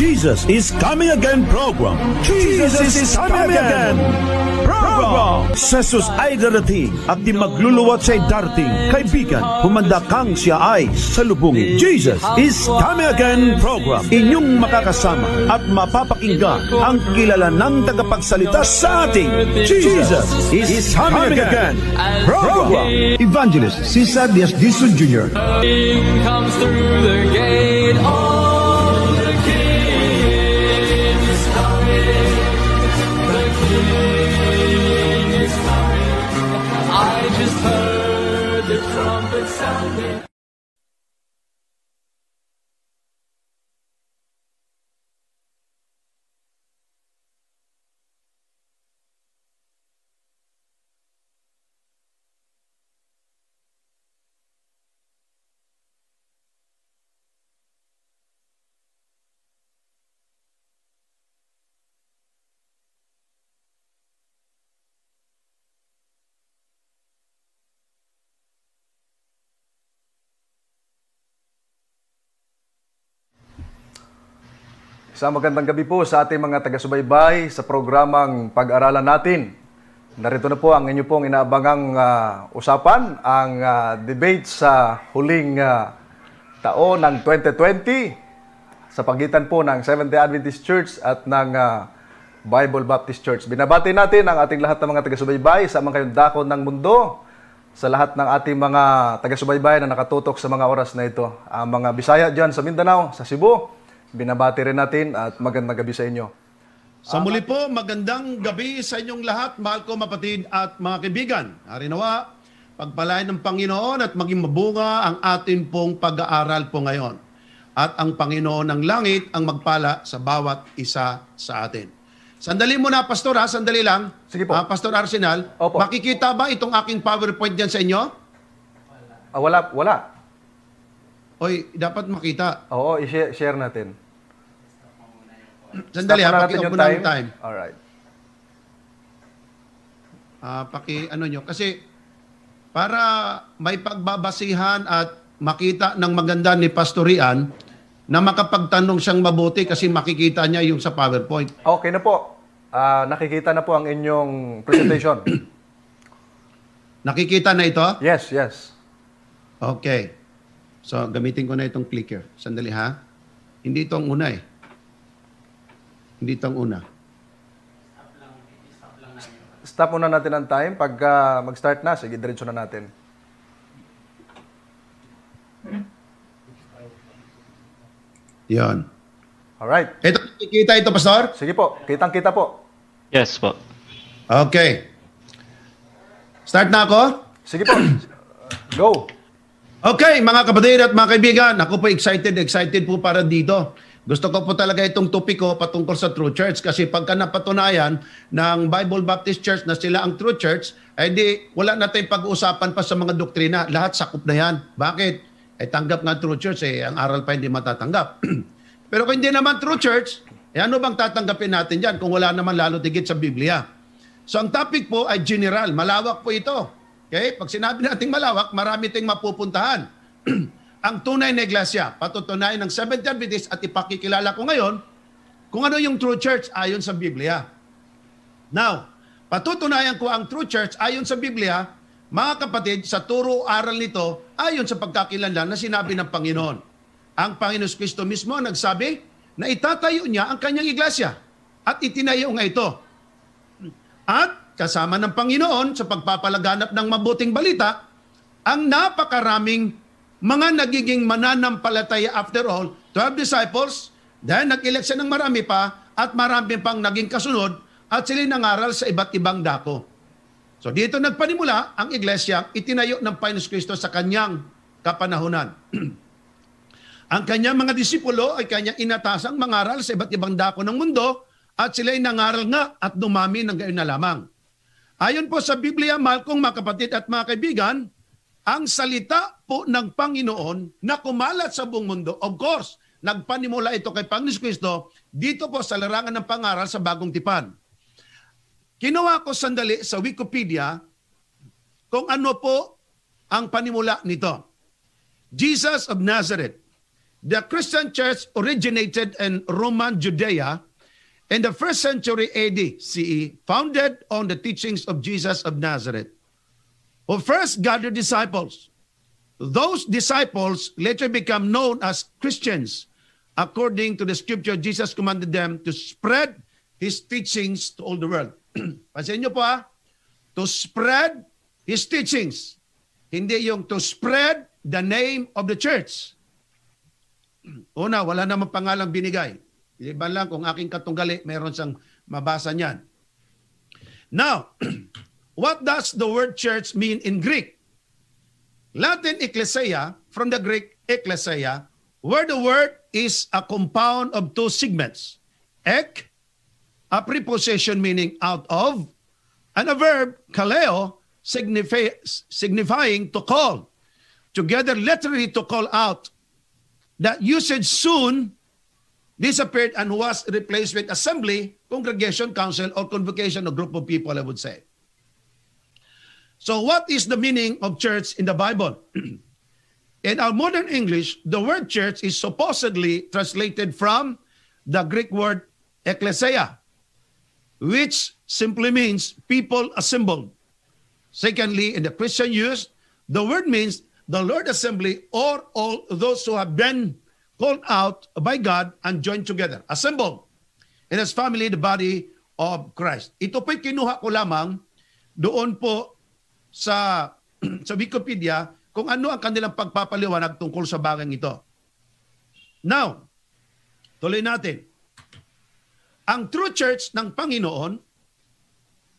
Jesus is Coming Again program. Jesus, Jesus is Coming Again, again. program. Sesus ay darating at di magluluwat sa'y darting. Kaibigan, humanda kang siya ay salubungin. Jesus is Coming Again program. Inyong makakasama at mapapakinggan ang kilala ng tagapagsalita sa ating Jesus is Coming Again program. Evangelist Cesar Diaz Dizon Jr. Comes through the gate, oh. Isang magandang gabi po sa ating mga taga-subaybay sa programang pag-aralan natin. Narito na po ang inyo pong inaabangang uh, usapan, ang uh, debate sa huling uh, taon ng 2020 sa pagitan po ng Seventh-day Adventist Church at ng uh, Bible Baptist Church. Binabati natin ang ating lahat ng mga taga-subaybay sa mga kayong dako ng mundo, sa lahat ng ating mga taga-subaybay na nakatutok sa mga oras na ito. Ang mga Bisaya dyan sa Mindanao, sa Cebu, Binabati rin natin at magandang gabi sa inyo. Sa muli po, magandang gabi sa inyong lahat, mahal ko mapatid at mga kaibigan. Harinawa, pagpalain ng Panginoon at maging mabunga ang atin pong pag-aaral po ngayon. At ang Panginoon ng langit ang magpala sa bawat isa sa atin. Sandali muna, Pastor, ha? Sandali lang. Sige po. Uh, Pastor Arsenal, Opo. makikita ba itong aking PowerPoint dyan sa inyo? Wala. Ah, wala, wala. Oy, dapat makita. Oo, i-share natin. Sandali, Stop na ha, natin yung time. time. Alright. Uh, ah, paki, ano nyo, kasi para may pagbabasihan at makita ng maganda ni Pastorian na makapagtanong siyang mabuti kasi makikita niya yung sa PowerPoint. Okay na po. Uh, nakikita na po ang inyong presentation. nakikita na ito? Yes, yes. Okay. So, gamitin ko na itong clicker. Sandali ha. Hindi itong ang una eh. Hindi tang una. Stop muna natin ang time. Pag uh, mag-start na, sige, diretso na natin. Yan. Alright. Ito, kita ito, Pastor? Sige po. Kitang-kita po. Yes po. Okay. Start na ako? Sige po. Go. Okay, mga kapatid at mga kaibigan, ako po excited, excited po para dito. Gusto ko po talaga itong topic ko patungkol sa True Church kasi pagka napatunayan ng Bible Baptist Church na sila ang True Church, ay eh di wala na tayong pag-uusapan pa sa mga doktrina. Lahat sakop na yan. Bakit? Eh tanggap nga True Church, eh ang aral pa hindi matatanggap. Pero kung hindi naman True Church, eh ano bang tatanggapin natin dyan kung wala naman lalo tigit sa Biblia? So ang topic po ay general. Malawak po ito. Okay? Pag sinabi nating malawak, marami tayong mapupuntahan. ang tunay na iglesia. Patutunayan ng Seventh Adventist at ipakikilala ko ngayon kung ano yung true church ayon sa Biblia. Now, patutunayan ko ang true church ayon sa Biblia, mga kapatid, sa turo-aral nito ayon sa pagkakilanlan na sinabi ng Panginoon. Ang Panginoon Kristo mismo ang nagsabi na itatayo niya ang kanyang iglesia at itinayo nga ito. At kasama ng Panginoon sa pagpapalaganap ng mabuting balita, ang napakaraming mga nagiging mananampalataya after all, 12 disciples, dahil nag-elect siya ng marami pa at marami pang naging kasunod at sila nangaral sa iba't ibang dako. So dito nagpanimula ang iglesia itinayo ng Panginoon Kristo sa kanyang kapanahunan. ang kanyang mga disipulo ay kanyang inatasang mangaral sa iba't ibang dako ng mundo at sila'y nangaral nga at dumami ng gayon na lamang. Ayon po sa Biblia, mahal kong mga kapatid at mga kaibigan, ang salita po ng Panginoon na kumalat sa buong mundo. Of course, nagpanimula ito kay Panginoon Kristo dito po sa larangan ng pangaral sa Bagong Tipan. Kinawa ko sandali sa Wikipedia kung ano po ang panimula nito. Jesus of Nazareth. The Christian church originated in Roman Judea in the first century AD CE, founded on the teachings of Jesus of Nazareth. Well, first, gather disciples. Those disciples later become known as Christians. According to the scripture, Jesus commanded them to spread His teachings to all the world. Pansin niyo po ha, ah. to spread His teachings. Hindi yung to spread the name of the church. Una, wala namang pangalang binigay. Iba lang kung aking katunggali, meron siyang mabasa niyan. Now, What does the word church mean in Greek? Latin ecclesia, from the Greek ecclesia, where the word is a compound of two segments. Ek, a preposition meaning out of, and a verb, kaleo, signify, signifying to call. Together, literally to call out. That usage soon disappeared and was replaced with assembly, congregation, council, or convocation, a group of people, I would say. So what is the meaning of church in the Bible? in our modern English, the word church is supposedly translated from the Greek word ekklesia, which simply means people assembled. Secondly, in the Christian use, the word means the Lord assembly or all those who have been called out by God and joined together. Assembled. And as family, the body of Christ. Ito po'y kinuha ko lamang doon po sa sa Wikipedia kung ano ang kanilang pagpapaliwanag tungkol sa bagang ito. Now, tuloy natin. Ang true church ng Panginoon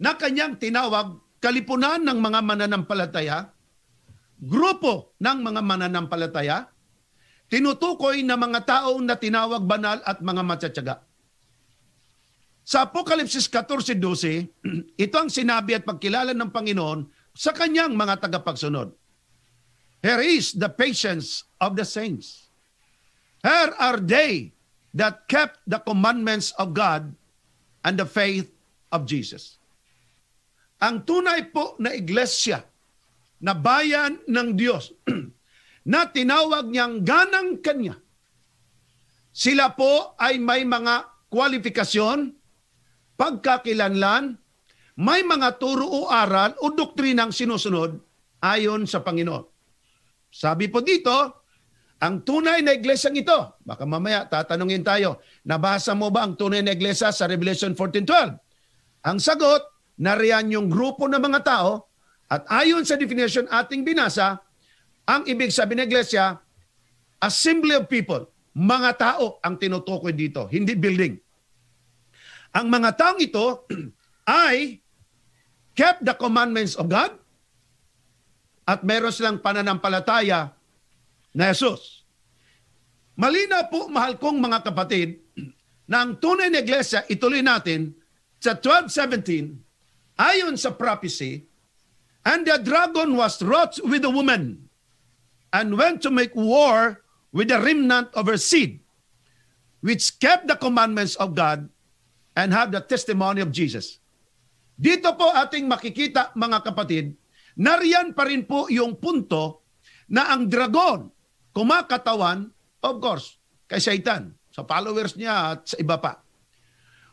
na kanyang tinawag kalipunan ng mga mananampalataya, grupo ng mga mananampalataya, tinutukoy na mga taong na tinawag banal at mga matsatsaga. Sa Apokalipsis 14.12, ito ang sinabi at pagkilala ng Panginoon sa kanyang mga tagapagsunod. Here is the patience of the saints. Here are they that kept the commandments of God and the faith of Jesus. Ang tunay po na iglesia, na bayan ng Diyos, na tinawag niyang ganang kanya, sila po ay may mga kwalifikasyon, pagkakilanlan, may mga turo o aral o doktrinang sinusunod ayon sa Panginoon. Sabi po dito, ang tunay na iglesyang ito, baka mamaya tatanungin tayo, nabasa mo ba ang tunay na iglesia sa Revelation 14.12? Ang sagot, nariyan yung grupo ng mga tao at ayon sa definition ating binasa, ang ibig sabihin ng iglesia, assembly of people, mga tao ang tinutukoy dito, hindi building. Ang mga taong ito ay kept the commandments of God at meron silang pananampalataya na Jesus. Malina po, mahal kong mga kapatid, na ang tunay na iglesia, ituloy natin sa 12.17, ayon sa prophecy, And the dragon was wroth with the woman and went to make war with the remnant of her seed, which kept the commandments of God and had the testimony of Jesus. Dito po ating makikita mga kapatid, nariyan pa rin po yung punto na ang dragon kumakatawan, of course, kay Satan, sa followers niya at sa iba pa.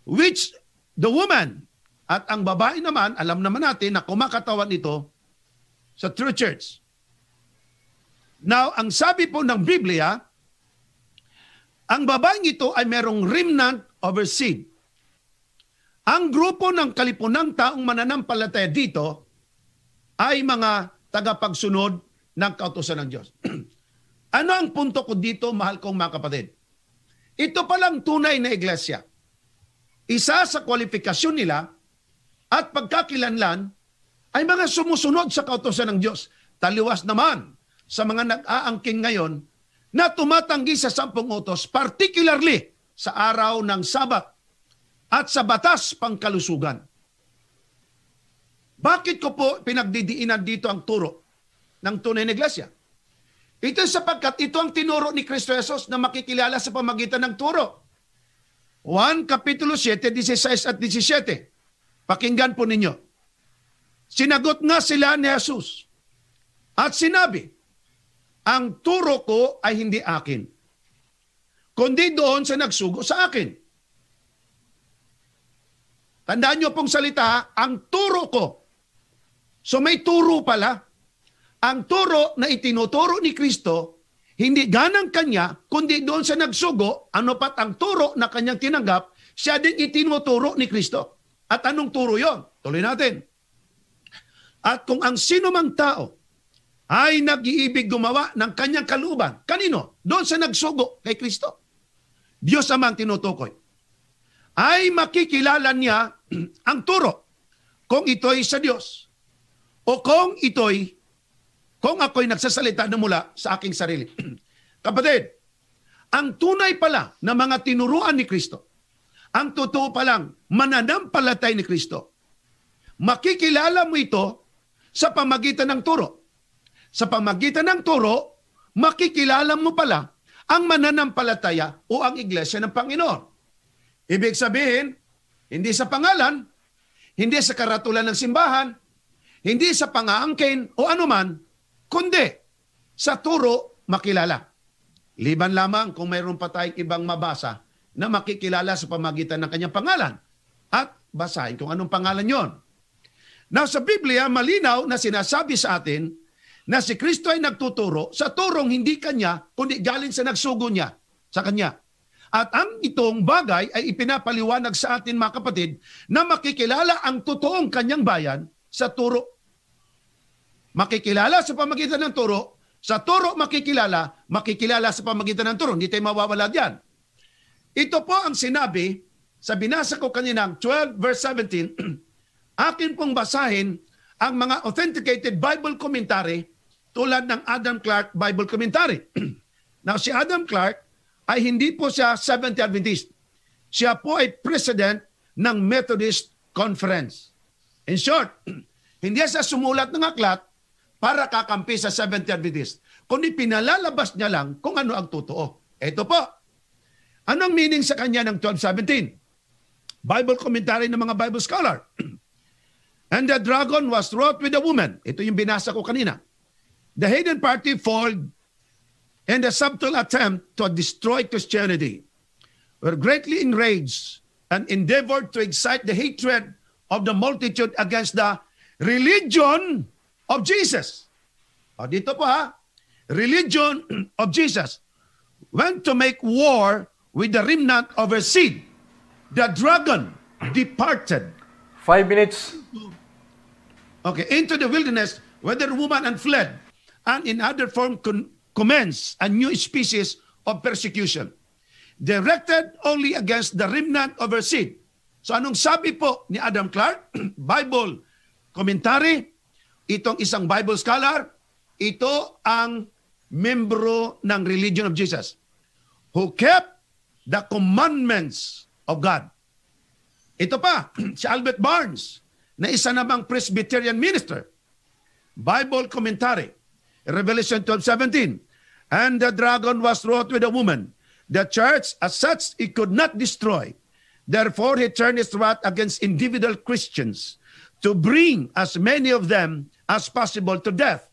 Which the woman at ang babae naman, alam naman natin na kumakatawan ito sa true church. Now, ang sabi po ng Biblia, ang babaeng ito ay merong remnant over seed. Ang grupo ng kalipunang taong mananampalataya dito ay mga tagapagsunod ng kautusan ng Diyos. ano ang punto ko dito, mahal kong mga kapatid? Ito palang tunay na iglesia. Isa sa kwalifikasyon nila at pagkakilanlan ay mga sumusunod sa kautusan ng Diyos. Taliwas naman sa mga nag-aangking ngayon na tumatanggi sa sampung utos, particularly sa araw ng Sabat at sa batas pangkalusugan. Bakit ko po pinagdidiinan dito ang turo ng tunay na iglesia? Ito sapagkat ito ang tinuro ni Kristo Yesus na makikilala sa pamagitan ng turo. 1 Kapitulo 7, 16 at 17. Pakinggan po ninyo. Sinagot nga sila ni Jesus at sinabi, Ang turo ko ay hindi akin, kundi doon sa nagsugo sa akin. Tandaan niyo pong salita, ang turo ko. So may turo pala. Ang turo na itinuturo ni Kristo, hindi ganang kanya, kundi doon sa nagsugo, ano pat ang turo na kanyang tinanggap, siya din itinuturo ni Kristo. At anong turo yon? Tuloy natin. At kung ang sino mang tao ay nag-iibig gumawa ng kanyang kaluban, kanino? Doon sa nagsugo kay Kristo. Diyos amang tinutukoy. Ay makikilala niya ang turo kung ito'y sa Diyos o kung ito'y kung ako'y nagsasalita na mula sa aking sarili. Kapatid, ang tunay pala na mga tinuruan ni Kristo, ang totoo palang mananampalatay ni Kristo, makikilala mo ito sa pamagitan ng turo. Sa pamagitan ng turo, makikilala mo pala ang mananampalataya o ang iglesia ng Panginoon. Ibig sabihin, hindi sa pangalan, hindi sa karatulan ng simbahan, hindi sa pangaangkin o anuman, kundi sa turo makilala. Liban lamang kung mayroon pa tayong ibang mabasa na makikilala sa pamagitan ng kanyang pangalan at basahin kung anong pangalan yon. Now sa Biblia, malinaw na sinasabi sa atin na si Kristo ay nagtuturo sa turong hindi kanya, kundi galing sa nagsugo niya sa kanya. At ang itong bagay ay ipinapaliwanag sa atin mga kapatid na makikilala ang totoong kanyang bayan sa turo. Makikilala sa pamagitan ng turo, sa turo makikilala, makikilala sa pamagitan ng turo. Hindi tayo mawawala diyan. Ito po ang sinabi sa binasa ko kaninang 12 verse 17. akin pong basahin ang mga authenticated Bible commentary tulad ng Adam Clark Bible Commentary. Now si Adam Clark ay hindi po siya Seventh-day Adventist. Siya po ay president ng Methodist Conference. In short, hindi siya sumulat ng aklat para kakampi sa Seventh-day Adventist, kundi pinalalabas niya lang kung ano ang totoo. Ito po. Anong meaning sa kanya ng 1217? Bible commentary ng mga Bible scholar. And the dragon was wrought with a woman. Ito yung binasa ko kanina. The hidden party fall and a subtle attempt to destroy Christianity were greatly enraged and endeavored to excite the hatred of the multitude against the religion of Jesus. O dito po ha, religion of Jesus went to make war with the remnant of her seed. The dragon departed. Five minutes. Okay, into the wilderness where the woman and fled and in other form con- commence a new species of persecution directed only against the remnant of her seed. So anong sabi po ni Adam Clark? Bible commentary, itong isang Bible scholar, ito ang membro ng religion of Jesus who kept the commandments of God. Ito pa, si Albert Barnes, na isa namang Presbyterian minister. Bible commentary, Revelation 17. And the dragon was wroth with the woman, the church, as such, it could not destroy. Therefore, he turned his wrath against individual Christians to bring as many of them as possible to death.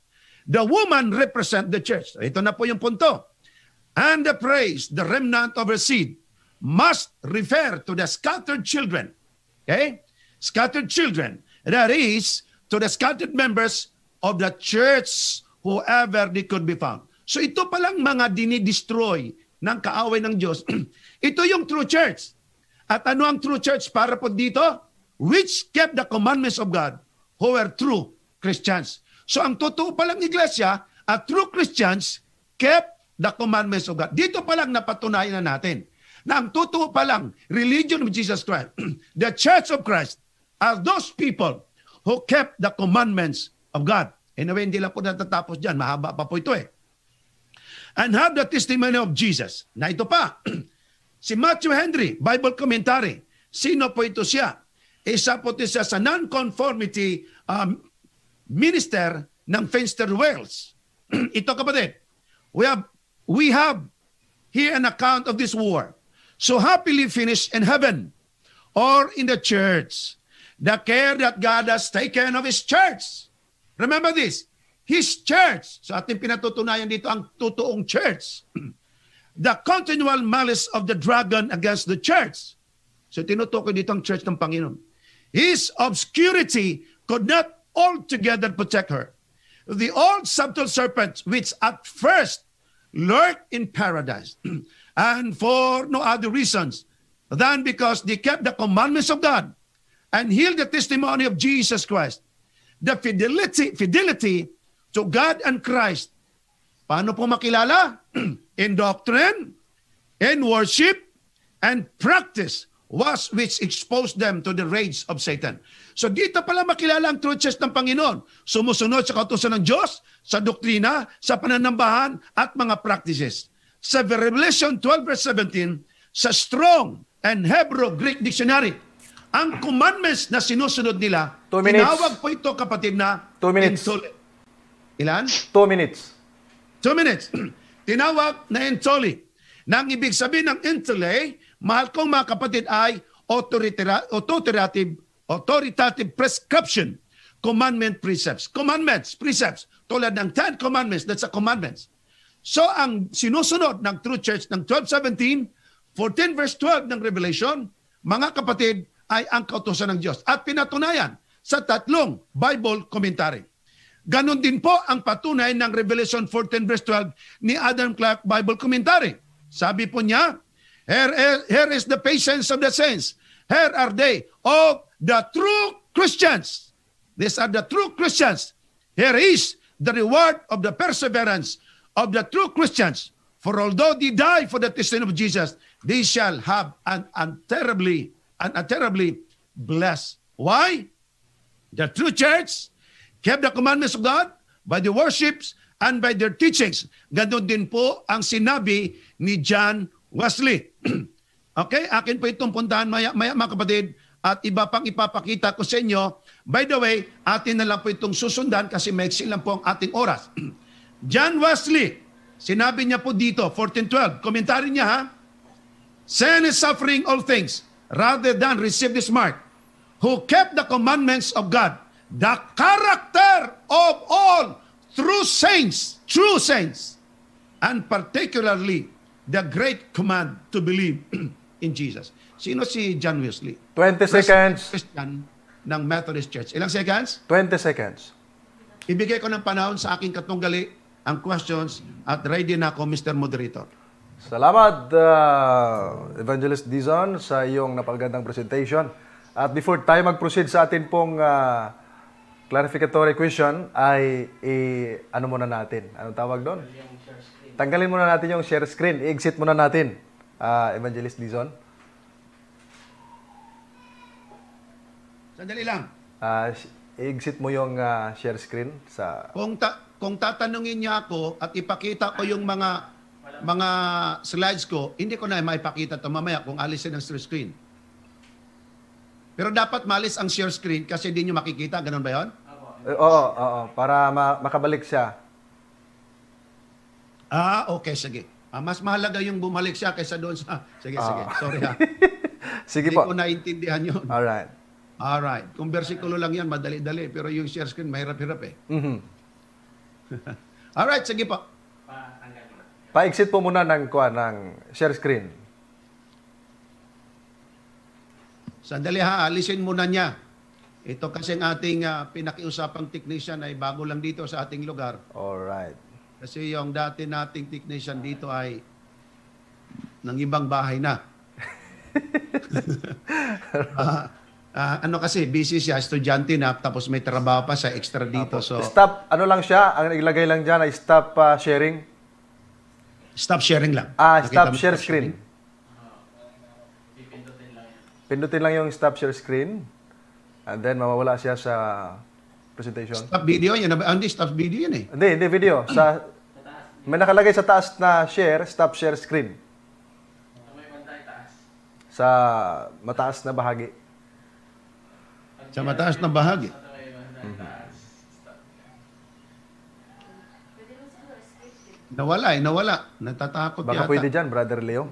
The woman represent the church. Ito na po yung punto. And the praise, the remnant of her seed, must refer to the scattered children. Okay? Scattered children. That is, to the scattered members of the church, whoever they could be found. So ito palang mga dinidestroy ng kaaway ng Diyos. ito yung true church. At ano ang true church para po dito? Which kept the commandments of God who were true Christians. So ang totoo palang iglesia at true Christians kept the commandments of God. Dito palang napatunayan na natin na ang totoo palang religion of Jesus Christ, the church of Christ, are those people who kept the commandments of God. Eh, anyway, hindi lang po natatapos dyan. Mahaba pa po ito eh and have the testimony of Jesus. Na ito pa, si Matthew Henry, Bible Commentary, sino po ito siya? Isa po ito siya sa non-conformity um, minister ng Fenster Wales. ito kapatid, we have, we have here an account of this war. So happily finished in heaven or in the church. The care that God has taken of His church. Remember this. His church. Sa so ating pinatutunayan dito ang totoong church. the continual malice of the dragon against the church. So tinutukoy dito ang church ng Panginoon. His obscurity could not altogether protect her. The old subtle serpent which at first lurked in paradise and for no other reasons than because they kept the commandments of God and healed the testimony of Jesus Christ. The fidelity, fidelity So God and Christ. Paano po makilala? in doctrine, in worship, and practice was which exposed them to the rage of Satan. So dito pala makilala ang true chest ng Panginoon. Sumusunod sa kautusan ng Diyos, sa doktrina, sa pananambahan, at mga practices. Sa Revelation 12 verse 17, sa Strong and Hebrew Greek Dictionary, ang commandments na sinusunod nila, tinawag po ito kapatid na Two minutes. Insolent. Ilan? Two minutes. Two minutes. Tinawag na entoli. Nang ibig sabihin ng entoli, mahal kong mga kapatid ay authoritative, authoritative prescription, commandment precepts. Commandments, precepts. Tulad ng Ten Commandments, that's a commandments. So ang sinusunod ng True Church ng 1217, 14 verse 12 ng Revelation, mga kapatid, ay ang kautusan ng Diyos. At pinatunayan sa tatlong Bible commentary. Ganon din po ang patunay ng Revelation 14 verse 12 ni Adam Clark Bible Commentary. Sabi po niya, Here, e-, here is the patience of the saints. Here are they of the true Christians. These are the true Christians. Here is the reward of the perseverance of the true Christians. For although they die for the testimony of Jesus, they shall have an unterribly, an unterribly blessed. Why? The true church kept the commandments of God by the worships and by their teachings. Ganun din po ang sinabi ni John Wesley. okay, akin po itong puntahan maya, maya mga kapatid at iba pang ipapakita ko sa inyo. By the way, atin na lang po itong susundan kasi maiksi lang po ang ating oras. John Wesley, sinabi niya po dito, 14.12, komentary niya ha, Sin is suffering all things rather than receive this mark, who kept the commandments of God the character of all true saints, true saints, and particularly the great command to believe in Jesus. Sino si John Wesley? 20 seconds. Christian ng Methodist Church. Ilang seconds? 20 seconds. Ibigay ko ng panahon sa aking katunggali ang questions at ready na ako, Mr. Moderator. Salamat, uh, Evangelist Dizon, sa iyong napagandang presentation. At before tayo mag-proceed sa atin pong uh, clarificatory question ay i, ano muna natin? Ano tawag doon? Tanggalin muna natin yung share screen. I-exit muna natin. Uh, Evangelist Dizon. Sandali lang. Uh, i-exit mo yung uh, share screen sa Kung ta- kung tatanungin niya ako at ipakita ko yung mga mga slides ko, hindi ko na maipakita to mamaya kung alisin ang share screen. Pero dapat malis ang share screen kasi hindi nyo makikita. Ganun ba yun? Oo, eh, oo, oo. Para ma- makabalik siya. Ah, okay. Sige. Ah, mas mahalaga yung bumalik siya kaysa doon sa... Sige, Oo. sige. Ah. Sorry ha. Ah. Sige Hindi po. ko naintindihan yun. Alright. Alright. Kung versikulo lang yan, madali-dali. Pero yung share screen, mahirap-hirap eh. Mhm. Alright, sige po. Pa-exit po muna ng, kuha, ng share screen. Sandali ha, alisin muna niya. Ito kasi ang ating uh, pinakiusapang technician ay bago lang dito sa ating lugar. All right. Kasi yung dati nating technician dito ay ng ibang bahay na. uh, uh, ano kasi, busy siya, estudyante na, tapos may trabaho pa sa extra dito. Apo. So, stop, ano lang siya, ang ilagay lang dyan ay stop uh, sharing? Stop sharing lang. Ah, Nakita stop share screen. Sharing? Pindutin lang yung stop share screen. And then, mawawala siya sa presentation. Stop video yun. Ano ah, hindi, stop video yun eh. Hindi, hindi video. Sa, may nakalagay sa taas na share, stop share screen. Sa mataas na bahagi. Sa mataas na bahagi? Mm-hmm. Nawala eh, nawala. Natatakot Baka yata. Baka pwede dyan, Brother Leo.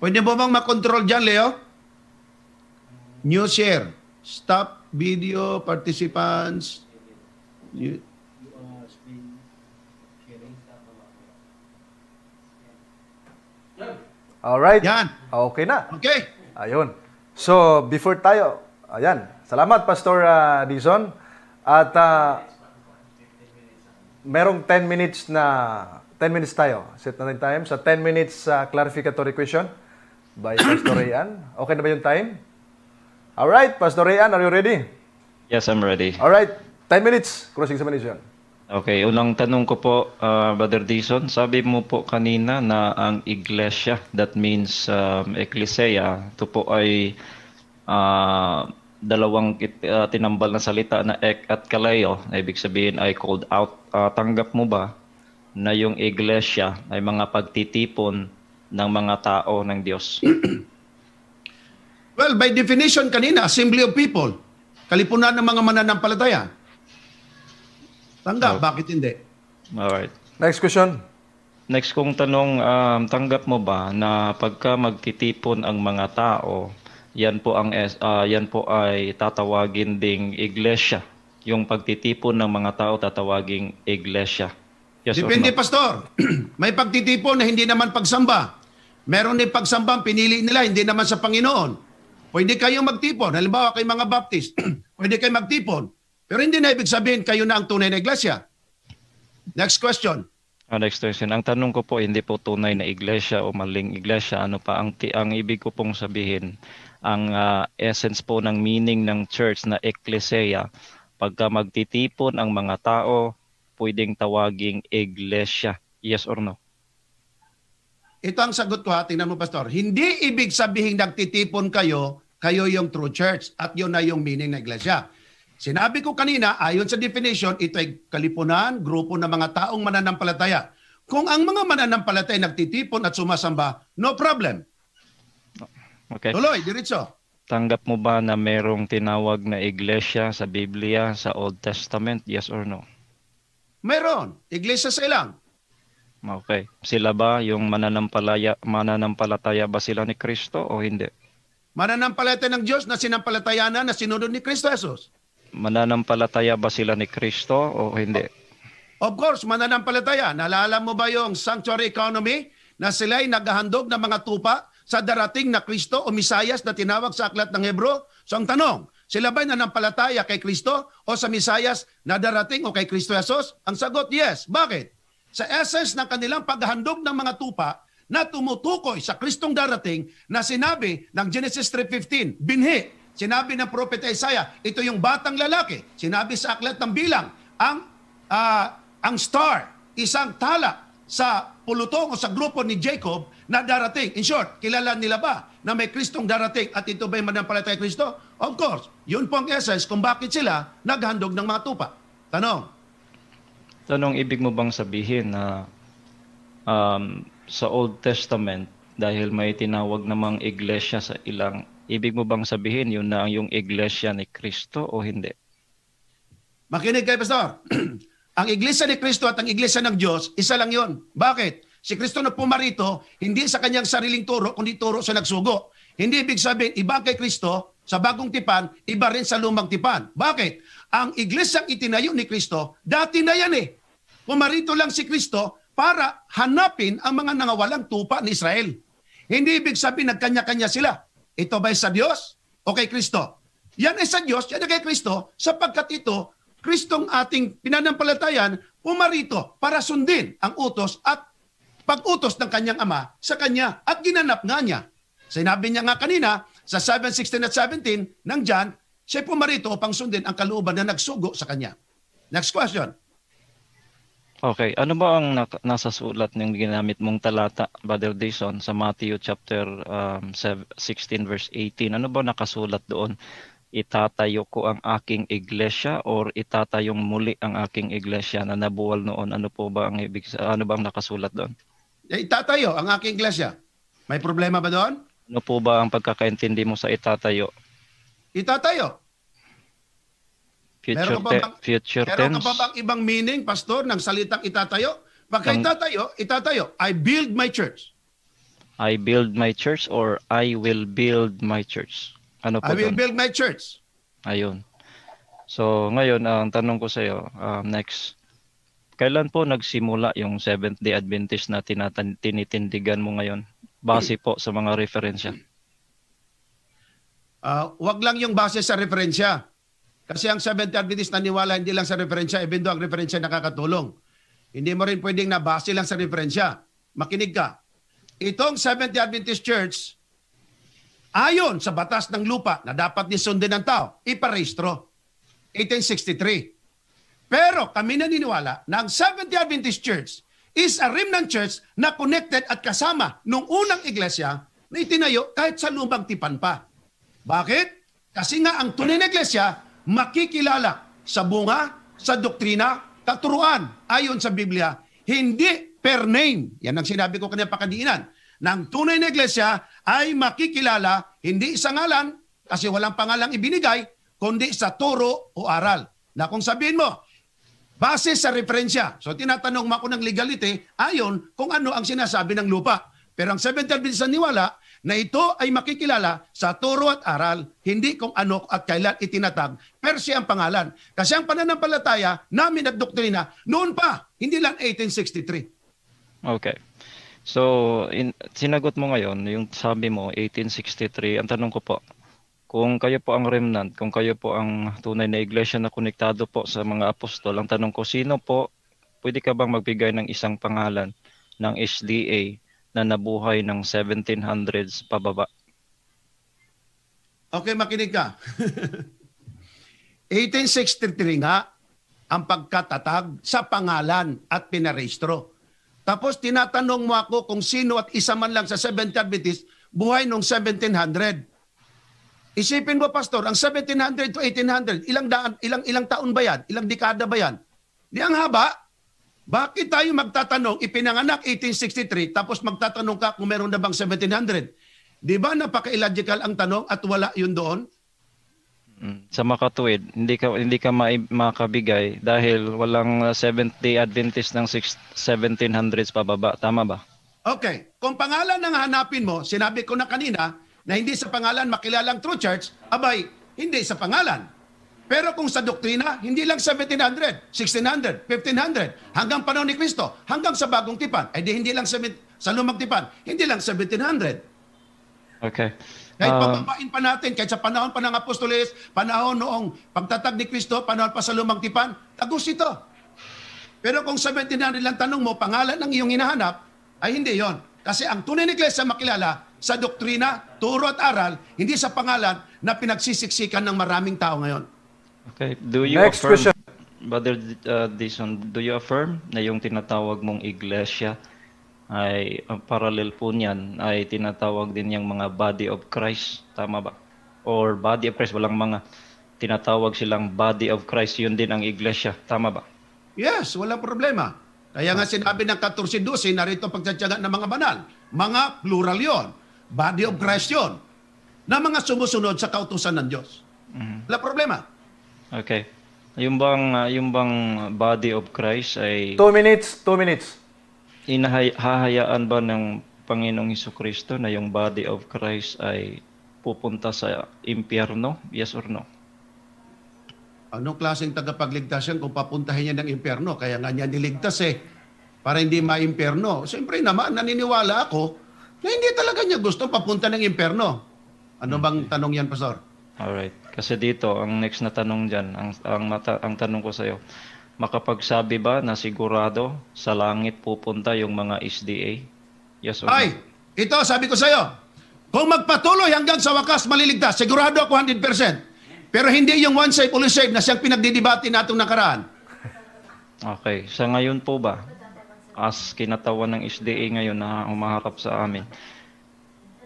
Pwede mo bang makontrol dyan, Leo? New share. Stop video participants. New... Alright. Yan. Okay na. Okay. Ayun. So, before tayo, ayan. Salamat, Pastor uh, Dizon. At uh, merong 10 minutes na 10 minutes tayo. Set na time. sa 10 minutes uh, clarificatory question by Pastor Rayan. Okay na ba yung time? All right, Pastor Rayan, are you ready? Yes, I'm ready. All right, 10 minutes, cross-examination. Okay, unang tanong ko po, uh, Brother Dison, sabi mo po kanina na ang iglesia, that means um, ecclesia, ito po ay uh, dalawang uh, tinambal na salita na ek at kaleo, na ibig sabihin ay called out. Uh, tanggap mo ba na yung iglesia ay mga pagtitipon ng mga tao ng Diyos? well, by definition kanina, assembly of people. Kalipunan ng mga mananampalataya. Tanggap, oh. bakit hindi? Alright. Next question. Next kong tanong, um, tanggap mo ba na pagka magtitipon ang mga tao, yan po ang uh, yan po ay tatawagin ding iglesia. Yung pagtitipon ng mga tao tatawaging iglesia. Yes Depende, pastor. May pagtitipon na hindi naman pagsamba. Meron din pagsambang, pinili nila, hindi naman sa Panginoon. Pwede kayong magtipon. Halimbawa kay mga Baptist, pwede kayong magtipon. Pero hindi na ibig sabihin kayo na ang tunay na iglesia. Next question. Oh, next question. Ang tanong ko po, hindi po tunay na iglesia o maling iglesia. Ano pa? Ang, ang ibig ko pong sabihin, ang uh, essence po ng meaning ng church na ecclesia, pagka magtitipon ang mga tao, pwedeng tawaging iglesia. Yes or no? Ito ang sagot ko ha, tingnan mo pastor. Hindi ibig sabihin nagtitipon kayo, kayo yung true church at yun na yung meaning ng iglesia. Sinabi ko kanina, ayon sa definition, ito ay kalipunan, grupo ng mga taong mananampalataya. Kung ang mga mananampalataya nagtitipon at sumasamba, no problem. Okay. Tuloy, diretso. Tanggap mo ba na merong tinawag na iglesia sa Biblia, sa Old Testament? Yes or no? Meron. Iglesia sa ilang? Okay. Sila ba yung mananampalaya, mananampalataya ba sila ni Kristo o hindi? Mananampalataya ng Diyos na sinampalataya na na sinunod ni Kristo Jesus. Mananampalataya ba sila ni Kristo o hindi? Of course, mananampalataya. Nalala mo ba yung sanctuary economy na sila ay naghahandog ng mga tupa sa darating na Kristo o Misayas na tinawag sa aklat ng Hebro? So ang tanong, sila ba'y nanampalataya kay Kristo o sa Misayas na darating o kay Kristo Jesus? Ang sagot, yes. Bakit? sa essence ng kanilang paghahandog ng mga tupa na tumutukoy sa Kristong darating na sinabi ng Genesis 3.15, binhi. Sinabi ng Propeta Isaiah, ito yung batang lalaki. Sinabi sa Aklat ng Bilang, ang, uh, ang star, isang tala sa pulutong o sa grupo ni Jacob na darating. In short, kilala nila ba na may Kristong darating at ito ba ba'y manampalataya Kristo? Of course, yun po ang essence kung bakit sila naghandog ng mga tupa. Tanong, anong ibig mo bang sabihin na um, sa Old Testament, dahil may tinawag namang iglesia sa ilang, ibig mo bang sabihin yun na yung iglesia ni Kristo o hindi? Makinig kay Pastor. ang iglesia ni Kristo at ang iglesia ng Diyos, isa lang yon. Bakit? Si Kristo na pumarito, hindi sa kanyang sariling turo, kundi turo sa nagsugo. Hindi ibig sabihin, iba kay Kristo, sa bagong tipan, iba rin sa lumang tipan. Bakit? Ang iglesyang itinayo ni Kristo, dati na yan eh. Pumarito lang si Kristo para hanapin ang mga nangawalang tupa ni Israel. Hindi ibig sabihin nagkanya-kanya sila. Ito ba sa Diyos o kay Kristo? Yan ay sa Diyos, yan ay kay Kristo, sapagkat ito, Kristong ating pinanampalatayan, pumarito para sundin ang utos at pag-utos ng kanyang ama sa kanya at ginanap nga niya. Sinabi niya nga kanina sa 7.16 at 17 ng John, siya pumarito upang sundin ang kalooban na nagsugo sa kanya. Next question. Okay, ano ba ang na- nasa sulat ng ginamit mong talata, Brother Dayson, sa Matthew chapter um, 16 verse 18? Ano ba nakasulat doon? Itatayo ko ang aking iglesia or itatayong muli ang aking iglesia na nabuwal noon? Ano po ba ang ibig ano ba ang nakasulat doon? Eh, itatayo ang aking iglesia. May problema ba doon? Ano po ba ang pagkakaintindi mo sa itatayo? Itatayo. Future, meron ka ba bang, future meron tense. ka ba bang ibang meaning, Pastor, ng salitang itatayo? Pagka itatayo, itatayo. I build my church. I build my church or I will build my church. Ano po I will dun? build my church. Ayun. So ngayon, ang tanong ko sa iyo, um, next. Kailan po nagsimula yung Seventh-day Adventist na tinatan- tinitindigan mo ngayon? Base po sa mga referensya. Uh, wag lang yung base sa referensya. Kasi ang Seventh Adventist naniwala hindi lang sa referensya, even though ang referensya nakakatulong. Hindi mo rin pwedeng nabase lang sa referensya. Makinig ka. Itong Seventh Adventist Church, ayon sa batas ng lupa na dapat nisundin ng tao, iparehistro. 1863. Pero kami naniniwala na ang Seventh Adventist Church is a remnant church na connected at kasama nung unang iglesia na itinayo kahit sa lumang tipan pa. Bakit? Kasi nga ang tunay na iglesia makikilala sa bunga, sa doktrina, katuruan ayon sa Biblia, hindi per name. Yan ang sinabi ko kanina pakadiinan. Nang tunay na iglesia ay makikilala hindi sa ngalan kasi walang pangalang ibinigay kundi sa turo o aral. Na kung sabihin mo, base sa referensya. So tinatanong mo ako ng legality ayon kung ano ang sinasabi ng lupa. Pero ang Seventh-day Adventist niwala, na ito ay makikilala sa turo at aral, hindi kung ano at kailan itinatag. Persi ang pangalan. Kasi ang pananampalataya namin at doktrina noon pa, hindi lang 1863. Okay. So, in, sinagot mo ngayon, yung sabi mo, 1863, ang tanong ko po, kung kayo po ang remnant, kung kayo po ang tunay na iglesia na konektado po sa mga apostol, ang tanong ko, sino po, pwede ka bang magbigay ng isang pangalan ng SDA na nabuhay ng 1700s pababa. Okay, makinig ka. 1863 nga ang pagkatatag sa pangalan at pinarehistro. Tapos tinatanong mo ako kung sino at isa man lang sa 1770s buhay nung 1700. Isipin mo, Pastor, ang 1700 to 1800, ilang, daan, ilang, ilang taon ba yan? Ilang dekada ba yan? Di ang haba. Bakit tayo magtatanong, ipinanganak 1863, tapos magtatanong ka kung meron na bang 1700? Di ba napaka-illogical ang tanong at wala yun doon? Mm, sa makatuwid, hindi ka hindi ka ma- makabigay dahil walang 70 uh, Adventist ng 1700s pababa. Tama ba? Okay. Kung pangalan ang hanapin mo, sinabi ko na kanina na hindi sa pangalan makilalang True Church, abay, hindi sa pangalan. Pero kung sa doktrina, hindi lang 1700, 1600, 1500, hanggang panahon ni Kristo, hanggang sa bagong tipan, ay di hindi lang sa, sa lumang tipan, hindi lang 1700. Okay. Kahit um, pa natin, kahit sa panahon pa ng Apostoles, panahon noong pagtatag ni Kristo, panahon pa sa lumang tipan, tagus ito. Pero kung 1700 lang tanong mo, pangalan ng iyong hinahanap, ay hindi yon. Kasi ang tunay na iglesia makilala sa doktrina, turo at aral, hindi sa pangalan na pinagsisiksikan ng maraming tao ngayon. Okay. Do you Next affirm, question. Brother uh, Dison, do you affirm na yung tinatawag mong iglesia ay ang parallel po niyan ay tinatawag din yung mga body of Christ, tama ba? Or body of Christ, walang mga tinatawag silang body of Christ, yun din ang iglesia, tama ba? Yes, walang problema. Kaya nga sinabi ng 14-12, narito pagtsatsaga ng mga banal. Mga plural yon. Body of Christ yon. Na mga sumusunod sa kautusan ng Diyos. Mm-hmm. Wala problema. Okay. Yung bang uh, yung bang body of Christ ay 2 minutes, 2 minutes. Inahahayaan ba ng Panginoong Hesus Kristo na yung body of Christ ay pupunta sa impyerno? Yes or no? Anong klaseng tagapagligtas yan kung papuntahin niya ng impyerno? Kaya nga niya niligtas eh. Para hindi ma-impyerno. Siyempre naman, naniniwala ako na hindi talaga niya gusto papunta ng impyerno. Ano hmm. bang tanong yan, Pastor? Alright. Kasi dito, ang next na tanong dyan, ang, ang, mata, ang tanong ko sa iyo, makapagsabi ba na sigurado sa langit pupunta yung mga SDA? Yes or no? Ay, ito sabi ko sa iyo, kung magpatuloy hanggang sa wakas maliligtas, sigurado ako 100%. Pero hindi yung one save, all save na siyang pinagdidibati natong nakaraan. Okay, sa ngayon po ba, as kinatawan ng SDA ngayon na humaharap sa amin,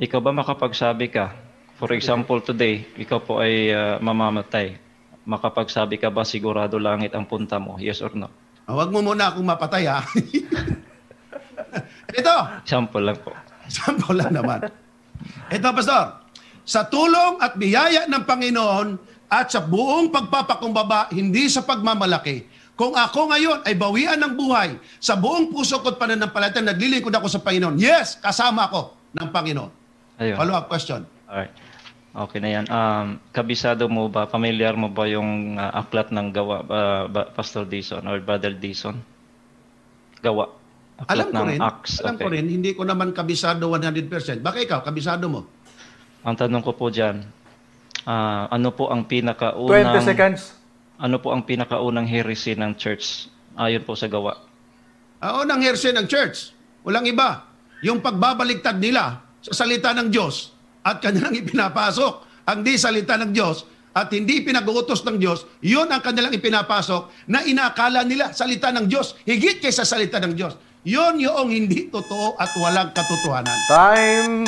ikaw ba makapagsabi ka For example, today, ikaw po ay uh, mamamatay. Makapagsabi ka ba sigurado langit ang punta mo? Yes or no? Oh, mo muna akong mapatay ha. Ito. Sample lang po. Sample lang naman. Ito, Pastor. Sa tulong at biyaya ng Panginoon at sa buong pagpapakumbaba, hindi sa pagmamalaki, kung ako ngayon ay bawian ng buhay sa buong puso ko at pananampalataya, naglilingkod ako sa Panginoon. Yes, kasama ako ng Panginoon. Follow-up question. All right. Okay na yan. Um, kabisado mo ba, familiar mo ba yung uh, aklat ng gawa, uh, Pastor Dison or Brother Dison? Gawa. Aklat alam ko rin. Acts. Alam okay. ko rin. Hindi ko naman kabisado 100%. Baka ikaw, kabisado mo? Ang tanong ko po dyan, uh, ano po ang pinakaunang... 20 seconds. Ano po ang pinakaunang heresy ng church ayon po sa gawa? Ah, unang heresy ng church. Walang iba. Yung pagbabaligtad nila sa salita ng Diyos at kanilang ipinapasok ang di salita ng Diyos at hindi pinag-uutos ng Diyos, yun ang kanilang ipinapasok na inakala nila salita ng Diyos, higit kaysa salita ng Diyos. Yun yung hindi totoo at walang katotohanan. Time!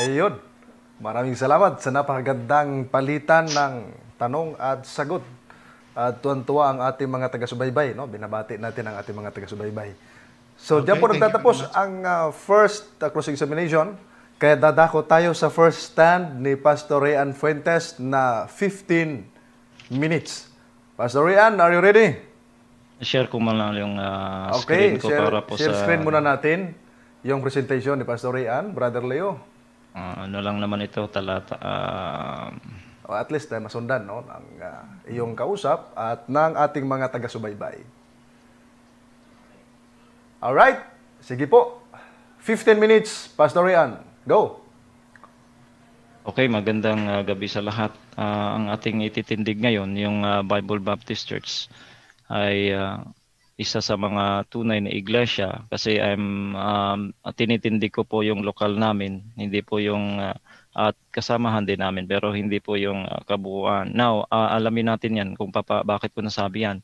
Ayun. Maraming salamat sa napakagandang palitan ng tanong at sagot. At tuwan-tuwa ang ating mga taga-subaybay. No? Binabati natin ang ating mga taga-subaybay. So, okay, diyan po nagtatapos ang uh, first uh, ah, cross-examination kaya dadako tayo sa first stand ni Pastor Rian Fuentes na 15 minutes. Pastor Rian, are you ready? Share ko muna yung uh, okay, screen ko share, para po share sa... screen muna natin yung presentation ni Pastor Rian, Brother Leo. Uh, ano lang naman ito, talata... Uh, oh, at least eh, masundan no, ng uh, iyong kausap at ng ating mga taga-subaybay. Alright, sige po. 15 minutes, Pastor Rian. Go! Okay, magandang uh, gabi sa lahat. Uh, ang ating ititindig ngayon, yung uh, Bible Baptist Church, ay uh, isa sa mga tunay na iglesia kasi I'm um, tinitindig ko po yung lokal namin, hindi po yung uh, at kasamahan din namin pero hindi po yung uh, kabuuan. Now, uh, alamin natin 'yan kung papa, bakit ko nasabi 'yan.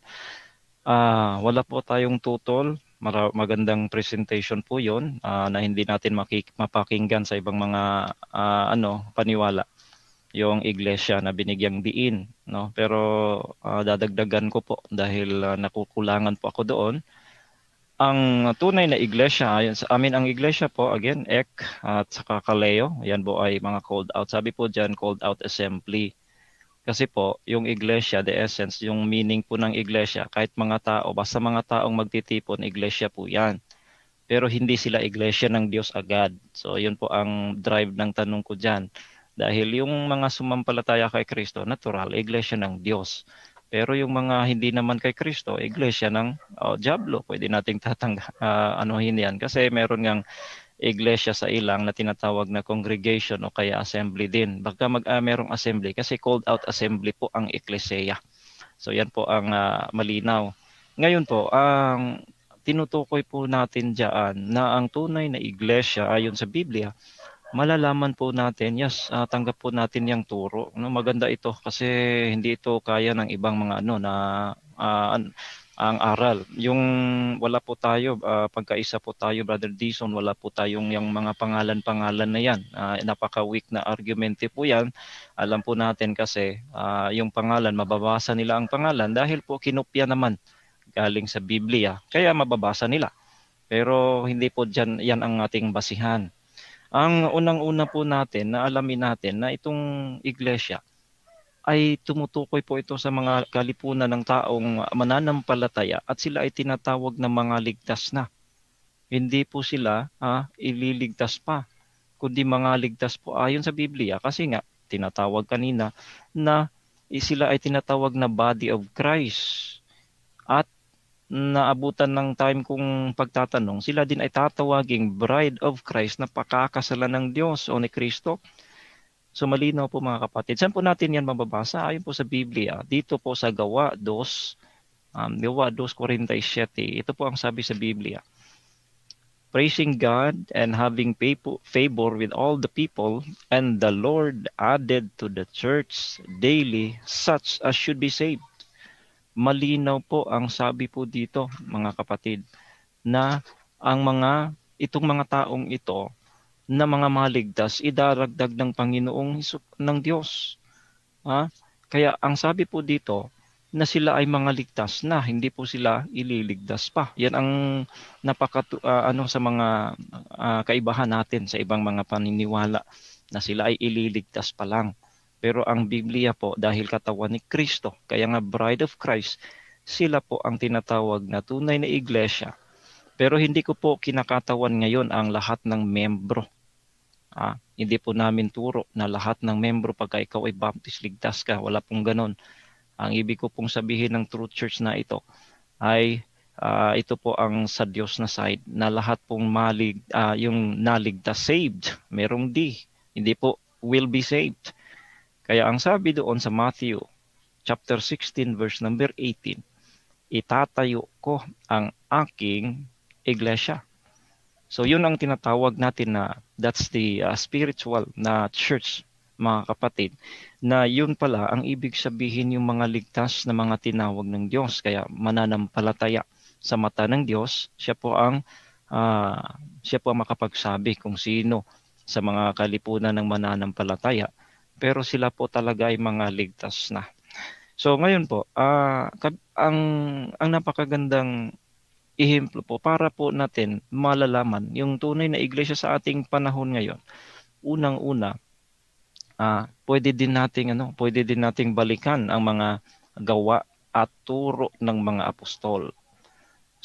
Uh, wala po tayong tutol Mara- magandang presentation po 'yon uh, ah, na hindi natin makik- mapakinggan sa ibang mga uh, ano paniwala yung iglesia na binigyang diin no pero uh, dadagdagan ko po dahil uh, nakukulangan po ako doon ang tunay na iglesia, yun, sa amin ang iglesia po, again, Ek at saka Kaleo, yan po ay mga called out. Sabi po diyan called out assembly. Kasi po, yung iglesia, the essence, yung meaning po ng iglesia, kahit mga tao, basta mga taong magtitipon, iglesia po yan. Pero hindi sila iglesia ng Diyos agad. So yun po ang drive ng tanong ko dyan. Dahil yung mga sumampalataya kay Kristo, natural, iglesia ng Diyos. Pero yung mga hindi naman kay Kristo, iglesia ng oh, Diablo, pwede nating tatang uh, ah, anuhin yan. Kasi meron ngang iglesia sa ilang na tinatawag na congregation o kaya assembly din. Baka mag uh, merong assembly kasi called out assembly po ang ecclesia. So yan po ang uh, malinaw. Ngayon po, ang tinutukoy po natin diyan na ang tunay na iglesia ayon sa Biblia, malalaman po natin, yes, uh, tanggap po natin yung turo. No, maganda ito kasi hindi ito kaya ng ibang mga ano na uh, ang aral. Yung wala po tayo, uh, pagkaisa po tayo, Brother Dison, wala po tayong yung mga pangalan-pangalan na yan. Uh, napaka-weak na argumente po yan. Alam po natin kasi uh, yung pangalan, mababasa nila ang pangalan dahil po kinopya naman galing sa Biblia. Kaya mababasa nila. Pero hindi po dyan, yan ang ating basihan. Ang unang-una po natin na alamin natin na itong iglesia ay tumutukoy po ito sa mga kalipunan ng taong mananampalataya at sila ay tinatawag na mga ligtas na. Hindi po sila ha, ililigtas pa, kundi mga ligtas po ayon sa Biblia kasi nga tinatawag kanina na sila ay tinatawag na body of Christ at naabutan ng time kung pagtatanong, sila din ay tatawaging bride of Christ na pakakasalan ng Diyos o ni Kristo So malinaw po mga kapatid. Saan po natin yan mababasa? Ayon po sa Biblia. Dito po sa Gawa 2, um, Gawa 2.47. Ito po ang sabi sa Biblia. Praising God and having favor with all the people, and the Lord added to the church daily such as should be saved. Malinaw po ang sabi po dito mga kapatid na ang mga itong mga taong ito na mga maligtas idaragdag ng Panginoong ng Diyos. Ha? Kaya ang sabi po dito na sila ay mga ligtas na, hindi po sila ililigtas pa. Yan ang napaka uh, ah, ano sa mga uh, kaibahan natin sa ibang mga paniniwala na sila ay ililigtas pa lang. Pero ang Biblia po dahil katawan ni Kristo, kaya nga bride of Christ, sila po ang tinatawag na tunay na iglesia. Pero hindi ko po kinakatawan ngayon ang lahat ng membro Ah, hindi po namin turo na lahat ng membro pagka ikaw ay Baptist ligtas ka. Wala pong ganon. Ang ibig ko pong sabihin ng True Church na ito ay uh, ito po ang sa Diyos na side na lahat pong malig, uh, yung naligtas saved. Merong di. Hindi po will be saved. Kaya ang sabi doon sa Matthew chapter 16 verse number 18, itatayo ko ang aking iglesia. So yun ang tinatawag natin na That's the uh, spiritual na church, mga kapatid, na yun pala ang ibig sabihin yung mga ligtas na mga tinawag ng Diyos. Kaya mananampalataya sa mata ng Diyos, siya po ang uh, siya po ang makapagsabi kung sino sa mga kalipunan ng mananampalataya. Pero sila po talaga ay mga ligtas na. So ngayon po, uh, ang ang napakagandang ehemplo po para po natin malalaman yung tunay na iglesia sa ating panahon ngayon. Unang-una, uh, pwede din nating ano, pwede din nating balikan ang mga gawa at turo ng mga apostol.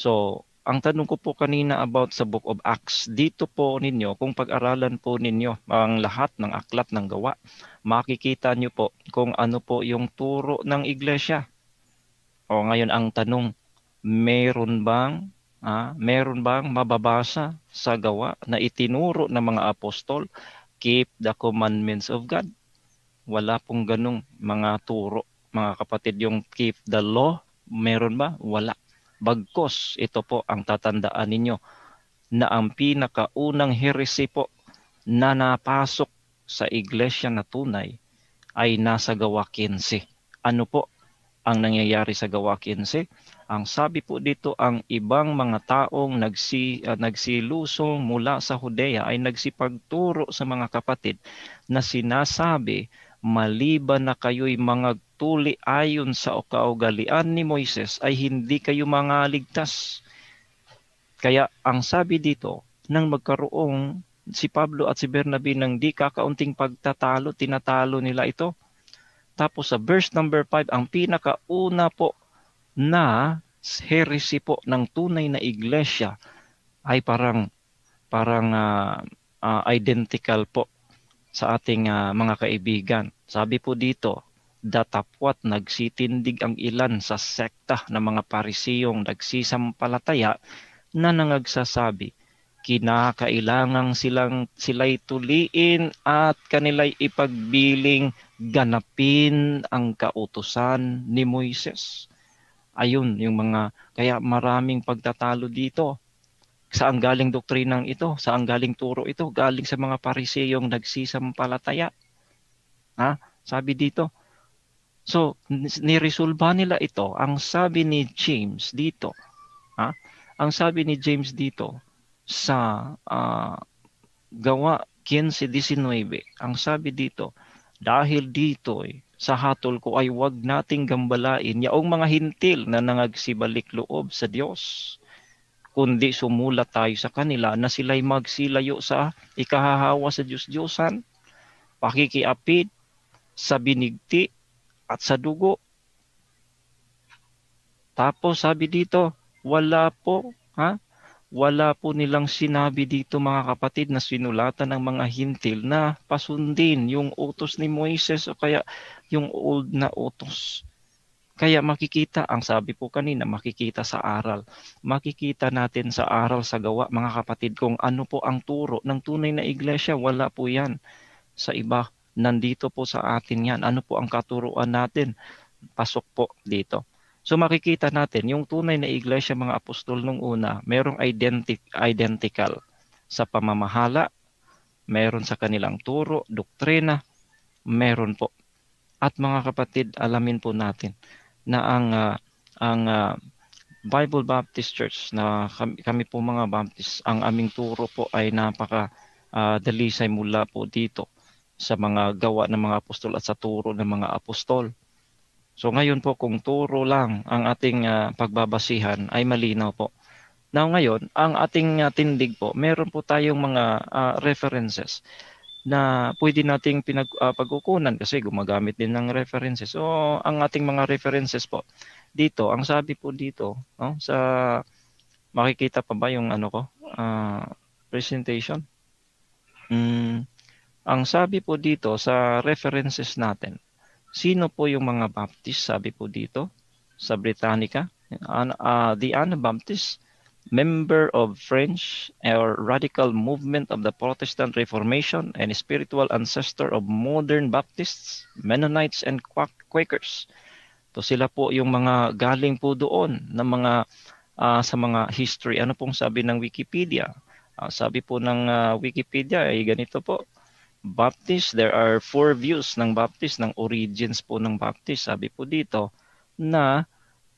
So, ang tanong ko po kanina about sa Book of Acts, dito po ninyo, kung pag-aralan po ninyo ang lahat ng aklat ng gawa, makikita nyo po kung ano po yung turo ng iglesia. O ngayon ang tanong, Meron bang ah, meron bang mababasa sa gawa na itinuro ng mga apostol? Keep the commandments of God. Wala pong ganong mga turo. Mga kapatid, yung keep the law, meron ba? Wala. Bagkos, ito po ang tatandaan ninyo na ang pinakaunang heresy po na napasok sa iglesia na tunay ay nasa gawa 15. Ano po ang nangyayari sa gawa 15? Ang sabi po dito, ang ibang mga taong nagsi, uh, ah, nagsilusong mula sa Hodea ay nagsipagturo sa mga kapatid na sinasabi, maliban na kayo'y mga tuli ayon sa kaugalian ni Moises ay hindi kayo mga ligtas. Kaya ang sabi dito, nang magkaroong si Pablo at si Bernabe ng di kakaunting pagtatalo, tinatalo nila ito. Tapos sa verse number 5, ang pinakauna po na heresy po ng tunay na iglesia ay parang parang uh, uh, identical po sa ating uh, mga kaibigan. Sabi po dito, datapwat nagsitindig ang ilan sa sekta ng mga parisiyong nagsisampalataya na nangagsasabi, kinakailangang silang sila'y tuliin at kanila'y ipagbiling ganapin ang kautusan ni Moises Ayun, yung mga, kaya maraming pagtatalo dito. Saan galing doktrinang ito? Saan galing turo ito? Galing sa mga pariseyong nagsisampalataya. Ha? Sabi dito. So, niresolba nila ito. Ang sabi ni James dito, ha? Ang sabi ni James dito sa uh, gawa 15:19 ang sabi dito, dahil dito eh, sa hatol ko ay huwag nating gambalain yaong mga hintil na nangagsibalik loob sa Diyos, kundi sumula tayo sa kanila na sila'y magsilayo sa ikahahawa sa Diyos-Diyosan, pakikiapid, sa binigti at sa dugo. Tapos sabi dito, wala po, ha? wala po nilang sinabi dito mga kapatid na sinulatan ng mga hintil na pasundin yung utos ni Moises o kaya yung old na utos. Kaya makikita, ang sabi po kanina, makikita sa aral. Makikita natin sa aral sa gawa, mga kapatid, kung ano po ang turo ng tunay na iglesia. Wala po yan sa iba. Nandito po sa atin yan. Ano po ang katuruan natin? Pasok po dito. So makikita natin, yung tunay na iglesia mga apostol nung una, merong identic, identical sa pamamahala, meron sa kanilang turo, doktrina, meron po. At mga kapatid, alamin po natin na ang uh, ang uh, Bible Baptist Church na kami, kami po mga Baptist, ang aming turo po ay napaka uh, dalisay mula po dito sa mga gawa ng mga apostol at sa turo ng mga apostol. So ngayon po kung turo lang ang ating uh, pagbabasihan ay malinaw po. Now ngayon, ang ating uh, tindig po, meron po tayong mga uh, references na pwede nating pinag, uh, pagkukunan kasi gumagamit din ng references. So ang ating mga references po dito, ang sabi po dito, no, sa makikita pa ba yung ano ko, uh, presentation? Mm, ang sabi po dito sa references natin, Sino po yung mga Baptist? Sabi po dito sa Britannica. Uh, the Anabaptists, member of French or radical movement of the Protestant Reformation and spiritual ancestor of modern Baptists, Mennonites, and Quakers. to sila po yung mga galing po doon ng mga uh, sa mga history. Ano pong sabi ng Wikipedia? Uh, sabi po ng uh, Wikipedia ay ganito po. Baptist, there are four views ng Baptist, ng origins po ng Baptist. Sabi po dito na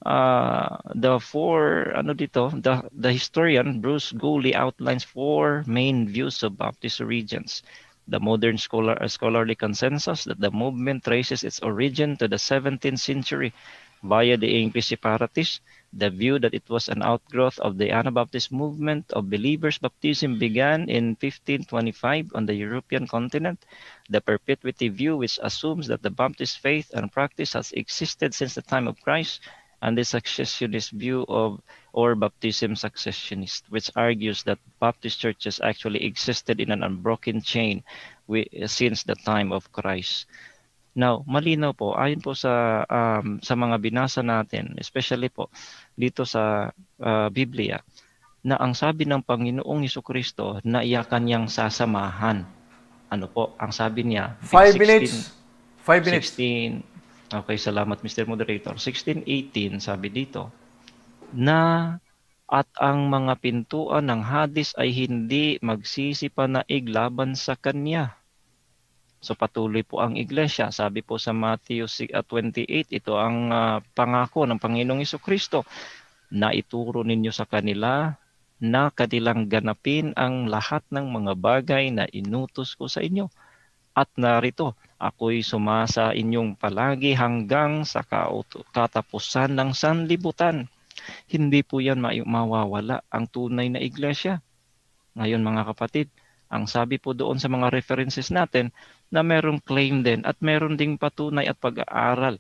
uh, the four, ano dito, the, the historian Bruce Gooley outlines four main views of Baptist origins. The modern scholar, uh, scholarly consensus that the movement traces its origin to the 17th century via the English separatists The view that it was an outgrowth of the Anabaptist movement of believers, baptism began in 1525 on the European continent. The perpetuity view, which assumes that the Baptist faith and practice has existed since the time of Christ, and the successionist view of or baptism successionist, which argues that Baptist churches actually existed in an unbroken chain we, since the time of Christ. Now, malinaw po ayon po sa um, sa mga binasa natin, especially po dito sa uh, Biblia na ang sabi ng Panginoong Hesus Kristo na iya kanyang sasamahan. Ano po? Ang sabi niya, 5 minutes. 5 minutes. 16. Okay, salamat Mr. Moderator. 16:18 sabi dito na at ang mga pintuan ng hadis ay hindi magsisipa na iglaban sa kanya. So patuloy po ang iglesia. Sabi po sa Matthew 28, ah, ito ang uh, pangako ng Panginoong Iso Kristo na ituro ninyo sa kanila na kanilang ganapin ang lahat ng mga bagay na inutos ko sa inyo. At narito, ako'y sumasa inyong palagi hanggang sa katapusan ng sanlibutan. Hindi po yan ma- mawawala ang tunay na iglesia. Ngayon mga kapatid, ang sabi po doon sa mga references natin, na merong claim din at meron ding patunay at pag-aaral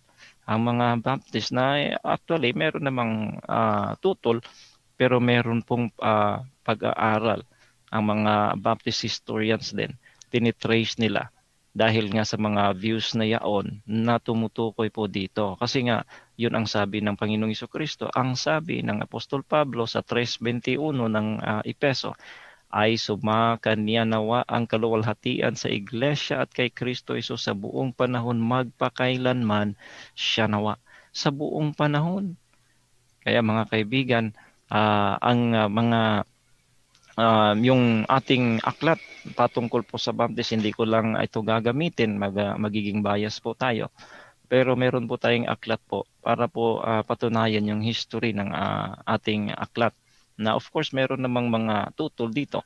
ang mga Baptist na eh, actually meron namang uh, tutol pero meron pong uh, pag-aaral ang mga Baptist historians din tinitrace nila dahil nga sa mga views na yaon na tumutukoy po dito. Kasi nga, yun ang sabi ng Panginoong Kristo. Ang sabi ng Apostol Pablo sa 3.21 ng uh, ah, Ipeso, ay sumakanya nawa ang kaluwalhatian sa iglesia at kay Kristo Iso sa buong panahon magpakailanman siya nawa sa buong panahon. Kaya mga kaibigan, uh, ang uh, mga uh, yung ating aklat patungkol po sa Baptist, hindi ko lang ito gagamitin, mag, uh, magiging bias po tayo. Pero meron po tayong aklat po para po uh, patunayan yung history ng uh, ating aklat na of course meron namang mga tutol dito.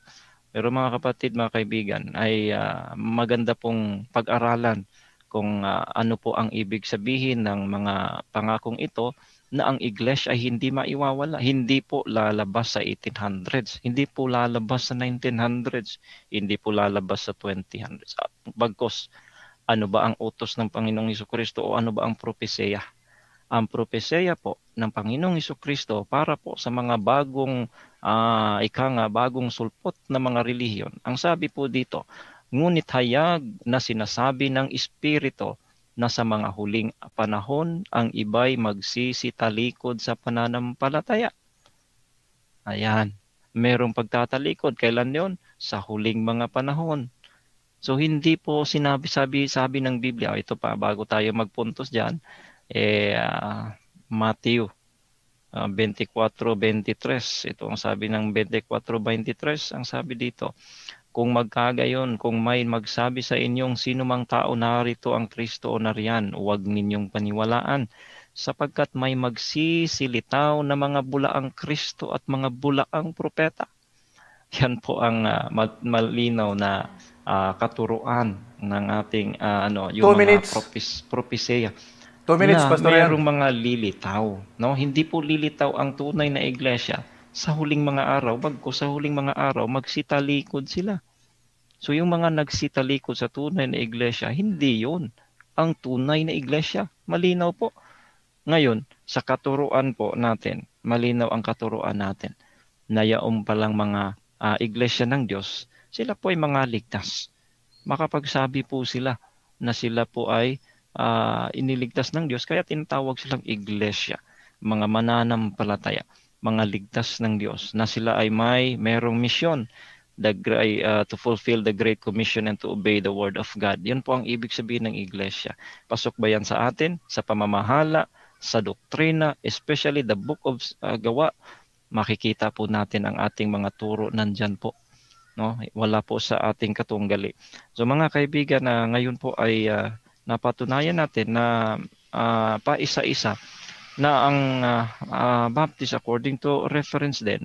Pero mga kapatid, mga kaibigan, ay uh, maganda pong pag-aralan kung uh, ano po ang ibig sabihin ng mga pangakong ito na ang iglesia ay hindi maiwawala. Hindi po lalabas sa 1800s, hindi po lalabas sa 1900s, hindi po lalabas sa 2000s. Bagkos, ano ba ang utos ng Panginoong Kristo o ano ba ang propesya ang propesya po ng Panginoong Iso Kristo para po sa mga bagong uh, ah, ika bagong sulpot na mga relihiyon. Ang sabi po dito, ngunit hayag na sinasabi ng Espiritu na sa mga huling panahon ang iba'y magsisitalikod sa pananampalataya. Ayan, merong pagtatalikod. Kailan yon? Sa huling mga panahon. So hindi po sinabi sabi sabi ng Biblia, ito pa bago tayo magpuntos diyan, eh, uh, Matthew uh, ah, 24:23. Ito ang sabi ng 24:23, ang sabi dito. Kung magkagayon, kung may magsabi sa inyong sino mang tao narito ang Kristo o nariyan, huwag ninyong paniwalaan sapagkat may magsisilitaw na mga bulaang Kristo at mga bulaang propeta. Yan po ang uh, malinaw na uh, katuruan ng ating uh, ano yung Two mga minutes. propis, propiseya. Two minutes, na Pastor mayroong mga lilitaw. No? Hindi po lilitaw ang tunay na iglesia sa huling mga araw. Bagko sa huling mga araw, magsitalikod sila. So yung mga nagsitalikod sa tunay na iglesia, hindi yon ang tunay na iglesia. Malinaw po. Ngayon, sa katuruan po natin, malinaw ang katuruan natin. Nayaong palang mga uh, iglesia ng Diyos, sila po ay mga ligtas. Makapagsabi po sila na sila po ay uh, iniligtas ng Diyos kaya tinatawag silang iglesia, mga mananampalataya, mga ligtas ng Diyos na sila ay may merong misyon the uh, to fulfill the great commission and to obey the word of God. yun po ang ibig sabihin ng iglesia. Pasok ba 'yan sa atin sa pamamahala, sa doktrina, especially the book of uh, Gawa? Makikita po natin ang ating mga turo nandiyan po no wala po sa ating katunggali so mga kaibigan na uh, ngayon po ay uh, napatunayan natin na uh, paisa-isa na ang uh, uh, baptist according to reference din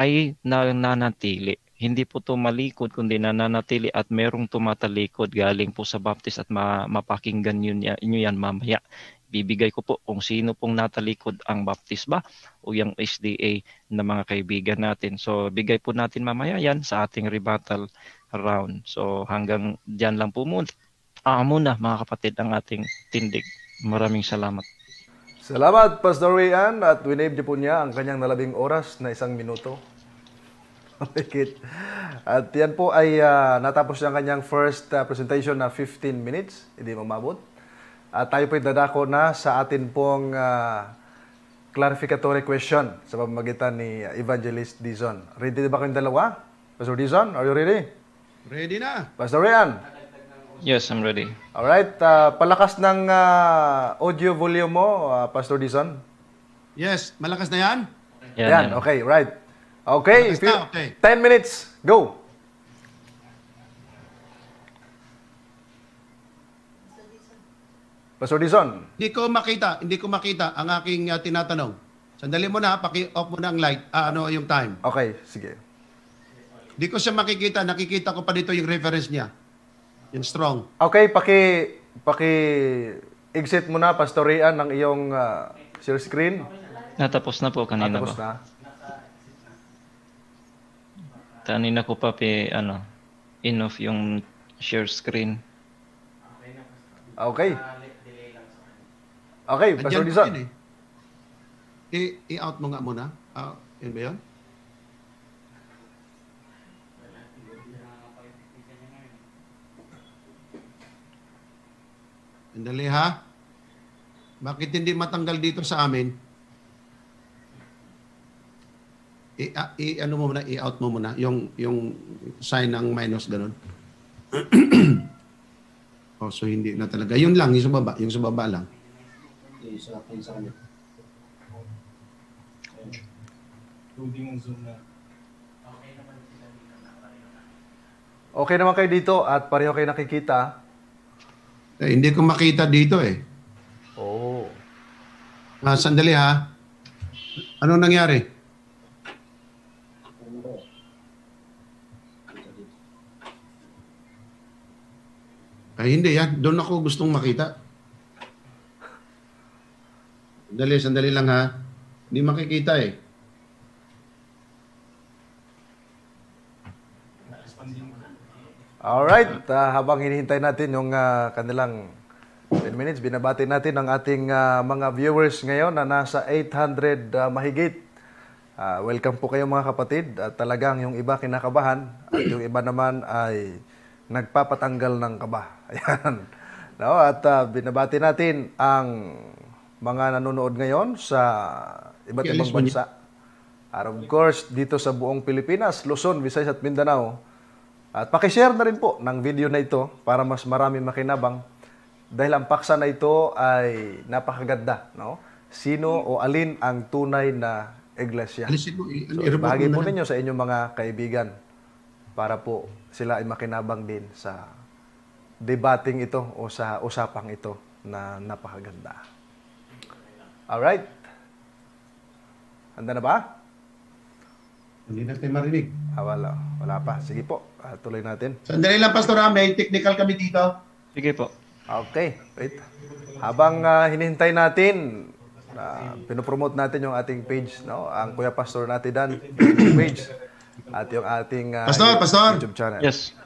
ay nananatili. Hindi po tumalikod kundi nananatili at merong tumatalikod galing po sa baptism at ma- mapakinggan niyo yan mamaya bibigay ko po kung sino pong natalikod ang baptism ba o yung SDA na mga kaibigan natin. So bigay po natin mamaya yan sa ating rebuttal round. So hanggang dyan lang po muna uh, muna mga kapatid ang ating tindig. Maraming salamat. Salamat Pastor Rian at we winave po niya ang kanyang nalabing oras na isang minuto. at yan po ay uh, natapos ang kanyang first uh, presentation na 15 minutes. Hindi mamabot. At tayo po dadako na sa atin pong uh, clarificatory question sa pamamagitan ni Evangelist Dizon. Ready ba kayong dalawa? Pastor Dizon, are you ready? Ready na. Pastor Rian? Yes, I'm ready. All right, uh, palakas ng uh, audio volume mo, uh, Pastor Dison. Yes, malakas na 'yan? Yeah, yan, okay, right. Okay, malakas na, okay. 10 minutes. Go. Pastor Dison. Hindi ko makita, hindi ko makita ang aking uh, tinatanong. Sandali mo na, paki-off mo na ang light, uh, ano yung time. Okay, sige. Hindi ko siya makikita, nakikita ko pa dito yung reference niya. Yung strong. Okay, paki paki exit mo na pastorian ng iyong uh, ah, share screen. Natapos na po kanina Natapos ba? na. Kanina ko pa pi ano, enough yung share screen. Okay. Okay, Pastor Dizon. Eh. I- i-out mo nga muna. Uh, yun ba yun? Andali ha. Bakit hindi matanggal dito sa amin? I, ah, i ano mo muna, i-out mo muna yung yung sign ng minus ganun. oh, so hindi na talaga. Yun lang, yung sa baba, yung sa baba lang. Okay, eh, sa akin sa akin. Loading ng Zoom na. Okay naman kayo dito at pareho kayo nakikita. Eh, hindi ko makita dito eh. Oo. Oh. Ah, sandali ha. Ano nangyari? Ay, hindi yan. Doon ako gustong makita. Sandali, sandali lang ha. Hindi makikita eh. Alright, uh, habang hinihintay natin yung uh, kanilang 10 minutes, binabati natin ang ating uh, mga viewers ngayon na nasa 800 uh, mahigit. Uh, welcome po kayo mga kapatid. At uh, talagang yung iba kinakabahan at yung iba naman ay nagpapatanggal ng kaba. Ayan. No, at uh, binabati natin ang mga nanonood ngayon sa iba't ibang bansa. of course, dito sa buong Pilipinas, Luzon, Visayas at Mindanao, at pakishare na rin po ng video na ito para mas marami makinabang dahil ang paksa na ito ay napakaganda. No? Sino o alin ang tunay na iglesia? So, ibahagi po ninyo sa inyong mga kaibigan para po sila ay makinabang din sa debating ito o sa usapang ito na napakaganda. Alright. Handa na ba? Hindi natin marinig. Ah, wala. Wala pa. Sige po. Uh, tuloy natin. Sandali lang, Pastor Ram. May technical kami dito. Sige po. Okay. Wait. Habang uh, hinihintay natin, uh, pinopromote natin yung ating page, no? Ang Kuya Pastor natin Dan, page. At yung ating uh, Pastor, Pastor. YouTube channel. Yes.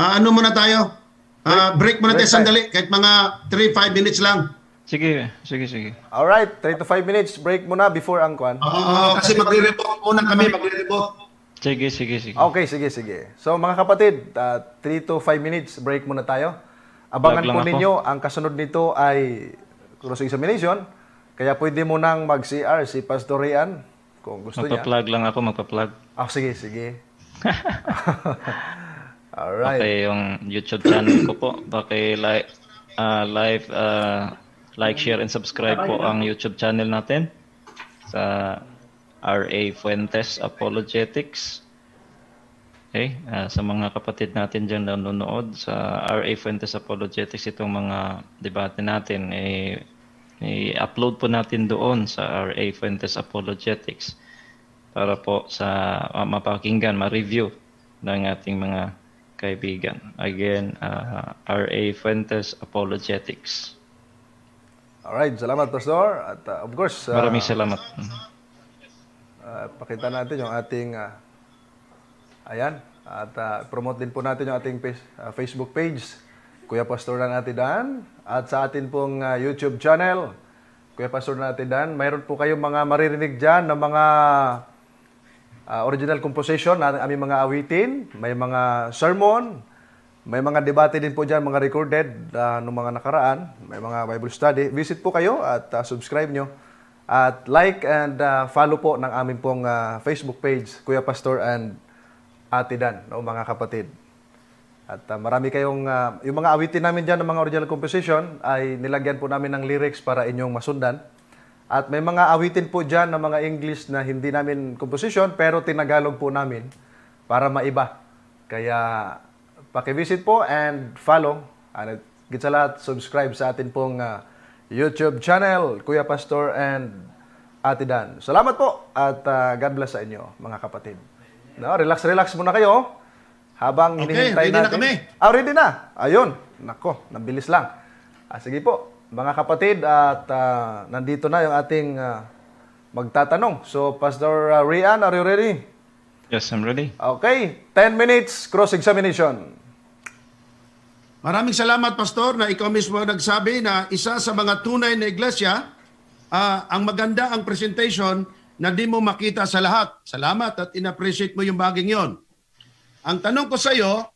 Uh, ano muna tayo? Uh, break muna tayo sandali. Kahit mga 3-5 minutes lang. Sige, sige, sige. All right, 3 to 5 minutes. Break muna before ang kwan. Oo, oh, kasi magre-revoke muna kami, magre-revoke. Sige, sige, sige. Okay, sige, sige. So mga kapatid, uh, 3 to 5 minutes break muna tayo. Abangan po ninyo, ang kasunod nito ay cross-examination. Kaya pwede mo nang mag-CR si Pastor Rian kung gusto magpa niya. Magpa-plug lang ako, magpa-plug. Ah, oh, sige, sige. right. Okay, yung YouTube channel ko po, paki-live uh, ah, live uh, Like, share, and subscribe po ang YouTube channel natin sa RA Fuentes Apologetics. Okay, uh, sa mga kapatid natin diyan na nanonood sa RA Fuentes Apologetics itong mga debate natin eh i-upload po natin doon sa RA Fuentes Apologetics para po sa uh, mapakinggan, ma-review ng ating mga kaibigan. Again, uh, ah, RA Fuentes Apologetics. Alright, salamat Pastor. At uh, of course, uh, maraming salamat. Uh, pakita natin yung ating uh, ayan at uh, promote din po natin yung ating page, uh, Facebook page Kuya Pastor na natin Dan at sa atin pong uh, YouTube channel Kuya Pastor na natin Dan. Mayroon po kayong mga maririnig diyan ng mga uh, original composition na aming mga awitin, may mga sermon, may mga debate din po dyan, mga recorded uh, ah, ng mga nakaraan. May mga Bible study. Visit po kayo at uh, subscribe nyo. At like and uh, follow po ng amin pong uh, Facebook page, Kuya Pastor and Ate Dan, o mga kapatid. At uh, marami kayong, uh, yung mga awitin namin dyan ng mga original composition ay nilagyan po namin ng lyrics para inyong masundan. At may mga awitin po dyan ng mga English na hindi namin composition pero tinagalog po namin para maiba. Kaya paki-visit po and follow. At git sa lahat, subscribe sa atin pong uh, YouTube channel, Kuya Pastor and Ate Dan. Salamat po at uh, God bless sa inyo, mga kapatid. No, relax, relax muna kayo habang okay, hinihintay natin. na kami. Ah, ready na. Ayun. Nako, nabilis lang. Ah, sige po, mga kapatid, at uh, nandito na yung ating uh, magtatanong. So, Pastor uh, Rian, are you ready? Yes, I'm ready. Okay, 10 minutes cross-examination. Maraming salamat, Pastor, na ikaw mismo nagsabi na isa sa mga tunay na iglesia, uh, ang maganda ang presentation na di mo makita sa lahat. Salamat at inappreciate mo yung baging yon. Ang tanong ko sa iyo,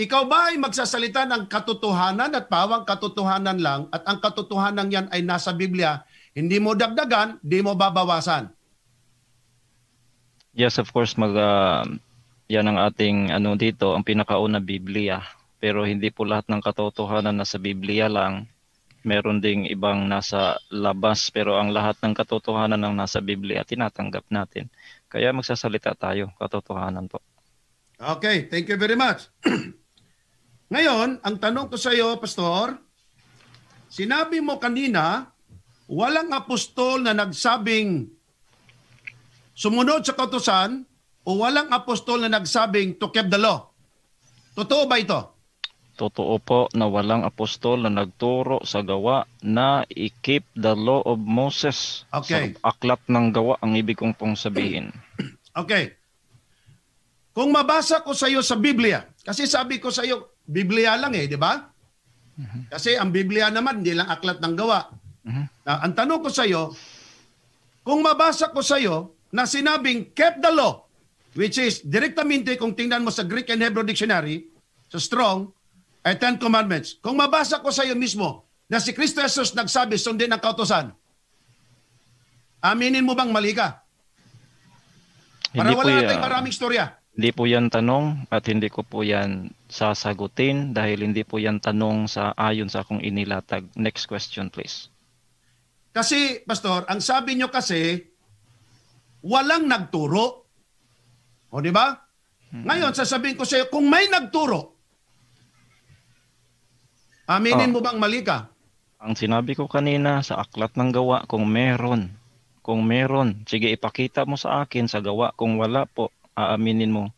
ikaw ba ay magsasalita ng katotohanan at pawang katotohanan lang at ang katotohanan yan ay nasa Biblia, hindi mo dagdagan, di mo babawasan. Yes, of course, mag, uh, yan ang ating ano dito, ang pinakauna Biblia pero hindi po lahat ng katotohanan nasa Biblia lang. Meron ding ibang nasa labas pero ang lahat ng katotohanan ng nasa Biblia tinatanggap natin. Kaya magsasalita tayo, katotohanan po. Okay, thank you very much. Ngayon, ang tanong ko sa iyo, Pastor, sinabi mo kanina, walang apostol na nagsabing sumunod sa kautosan o walang apostol na nagsabing to keep the law. Totoo ba ito? Totoo po na walang apostol na nagturo sa gawa na i-keep the law of Moses. Okay. Sa aklat ng gawa ang ibig kong pong sabihin. Okay. Kung mabasa ko sa iyo sa Biblia, kasi sabi ko sa iyo, Biblia lang eh, di ba? Mhm. Kasi ang Biblia naman, hindi lang aklat ng gawa. Uh-huh. Na, ang tanong ko sa iyo, kung mabasa ko sa iyo na sinabing kept the law, which is directamente kung tingnan mo sa Greek and Hebrew Dictionary, sa strong, ay Ten Commandments, kung mabasa ko sa iyo mismo na si Kristo Jesus nagsabi, sundin ang kautosan, aminin mo bang mali ka? Para hindi wala yan, maraming storya. Hindi po yan tanong at hindi ko po yan sasagutin dahil hindi po yan tanong sa ayon sa akong inilatag. Next question please. Kasi, Pastor, ang sabi nyo kasi, walang nagturo. O, di ba? Hmm. Ngayon, sasabihin ko sa iyo, kung may nagturo, Aminin oh. mo bang mali ka? Ang sinabi ko kanina sa aklat ng gawa kung meron. Kung meron, sige ipakita mo sa akin sa gawa. Kung wala po, aaminin mo.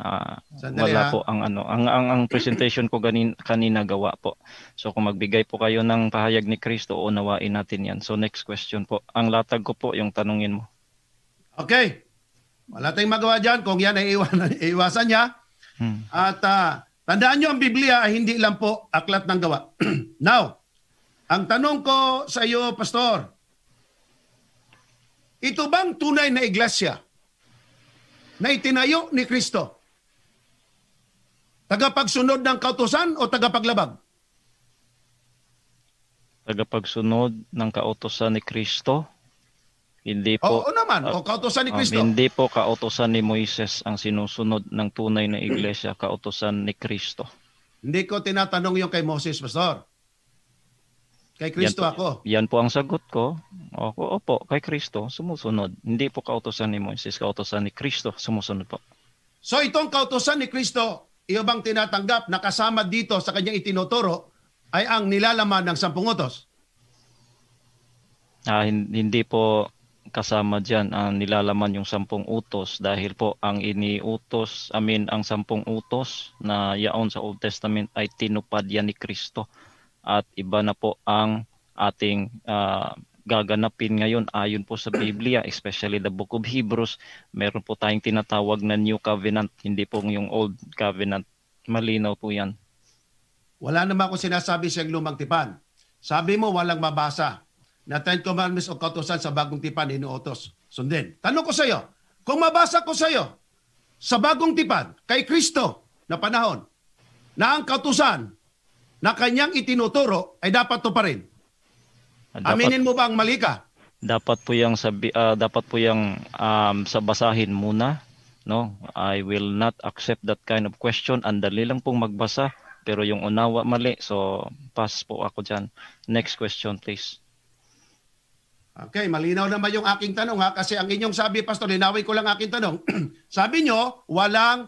Uh, wala ha? po ang ano ang ang, ang presentation ko ganin, kanina gawa po. So kung magbigay po kayo ng pahayag ni Kristo, unawain natin 'yan. So next question po. Ang latag ko po yung tanungin mo. Okay. Wala tayong magawa diyan kung 'yan ay iwan, iwasan niya. Hmm. At uh, Tandaan nyo ang Biblia ay hindi lang po aklat ng gawa. Now, ang tanong ko sa iyo, Pastor, ito bang tunay na iglesia na itinayo ni Kristo? Tagapagsunod ng kautosan o tagapaglabag? Tagapagsunod ng kautosan ni Kristo hindi po. Oo naman, uh, ah, o kautosan ni ah, Kristo. Um, hindi po kautosan ni Moises ang sinusunod ng tunay na iglesia, kautosan ni Kristo. Hindi ko tinatanong yung kay Moses, Pastor. Kay Kristo ako. Yan po ang sagot ko. Opo, opo, kay Kristo, sumusunod. Hindi po kautosan ni Moises, kautosan ni Kristo, sumusunod po. So itong kautosan ni Kristo, iyo bang tinatanggap na kasama dito sa kanyang itinuturo ay ang nilalaman ng sampung utos? Ah, hindi po kasama diyan ang nilalaman yung sampung utos dahil po ang iniutos, I mean ang sampung utos na yaon sa Old Testament ay tinupad yan ni Kristo at iba na po ang ating uh, gaganapin ngayon ayon po sa Biblia, especially the book of Hebrews, meron po tayong tinatawag na New Covenant, hindi po yung Old Covenant. Malinaw po yan. Wala naman akong sinasabi sa lumang tipan. Sabi mo, walang mabasa na Ten Commandments o kautosan sa bagong tipan ni inuotos. Sundin. Tanong ko sa iyo, kung mabasa ko sa iyo sa bagong tipan kay Kristo na panahon na ang kautusan na kanyang itinuturo ay dapat to pa rin. Ah, dapat, Aminin mo ba ang mali ka? Dapat po yung sabi uh, dapat po yung um, sabasahin muna, no? I will not accept that kind of question. Ang dali lang pong magbasa pero yung unawa mali. So pass po ako diyan. Next question please. Okay, malinaw naman yung aking tanong ha kasi ang inyong sabi pastor, linawin ko lang aking tanong. sabi nyo, walang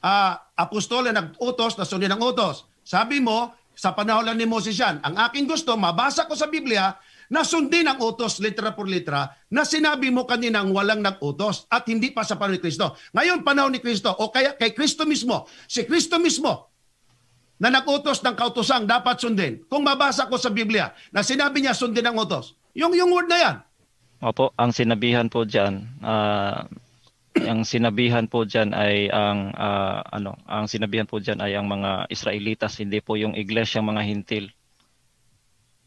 uh, apostol na nag-utos na sunod ang utos. Sabi mo, sa panahon lang ni Moses yan. Ang aking gusto, mabasa ko sa Biblia na sundin ang utos litra por litra na sinabi mo kaninang walang nag-utos at hindi pa sa panahon ni Kristo. Ngayon, panahon ni Kristo o kaya kay Kristo mismo, si Kristo mismo na nag-utos ng kautosang dapat sundin. Kung mabasa ko sa Biblia na sinabi niya sundin ang utos, yung, yung word na yan. Opo, ang sinabihan po diyan, uh, ah, ang sinabihan po diyan ay ang uh, ano, ang sinabihan po diyan ay ang mga Israelitas, hindi po yung iglesyang mga hintil.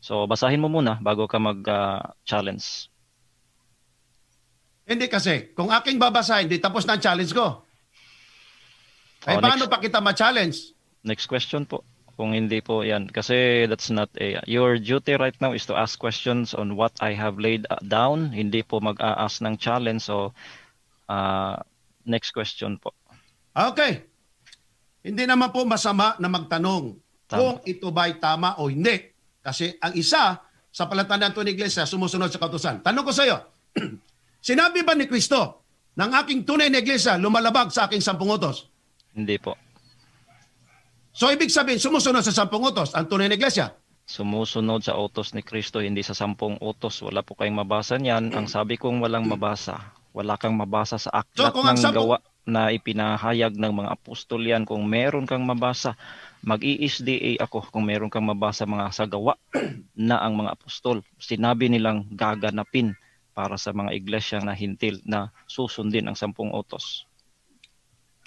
So basahin mo muna bago ka mag-challenge. Uh, hindi kasi, kung aking babasahin, di tapos na ang challenge ko. Eh, oh, paano next, pa kita ma-challenge? Next question po. Kung hindi po yan, kasi that's not a, your duty right now is to ask questions on what I have laid uh, down. Hindi po mag-ask ng challenge. So, uh, next question po. Okay. Hindi naman po masama na magtanong tama. kung ito ba'y tama o hindi. Kasi ang isa, sa palatanan to ni Iglesia, sumusunod sa kautosan. Tanong ko sa iyo, sinabi ba ni Kristo ng aking tunay na Iglesia lumalabag sa aking sampung utos? Hindi po. So ibig sabihin, sumusunod sa sampung utos ang tunay na iglesia. Sumusunod sa utos ni Kristo, hindi sa sampung utos. Wala po kayong mabasa niyan. Ang sabi kong walang mabasa. Wala kang mabasa sa aklat so, ng sampung... gawa na ipinahayag ng mga apostol yan. Kung meron kang mabasa, mag-ESDA ako kung meron kang mabasa mga sagawa na ang mga apostol. Sinabi nilang gaganapin para sa mga iglesia na hintil na susundin ang sampung otos.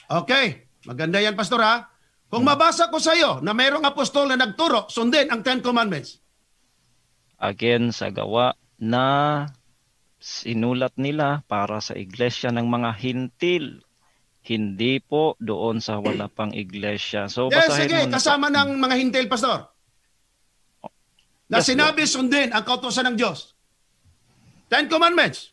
Okay. Maganda yan, Pastor ha? Kung mabasa ko sa iyo na mayroong apostol na nagturo, sundin ang Ten Commandments. Again, sa gawa na sinulat nila para sa iglesia ng mga hintil. Hindi po doon sa wala pang iglesia. So, yes, basahin sige, kasama ng mga hintil, Pastor. Na yes, sinabi Lord. sundin ang kautosan ng Diyos. Ten Commandments.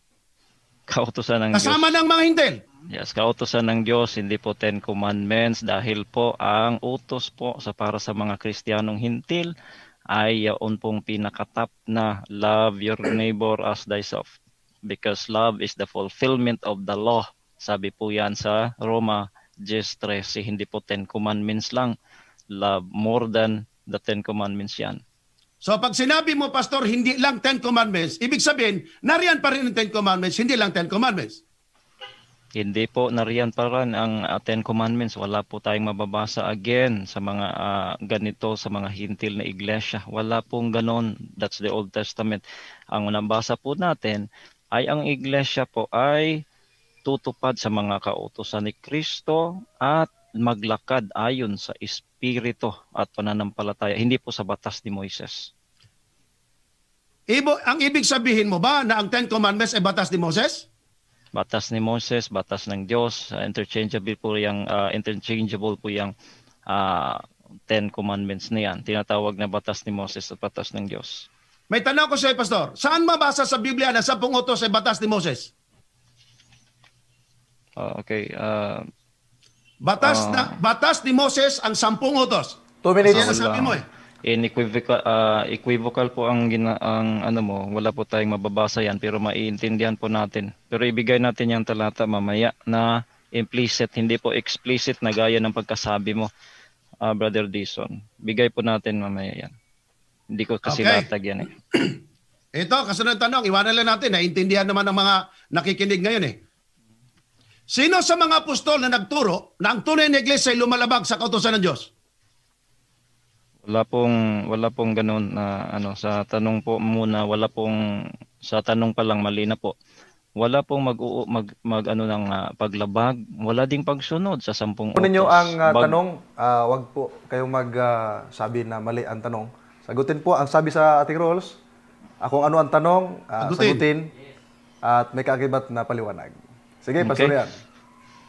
Kautosan ng kasama Diyos. Kasama ng mga hintil. Yes, kautosan ng Diyos, hindi po Ten Commandments dahil po ang utos po sa para sa mga Kristiyanong hintil ay yaon uh, pong pinakatap na love your neighbor as thyself because love is the fulfillment of the law. Sabi po yan sa Roma 10.13, si hindi po Ten Commandments lang. Love more than the Ten Commandments yan. So pag sinabi mo, Pastor, hindi lang Ten Commandments, ibig sabihin, nariyan pa rin ang Ten Commandments, hindi lang Ten Commandments. Hindi po nariyan pa rin ang uh, Ten Commandments. Wala po tayong mababasa again sa mga uh, ganito, sa mga hintil na iglesia. Wala pong ganon. That's the Old Testament. Ang nabasa po natin ay ang iglesia po ay tutupad sa mga kautosan ni Kristo at maglakad ayon sa espiritu at pananampalataya, hindi po sa batas ni Moises. Ibo, ang ibig sabihin mo ba na ang Ten Commandments ay batas ni Moses? batas ni Moses, batas ng Diyos, uh, interchangeable po yung uh, interchangeable po yung uh, Ten Commandments na Tinatawag na batas ni Moses at batas ng Diyos. May tanong ko sa iyo, Pastor. Saan mabasa sa Biblia na sampung utos ay batas ni Moses? Uh, okay. Uh, batas uh, na batas ni Moses ang sampung utos. Two minutes. Kasi sabi mo eh inequivocal uh, equivocal po ang gina, ang ano mo, wala po tayong mababasa yan pero maiintindihan po natin. Pero ibigay natin yung talata mamaya na implicit, hindi po explicit na gaya ng pagkasabi mo, uh, Brother Dison. Bigay po natin mamaya yan. Hindi ko kasi okay. latag yan eh. Ito, kasunod tanong, iwanan lang natin, naiintindihan naman ng mga nakikinig ngayon eh. Sino sa mga apostol na nagturo na ang tunay na iglesia ay lumalabag sa kautosan ng Diyos? Wala pong wala pong ganoon na ano sa tanong po muna wala pong sa tanong pa lang mali na po. Wala pong mag mag, mag ano ng uh, ah, paglabag, wala ding pagsunod sa 10 oras. Kunin niyo ang uh, Bag- tanong, uh, wag po kayong mag uh, na mali ang tanong. Sagutin po ang sabi sa ating rules. Ako ano ang tanong, uh, sagutin. sagutin at may kaakibat na paliwanag. Sige, okay. pasurian.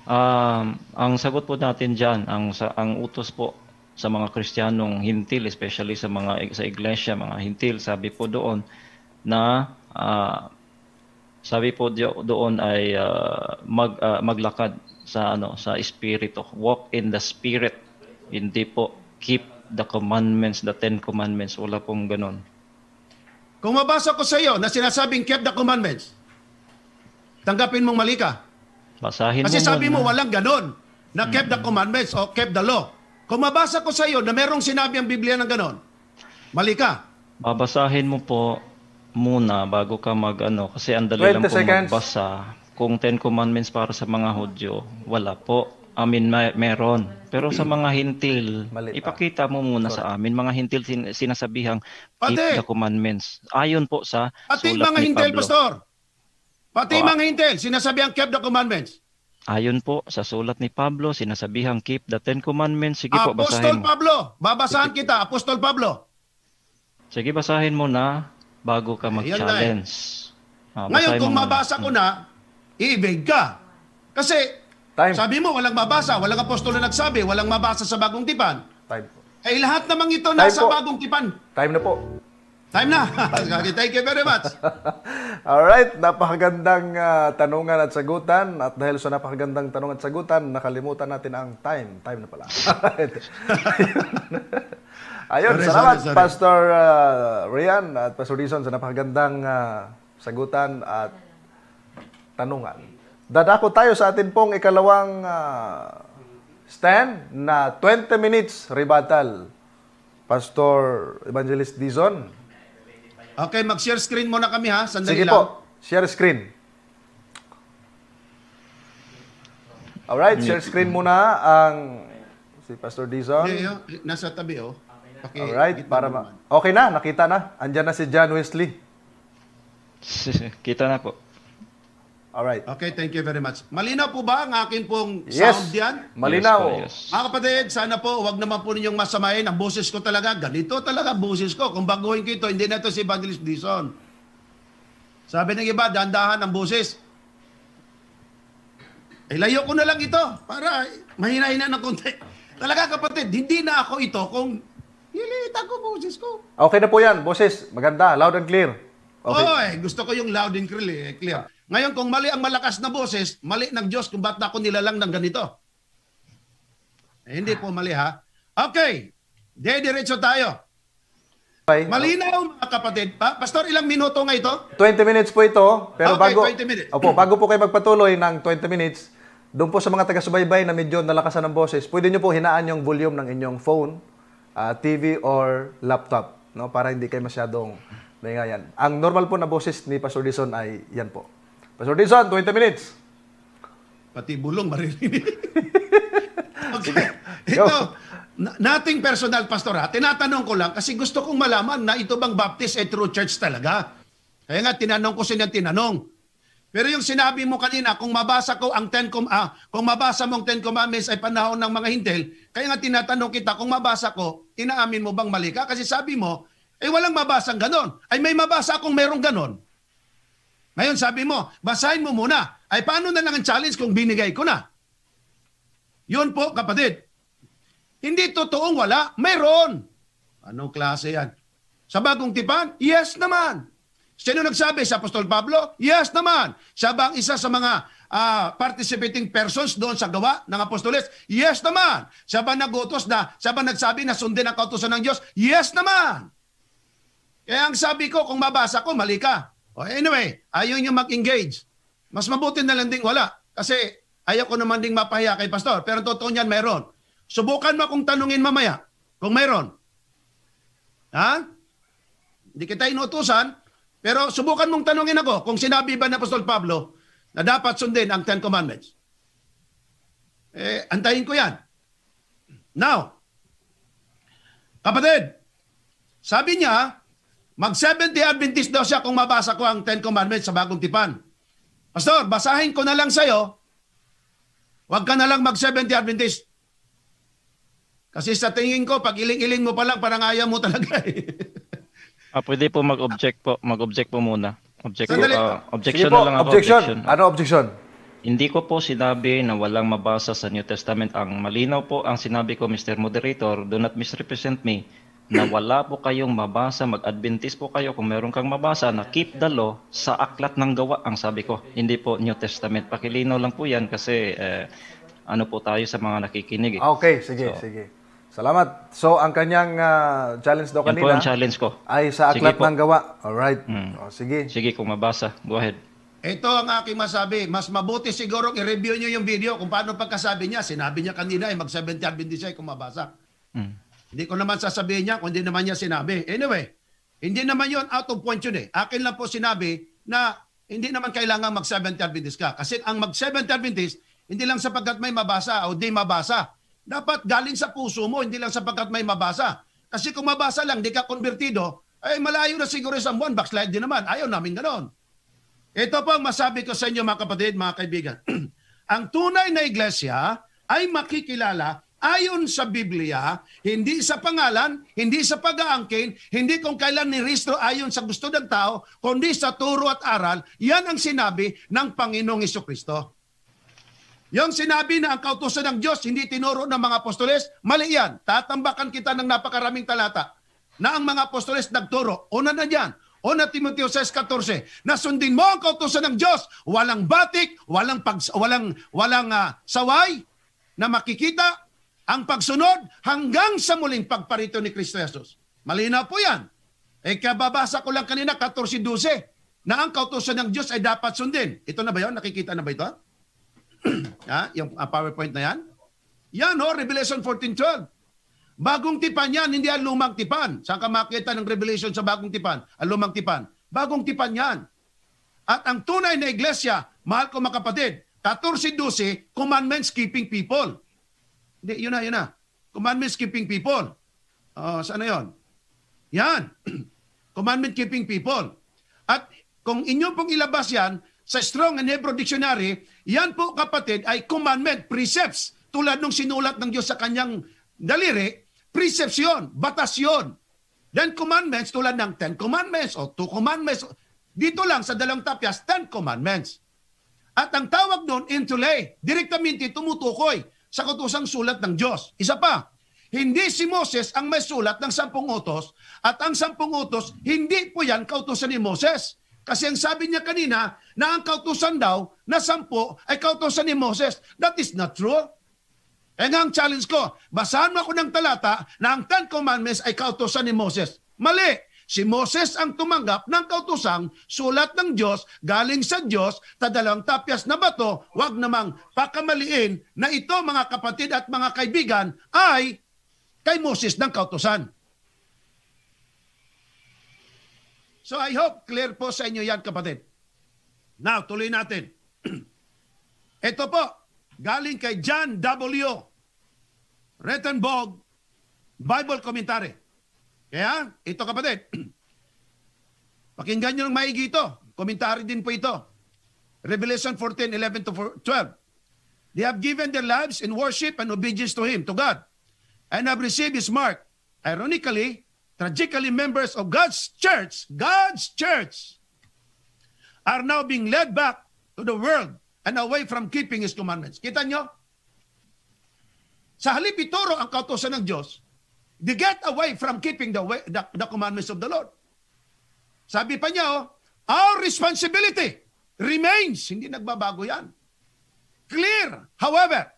Um, ang sagot po natin diyan, ang ang utos po sa mga Kristiyanong hintil, especially sa mga sa iglesia, mga hintil, sabi po doon na uh, sabi po doon ay uh, mag uh, maglakad sa ano sa espiritu, walk in the spirit. Hindi po keep the commandments, the Ten Commandments, wala pong ganun. Kung mabasa ko sa iyo na sinasabing keep the commandments, tanggapin mong mali ka. Basahin Kasi mo sabi mo, na. walang ganun na keep mm-hmm. the commandments o keep the law. Kung mabasa ko sa iyo na merong sinabi ang Biblia ng ganon, mali ka. Babasahin mo po muna bago ka mag ano, kasi ang dali lang po magbasa. Kung Ten Commandments para sa mga Hudyo, wala po. I mean, may, meron. Pero sa mga hintil, Malita. ipakita mo muna Sorry. sa amin. Mga hintil sin, sinasabihang Pati, the commandments. Ayon po sa Pati sulat mga ni hintil, Pablo. Pastor. Pati oh, mga hintil, sinasabihang keep the commandments. Ayon po sa sulat ni Pablo, sinasabihang keep the Ten Commandments. Sige Apostol po, basahin mo. Pablo, babasahan kita, Apostol Pablo. Sige, basahin mo na bago ka eh. mag-challenge. Ah, Ngayon, kung mabasa ko na, iibig ka. Kasi, Time. sabi mo, walang mabasa, walang apostol na nagsabi, walang mabasa sa bagong tipan. Time Eh, lahat namang ito Time nasa po. bagong tipan. Time na po. Time na. Thank you very much. All right, napakagandang uh, tanungan at sagutan. At dahil sa napakagandang tanong at sagutan, nakalimutan natin ang time. Time na pala. Ayun, sorry, salamat sorry, sorry. Pastor uh, Rian at Pastor Dison sa napakagandang uh, sagutan at tanungan. Dadako tayo sa atin pong ikalawang uh, stand na 20 minutes rebuttal. Pastor Evangelist Dizon, Okay, mag-share screen muna kami ha. Sandali Sige lang. po, share screen. All right, share screen muna ang si Pastor Dizon. Okay, oh, eh, nasa tabi oh. Okay, All right, para ma- Okay na, nakita na. Andiyan na si John Wesley. Kita na po. Alright. Okay, thank you very much. Malinaw po ba ang akin pong yes. sound diyan? Malinaw. Yes, Mga kapatid, sana po wag naman po ninyong masamain. Ang boses ko talaga, ganito talaga boses ko. Kung baguhin ko ito, hindi na ito si Evangelist Dizon. Sabi ng iba, dandahan ang boses. Ilayo eh, ko na lang ito para mahina-hina ng konti. Talaga kapatid, hindi na ako ito kung nililitan ko boses ko. Okay na po yan, boses. Maganda, loud and clear. Okay. Oy, gusto ko yung loud and clear. Eh, clear. Ngayon kung mali ang malakas na boses, mali ng Diyos kung ba't ako nilalang ng ganito. Eh, hindi po mali ha. Okay, dediretso tayo. Okay. Malinaw mga kapatid. Pa, Pastor, ilang minuto nga ito? 20 minutes po ito. Pero okay, bago, 20 minutes. Opo, bago po kayo magpatuloy ng 20 minutes, doon po sa mga taga-subaybay na medyo nalakasan ng boses, pwede nyo po hinaan yung volume ng inyong phone, uh, ah, TV, or laptop. No? Para hindi kayo masyadong naingayan. Ang normal po na boses ni Pastor Dison ay yan po. Pastor Dizon, 20 minutes. Pati bulong maririnig. okay. Ito, nating personal, Pastor, ha? tinatanong ko lang kasi gusto kong malaman na ito bang Baptist at True Church talaga. Kaya nga, tinanong ko sinyang tinanong. Pero yung sinabi mo kanina, kung mabasa ko ang 10 com- ah, kung mabasa mong 10 commandments ay panahon ng mga hintel, kaya nga tinatanong kita kung mabasa ko, inaamin mo bang mali ka? Kasi sabi mo, eh walang mabasang ganon. Ay may mabasa akong merong ganon. Ngayon sabi mo, basahin mo muna. Ay paano na lang ang challenge kung binigay ko na? Yun po kapatid. Hindi totoong wala, mayroon. Anong klase yan? Sa bagong tipan? Yes naman. Sino nagsabi? Sa Apostol Pablo? Yes naman. Siya ba ang isa sa mga uh, participating persons doon sa gawa ng apostoles? Yes naman. Siya ba nagutos na, siya ba nagsabi na sundin ang kautosan ng Diyos? Yes naman. Kaya ang sabi ko, kung mabasa ko, mali ka. Oh, Anyway, ayaw nyo mag-engage. Mas mabuti na lang ding wala. Kasi ayaw ko naman ding mapahiya kay Pastor. Pero totoo niyan, mayroon. Subukan mo akong tanungin mamaya kung mayroon. Ha? Hindi kita inutusan, pero subukan mong tanungin ako kung sinabi ba ni Apostol Pablo na dapat sundin ang Ten Commandments. Eh, antayin ko yan. Now, kapatid, sabi niya, Mag 70 Adventist daw siya kung mabasa ko ang Ten Commandments sa bagong tipan. Pastor, basahin ko na lang sa'yo. Huwag ka na lang mag 70 Adventist. Kasi sa tingin ko, pag iling-iling mo pa lang, parang ayaw mo talaga eh. ah, pwede po mag-object po. Mag-object po muna. Object, Sandali. uh, objection po, na lang ako. Objection. objection. Ano objection? Hindi ko po sinabi na walang mabasa sa New Testament. Ang malinaw po ang sinabi ko, Mr. Moderator, do not misrepresent me na wala po kayong mabasa, mag-adventist po kayo kung meron kang mabasa na keep the law sa aklat ng gawa, ang sabi ko. Hindi po New Testament. Pakilino lang po yan kasi eh, ano po tayo sa mga nakikinig. Eh. Okay, sige, so, sige. Salamat. So, ang kanyang uh, challenge daw kanina. po ang challenge ko. Ay sa aklat ng gawa. Alright. Mm. O, oh, sige. Sige, kung mabasa. Go ahead. Ito ang aking masabi. Mas mabuti siguro i-review nyo yung video kung paano pagkasabi niya. Sinabi niya kanina ay eh, mag-70 siya eh, kung mabasa. Mm. Hindi ko naman sasabihin niya kung hindi naman niya sinabi. Anyway, hindi naman yon out of point yun eh. Akin lang po sinabi na hindi naman kailangan mag 70 th Adventist ka. Kasi ang mag 70 th Adventist, hindi lang sapagkat may mabasa o di mabasa. Dapat galing sa puso mo, hindi lang sapagkat may mabasa. Kasi kung mabasa lang, di ka konvertido, ay eh, malayo na siguro sa buwan, backslide din naman. Ayaw namin ganoon. Ito po ang masabi ko sa inyo mga kapatid, mga kaibigan. ang tunay na iglesia ay makikilala Ayon sa Biblia, hindi sa pangalan, hindi sa pag-aangkin, hindi kung kailan ni Risto ayon sa gusto ng tao, kundi sa turo at aral, yan ang sinabi ng Panginoong Iso Kristo. Yung sinabi na ang kautusan ng Diyos hindi tinuro ng mga apostoles, mali yan. Tatambakan kita ng napakaraming talata na ang mga apostoles nagturo. Una na yan, o na Timoteo 6:14 na sundin mo ang kautusan ng Diyos walang batik walang pag, walang walang uh, saway na makikita ang pagsunod hanggang sa muling pagparito ni Kristo Jesus. Malinaw po yan. E eh, kababasa ko lang kanina 14.12 na ang kautusan ng Diyos ay dapat sundin. Ito na ba yon? Nakikita na ba ito? ha? Ah, yung uh, PowerPoint na yan? Yan ho, oh, Revelation 14.12. Bagong tipan yan, hindi ang lumang tipan. Saan ka makita ng Revelation sa bagong tipan? Ang lumang tipan. Bagong tipan yan. At ang tunay na iglesia, mahal ko mga kapatid, 14.12, commandments keeping people. Hindi, yun na, yun na. Commandment keeping people. Uh, saan na yun? Yan. Commandment keeping people. At kung inyo pong ilabas yan sa Strong and Hebrew Dictionary, yan po kapatid ay commandment, precepts. Tulad nung sinulat ng Diyos sa kanyang daliri, precepts yun, batas yun. Then commandments tulad ng Ten Commandments o Two Commandments. Dito lang sa dalawang tapyas, Ten Commandments. At ang tawag doon, interlay, direktamente tumutukoy sa kutosang sulat ng Diyos. Isa pa, hindi si Moses ang may sulat ng sampung utos at ang sampung utos, hindi po yan kautusan ni Moses. Kasi ang sabi niya kanina na ang kautusan daw na sampu ay kautusan ni Moses. That is not true. Kaya eh nga ang challenge ko, basahan mo ako ng talata na ang Ten Commandments ay kautusan ni Moses. Mali! Si Moses ang tumanggap ng kautosang sulat ng Diyos galing sa Diyos sa dalawang tapyas na bato, wag namang pakamaliin na ito mga kapatid at mga kaibigan ay kay Moses ng kautusan. So I hope clear po sa inyo yan kapatid. Now tuloy natin. ito po, galing kay John W. Rettenberg, Bible Commentary. Kaya, ito kapatid, pakinggan nyo ng maigi ito. Komentary din po ito. Revelation 14, 11 to 12. They have given their lives in worship and obedience to Him, to God, and have received His mark. Ironically, tragically, members of God's church, God's church, are now being led back to the world and away from keeping His commandments. Kita nyo? Sa halip ituro ang kautosan ng Diyos, They get away from keeping the, way, the, the commandments of the Lord. Sabi pa niya, oh, our responsibility remains. Hindi nagbabago yan. Clear. However,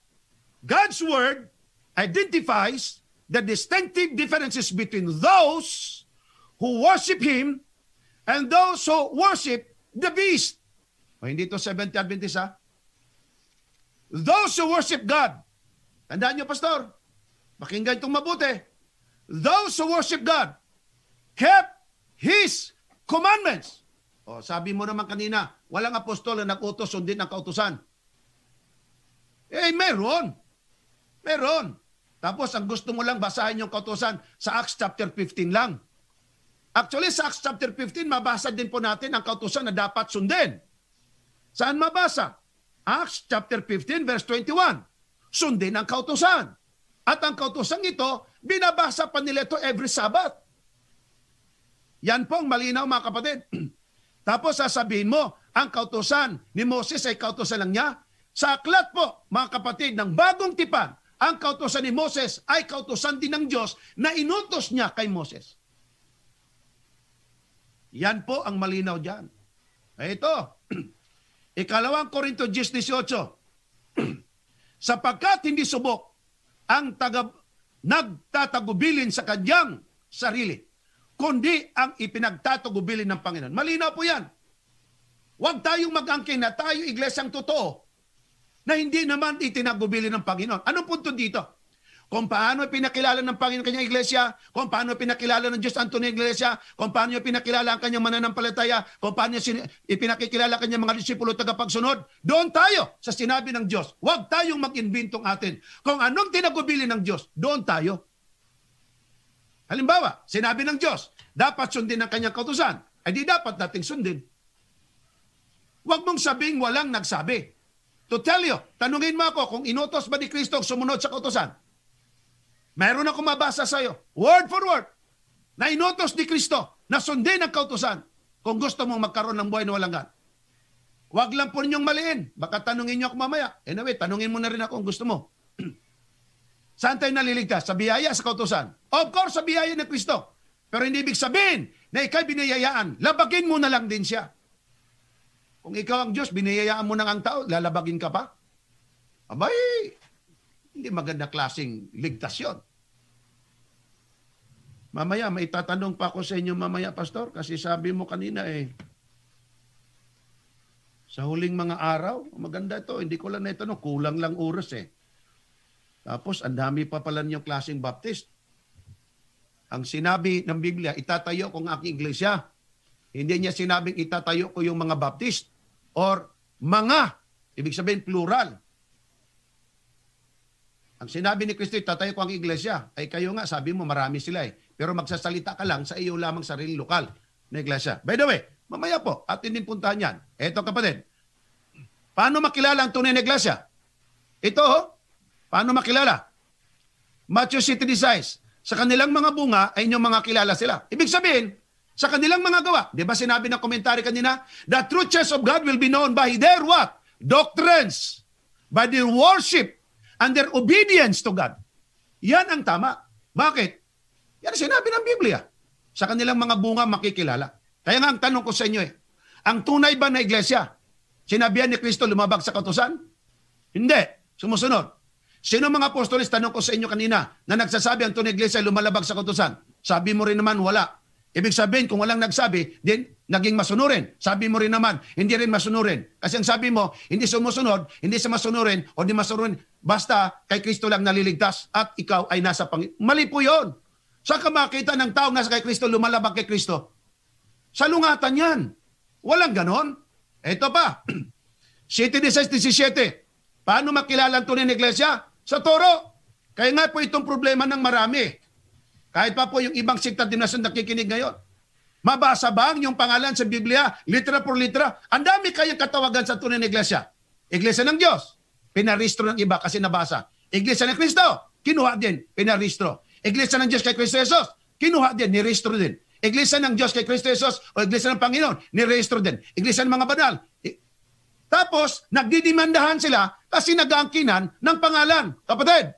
God's Word identifies the distinctive differences between those who worship Him and those who worship the beast. O hindi ito 70 Adventist ha? Those who worship God. Tandaan niyo, Pastor. Pakinggan itong mabuti those who worship God kept His commandments. O, sabi mo naman kanina, walang apostol na nag-utos, sundin ang kautusan. Eh, meron. Meron. Tapos ang gusto mo lang basahin yung kautusan sa Acts chapter 15 lang. Actually, sa Acts chapter 15, mabasa din po natin ang kautusan na dapat sundin. Saan mabasa? Acts chapter 15 verse 21. Sundin ang kautusan. At ang kautusan ito Binabasa pa nila ito every Sabat. Yan pong malinaw mga kapatid. Tapos sasabihin mo, ang kautosan ni Moses ay kautosan lang niya. Sa aklat po, mga kapatid, ng bagong tipan, ang kautosan ni Moses ay kautosan din ng Diyos na inutos niya kay Moses. Yan po ang malinaw dyan. Ay eh, ito, ikalawang Korinto 10.18, sapagkat hindi subok ang taga, nagtatagubilin sa kanyang sarili, kundi ang ipinagtatagubilin ng Panginoon. Malinaw po yan. Huwag tayong mag-angkin na tayo iglesyang totoo na hindi naman itinagubilin ng Panginoon. Anong punto dito? kung paano pinakilala ng Panginoon kanyang iglesia, kung paano pinakilala ng Diyos ang tunay iglesia, kung paano niya pinakilala ang kanyang mananampalataya, kung paano niya ipinakikilala kanyang mga disipulo tagapagsunod. Doon tayo sa sinabi ng Diyos. Huwag tayong mag-inventong atin. Kung anong tinagubili ng Diyos, doon tayo. Halimbawa, sinabi ng Diyos, dapat sundin ang kanyang kautusan. Ay eh, di dapat nating sundin. Huwag mong sabing walang nagsabi. To tell you, tanungin mo ako kung inutos ba ni Kristo sumunod sa kautusan. Mayroon akong mabasa sa iyo, word for word, na inotos ni Kristo na sundin ang kautusan kung gusto mong magkaroon ng buhay na walang gan. Huwag lang po ninyong maliin. Baka tanungin niyo ako mamaya. Anyway, tanungin mo na rin ako kung gusto mo. Saan tayo naliligtas? Sa biyaya, sa kautusan. Of course, sa biyaya ng Kristo. Pero hindi ibig sabihin na ikay binayayaan. Labagin mo na lang din siya. Kung ikaw ang Diyos, binayayaan mo nang ang tao, lalabagin ka pa? Abay, hindi maganda klaseng ligtas yun. Mamaya, may tatanong pa ako sa inyo mamaya, Pastor, kasi sabi mo kanina eh, sa huling mga araw, maganda to, hindi ko lang naitanong, kulang lang oras eh. Tapos, ang dami pa pala niyong klaseng Baptist. Ang sinabi ng Biblia, itatayo ko ang aking iglesia. Hindi niya sinabing itatayo ko yung mga Baptist or mga, ibig sabihin plural. Ang sinabi ni Kristo, itatayo ko ang iglesia. Ay kayo nga, sabi mo marami sila eh. Pero magsasalita ka lang sa iyo lamang sarili lokal na iglesia. By the way, mamaya po, atin din puntahan yan. Eto kapatid, paano makilala ang tunay na iglesia? Ito, oh, paano makilala? Matthew City 6.36, sa kanilang mga bunga ay inyong mga kilala sila. Ibig sabihin, sa kanilang mga gawa. Di ba sinabi ng komentary kanina? The true church of God will be known by their what? Doctrines. By their worship and their obedience to God. Yan ang tama. Bakit? Yan ang sinabi ng Biblia. Sa kanilang mga bunga makikilala. Kaya nga ang tanong ko sa inyo eh, ang tunay ba na iglesia? Sinabihan ni Kristo lumabag sa katusan? Hindi. Sumusunod. Sino mga apostolis, tanong ko sa inyo kanina, na nagsasabi ang tunay iglesia lumalabag sa katusan? Sabi mo rin naman, wala. Ibig sabihin, kung walang nagsabi, din naging masunurin. Sabi mo rin naman, hindi rin masunurin. Kasi ang sabi mo, hindi sumusunod, hindi sa masunurin, o di masunurin, basta kay Kristo lang naliligtas at ikaw ay nasa pangit. Mali po yun. Saan ka makita ng tao na kay Kristo, lumalabag kay Kristo? Salungatan yan. Walang ganon. Ito pa, 16-17. Paano makilala ang tunay na iglesia? Sa toro. Kaya nga po itong problema ng marami. Kahit pa po yung ibang sikta dinasyon nakikinig ngayon. Mabasa ba ang yung pangalan sa Biblia, litra por litra? Ang dami kayang katawagan sa tunay na iglesia. Iglesia ng Diyos, pinaristro ng iba kasi nabasa. Iglesia ng Kristo, kinuha din, pinaristro. Iglesia ng Diyos kay Kristo Jesus, kinuha din, nirehistro din. Iglesia ng Diyos kay Kristo Jesus o Iglesia ng Panginoon, nirehistro din. Iglesia ng mga banal. Tapos, nagdidimandahan sila kasi nag-aangkinan ng pangalan. Kapatid,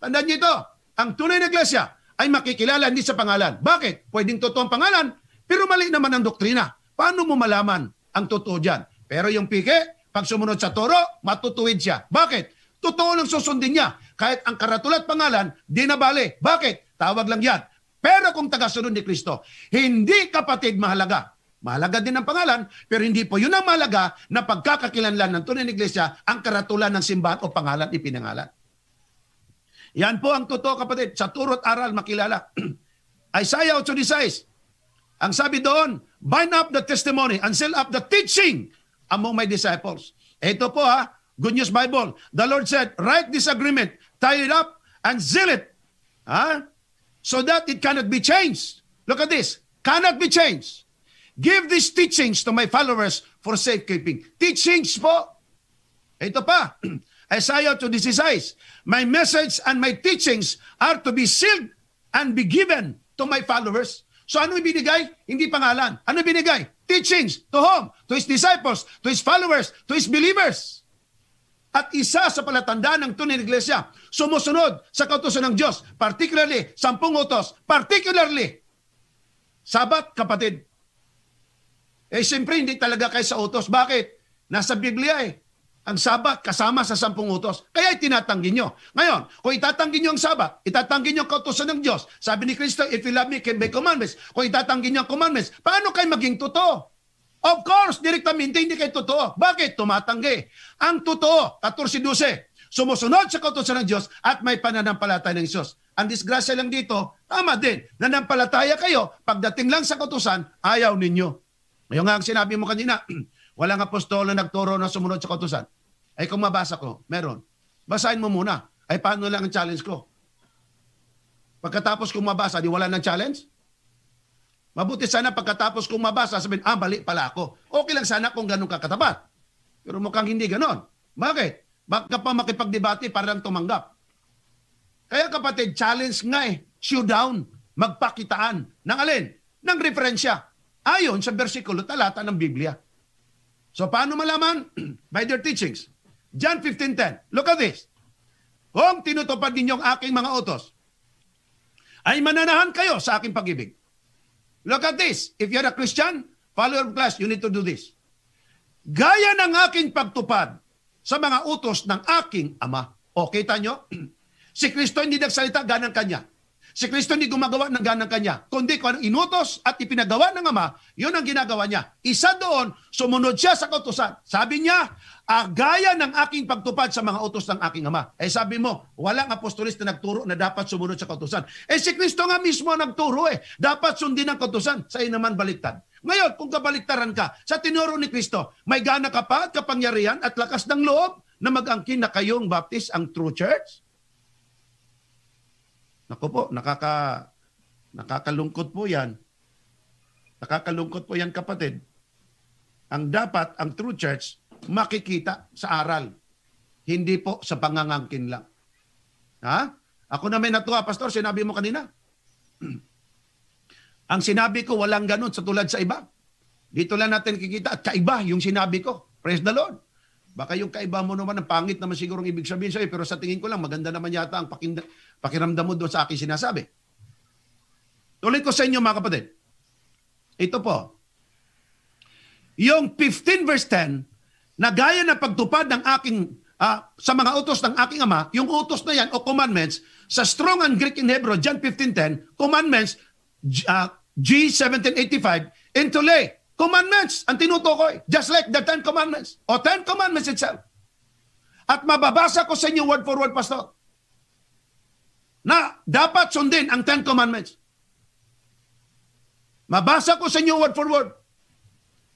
tandaan niyo ito, ang tunay na iglesia ay makikilala hindi sa pangalan. Bakit? Pwedeng totoo ang pangalan, pero mali naman ang doktrina. Paano mo malaman ang totoo dyan? Pero yung pike, pag sumunod sa toro, matutuwid siya. Bakit? Totoo lang susundin niya. Kahit ang karatulat pangalan, di nabali. Bakit? Tawag lang yan. Pero kung tagasunod ni Kristo, hindi kapatid mahalaga. Mahalaga din ang pangalan, pero hindi po yun ang mahalaga na pagkakakilanlan ng tunay ng iglesia ang karatula ng simbahan o pangalan ipinangalan. Yan po ang totoo kapatid. Sa turot aral makilala. Isaiah 8.16. Ang sabi doon, bind up the testimony and seal up the teaching among my disciples. Ito po ha, Good News Bible. The Lord said, write this agreement tie it up, and seal it. Huh? So that it cannot be changed. Look at this. Cannot be changed. Give these teachings to my followers for safekeeping. Teachings po. Ito pa. Isaiah 26. My message and my teachings are to be sealed and be given to my followers. So ano ibinigay? Hindi pangalan. Ano binigay? Teachings to whom? To his disciples, to his followers, to his believers. At isa sa palatandaan ng tunay na iglesia, sumusunod sa kautusan ng Diyos, particularly sampung utos, particularly sabat, kapatid. Eh, siyempre, hindi talaga kayo sa utos. Bakit? Nasa Biblia eh. Ang sabat kasama sa sampung utos. Kaya itinatanggi nyo. Ngayon, kung itatanggi nyo ang sabat, itatanggi nyo ang kautusan ng Diyos. Sabi ni Kristo, if you love me, keep my commandments. Kung itatanggi nyo ang commandments, paano kayo maging totoo? Of course, direktamente hindi kayo totoo. Bakit? Tumatanggi. Ang totoo, 14-12, sumusunod sa kautosan ng Diyos at may pananampalataya ng Diyos. Ang disgrasya lang dito, tama din, nanampalataya kayo, pagdating lang sa kautosan, ayaw ninyo. Ngayon nga ang sinabi mo kanina, walang apostol na nagturo na sumunod sa kautosan. Ay kung mabasa ko, meron. Basahin mo muna. Ay paano lang ang challenge ko? Pagkatapos kong mabasa, di wala ng challenge? Mabuti sana pagkatapos kong mabasa, sabihin, ah, mali pala ako. Okay lang sana kung ganun kakatapat. Pero mukhang hindi ganon. Bakit? Baka pa makipagdebate para lang tumanggap. Kaya kapatid, challenge nga eh, showdown, magpakitaan ng alin? Ng referensya. Ayon sa versikulo talata ng Biblia. So paano malaman? By their teachings. John 15.10. Look at this. Kung tinutupad ninyo ang aking mga utos, ay mananahan kayo sa aking pag-ibig. Look at this. If you're a Christian, follower of Christ, you need to do this. Gaya ng aking pagtupad sa mga utos ng aking ama. O, kita nyo? si Kristo hindi nagsalita ganang kanya. Si Kristo hindi gumagawa ng ganang kanya. Kundi kung anong inutos at ipinagawa ng Ama, yun ang ginagawa niya. Isa doon, sumunod siya sa kautosan. Sabi niya, ah, gaya ng aking pagtupad sa mga utos ng aking Ama. Eh sabi mo, walang apostolis na nagturo na dapat sumunod sa kautosan. Eh si Kristo nga mismo nagturo eh. Dapat sundin ang kautosan. Sa naman baliktad. Ngayon, kung kabaliktaran ka, sa tinuro ni Kristo, may gana ka pa, kapangyarihan at lakas ng loob na mag-angkin na kayong baptist ang true church? Naku po, nakaka, nakakalungkot po yan. Nakakalungkot po yan kapatid. Ang dapat, ang true church, makikita sa aral. Hindi po sa pangangangkin lang. Ha? Ako na may natuwa, Pastor, sinabi mo kanina. Ang sinabi ko, walang ganun sa tulad sa iba. Dito lang natin kikita at kaiba yung sinabi ko. Praise the Lord. Baka yung kaiba mo naman, ang pangit naman siguro ibig sabihin sa'yo, pero sa tingin ko lang, maganda naman yata ang pakinda, pakiramdam mo doon sa akin sinasabi. Tuloy ko sa inyo mga kapatid. Ito po. Yung 15 verse 10, na gaya ng pagtupad ng aking uh, sa mga utos ng aking ama, yung utos na yan o commandments, sa strong and Greek in Hebrew, John 15.10, commandments, uh, G1785 into lay commandments ang tinutukoy. Just like the Ten Commandments or Ten Commandments itself. At mababasa ko sa inyo word for word, Pastor, na dapat sundin ang Ten Commandments. Mabasa ko sa inyo word for word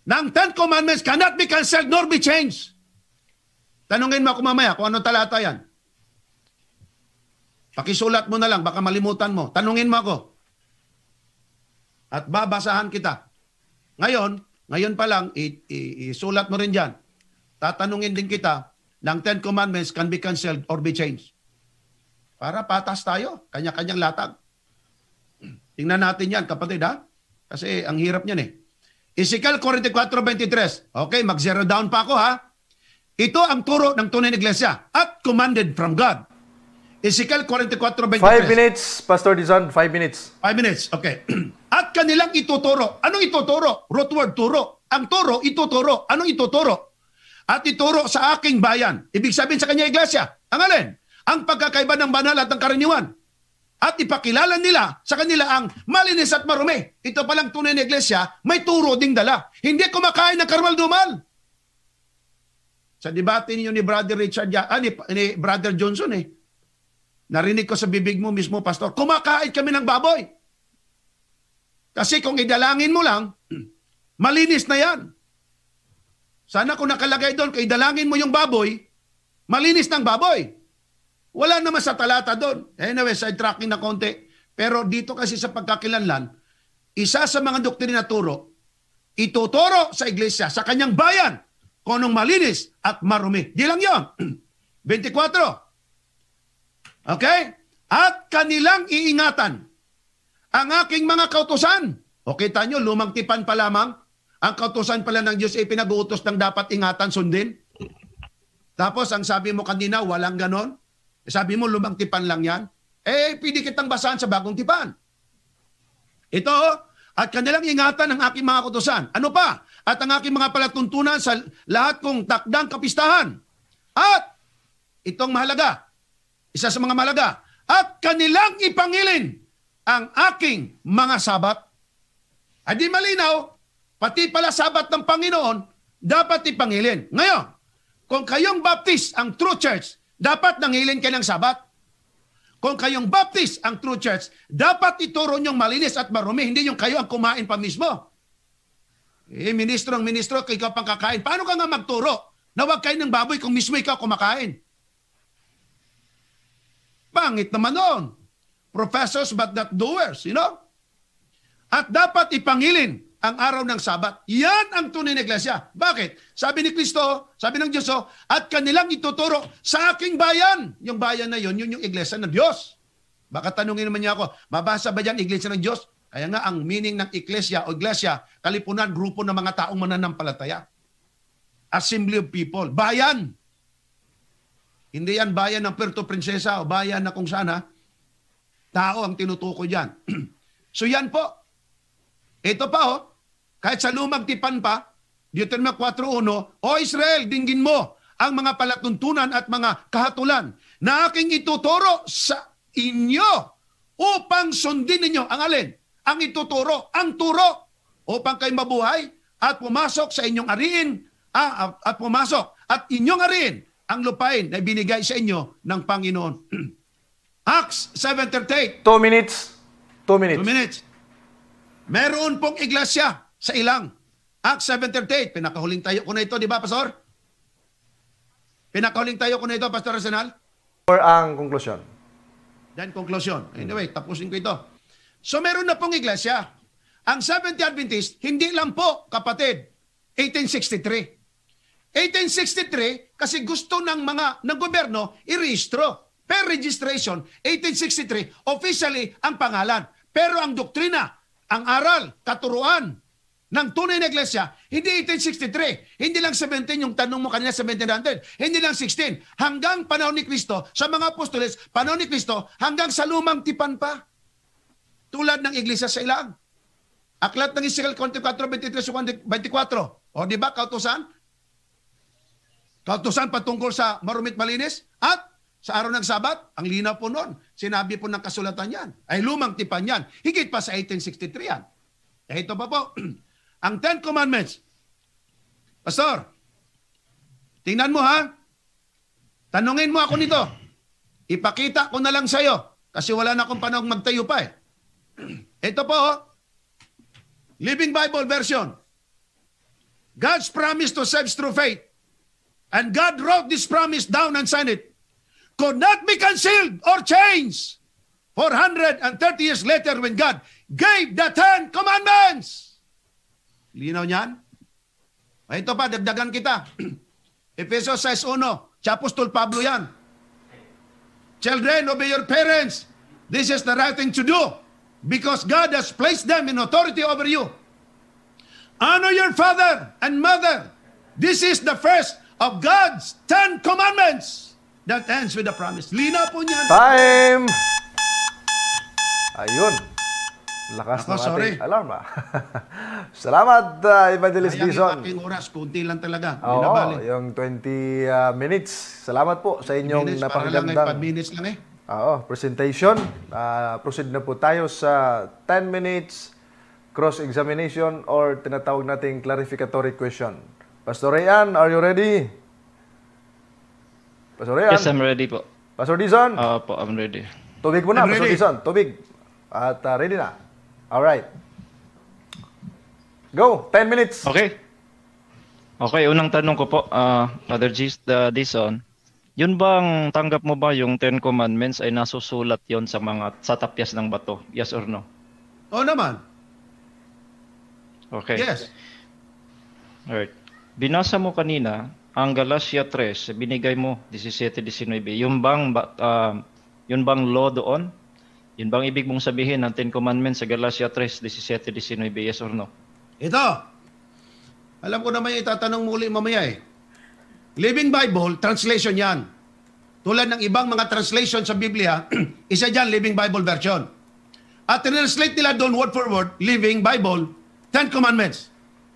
na ang Ten Commandments cannot be cancelled nor be changed. Tanungin mo ako mamaya kung anong talata yan. Pakisulat mo na lang, baka malimutan mo. Tanungin mo ako, at babasahan kita. Ngayon, ngayon pa lang, isulat mo rin dyan. Tatanungin din kita ng Ten Commandments can be canceled or be changed. Para patas tayo, kanya-kanyang latag. Tingnan natin yan, kapatid ha? Kasi ang hirap niyan eh. Ezekiel 44.23. Okay, mag-zero down pa ako ha. Ito ang turo ng tunay na iglesia at commanded from God. Ezekiel 44.23. Five minutes, Pastor Dizon. Five minutes. Five minutes, okay. At kanilang ituturo. Anong ituturo? Root word, turo. Ang turo, ituturo. Anong ituturo? At ituturo sa aking bayan. Ibig sabihin sa kanya, iglesia. Ang alin? Ang pagkakaiba ng banal at ng karaniwan. At ipakilala nila sa kanila ang malinis at marumi. Ito palang tunay ng iglesia, may turo ding dala. Hindi kumakain ng karmal-dumal. Sa debate ninyo ni Brother Richard, ah, ni, ni Brother Johnson eh, Narinig ko sa bibig mo mismo, Pastor, kumakain kami ng baboy. Kasi kung idalangin mo lang, malinis na yan. Sana kung nakalagay doon, kung idalangin mo yung baboy, malinis ng baboy. Wala naman sa talata doon. Anyway, side tracking na konti. Pero dito kasi sa pagkakilanlan, isa sa mga doktrina turo, ituturo sa iglesia, sa kanyang bayan, kung anong malinis at marumi. Di lang yun. 24. Okay? At kanilang iingatan ang aking mga kautosan. O kita nyo, lumang tipan pa lamang, ang kautosan pala ng Diyos ay pinag-uutos ng dapat ingatan, sundin. Tapos ang sabi mo kanina, walang ganon. Eh, sabi mo, lumang tipan lang yan. Eh, pwede kitang basahan sa bagong tipan. Ito, oh, at kanilang ingatan ang aking mga kutusan. Ano pa? At ang aking mga palatuntunan sa lahat kong takdang kapistahan. At itong mahalaga, isa sa mga malaga, at kanilang ipangilin ang aking mga sabat. Ay di malinaw, pati pala sabat ng Panginoon, dapat ipangilin. Ngayon, kung kayong Baptist ang true church, dapat nangilin kayo ng sabat. Kung kayong Baptist ang true church, dapat ituro niyong malinis at marumi, hindi yung kayo ang kumain pa mismo. Eh, ministro ang ministro, ikaw pang kakain. Paano ka nga magturo na huwag kayo ng baboy kung mismo ikaw kumakain? Pangit naman noon. Professors but not doers, you know? At dapat ipangilin ang araw ng Sabat. Yan ang tunay na iglesia. Bakit? Sabi ni Kristo, sabi ng Diyos, at kanilang ituturo sa aking bayan. Yung bayan na yon, yun yung iglesia ng Diyos. Baka tanungin naman niya ako, mabasa ba yan iglesia ng Diyos? Kaya nga ang meaning ng iglesia o iglesia, kalipunan, grupo ng mga taong mananampalataya. Assembly of people, bayan. Hindi yan bayan ng Puerto Princesa o bayan na kung saan ha. Tao ang tinutukoy diyan. so yan po. Ito pa oh. Kahit sa lumang tipan pa, Deuteronomy 4.1, O Israel, dinggin mo ang mga palatuntunan at mga kahatulan na aking ituturo sa inyo upang sundin ninyo ang alin? Ang ituturo, ang turo upang kayo mabuhay at pumasok sa inyong ariin ah, ah at pumasok at inyong ariin ang lupain na binigay sa inyo ng Panginoon. Acts 7.38 Two minutes. Two minutes. Two minutes. Meron pong iglesia sa ilang. Acts 7.38. Pinakahuling tayo ko na ito, di ba, Pastor? Pinakahuling tayo ko na ito, Pastor Arsenal? Or ang conclusion? Then conclusion. Anyway, tapusin ko ito. So meron na pong iglesia. Ang Seventh Adventist, hindi lang po, kapatid, 1863. 1863, kasi gusto ng mga ng gobyerno irehistro. Per registration, 1863, officially ang pangalan. Pero ang doktrina, ang aral, katuruan ng tunay na iglesia, hindi 1863, hindi lang 17 yung tanong mo kanina 1700, hindi lang 16, hanggang panahon ni Kristo, sa mga apostoles, panahon ni Kristo, hanggang sa lumang tipan pa. Tulad ng iglesia sa ilang. Aklat ng Ezekiel 24, 23, 24. O di ba, kautosan? Kautosan patungkol sa marumit malinis at sa araw ng Sabat, ang linaw po noon, sinabi po ng kasulatan yan, ay lumang tipan yan, higit pa sa 1863 yan. Eh ito pa po, ang Ten Commandments. Pastor, tingnan mo ha, tanungin mo ako nito, ipakita ko na lang sa'yo, kasi wala na akong panahon magtayo pa eh. Ito po, oh. Living Bible Version. God's promise to save through faith And God wrote this promise down and signed it. Could not be concealed or changed. 430 years later when God gave the Ten Commandments. Linaw niyan? Ay, ah, ito pa, dagdagan kita. Ephesians 6.1, si Apostol Pablo yan. Children, obey your parents. This is the right thing to do because God has placed them in authority over you. Honor your father and mother. This is the first of God's Ten Commandments that ends with a promise. Lina po niyan. Time! Ayun. Lakas Ako, ng sorry. ating alarm. Ah. Salamat, uh, Evangelist Kaya Dizon. Kaya oras, kunti lang talaga. Oo, Binabali. yung 20 uh, ah, minutes. Salamat po sa inyong minutes, napakagandang... Para lang minutes lang eh. Oo, presentation. Uh, proceed na po tayo sa 10 minutes cross-examination or tinatawag nating clarificatory question. Pastor Ryan, are you ready? Pastor Ryan? Yes, I'm ready po. Pastor Dison? Oo uh, po, I'm ready. Tubig mo na, I'm Pastor ready. Dison. Tubig. At uh, ready na. Alright. Go, 10 minutes. Okay. Okay, unang tanong ko po, uh, Father G, uh, Dison, yun bang tanggap mo ba yung Ten Commandments ay nasusulat yon sa mga sa tapyas ng bato? Yes or no? Oo oh, naman. Okay. Yes. All right. Binasa mo kanina ang Galacia 3, binigay mo 17-19. Yung bang uh, yun bang law doon? Yun bang ibig mong sabihin ng Ten Commandments sa Galacia 3, 17-19, yes or no? Ito! Alam ko naman yung itatanong muli mamaya eh. Living Bible, translation yan. Tulad ng ibang mga translation sa Biblia, isa dyan, Living Bible version. At translate nila doon word for word, Living Bible, Ten Commandments.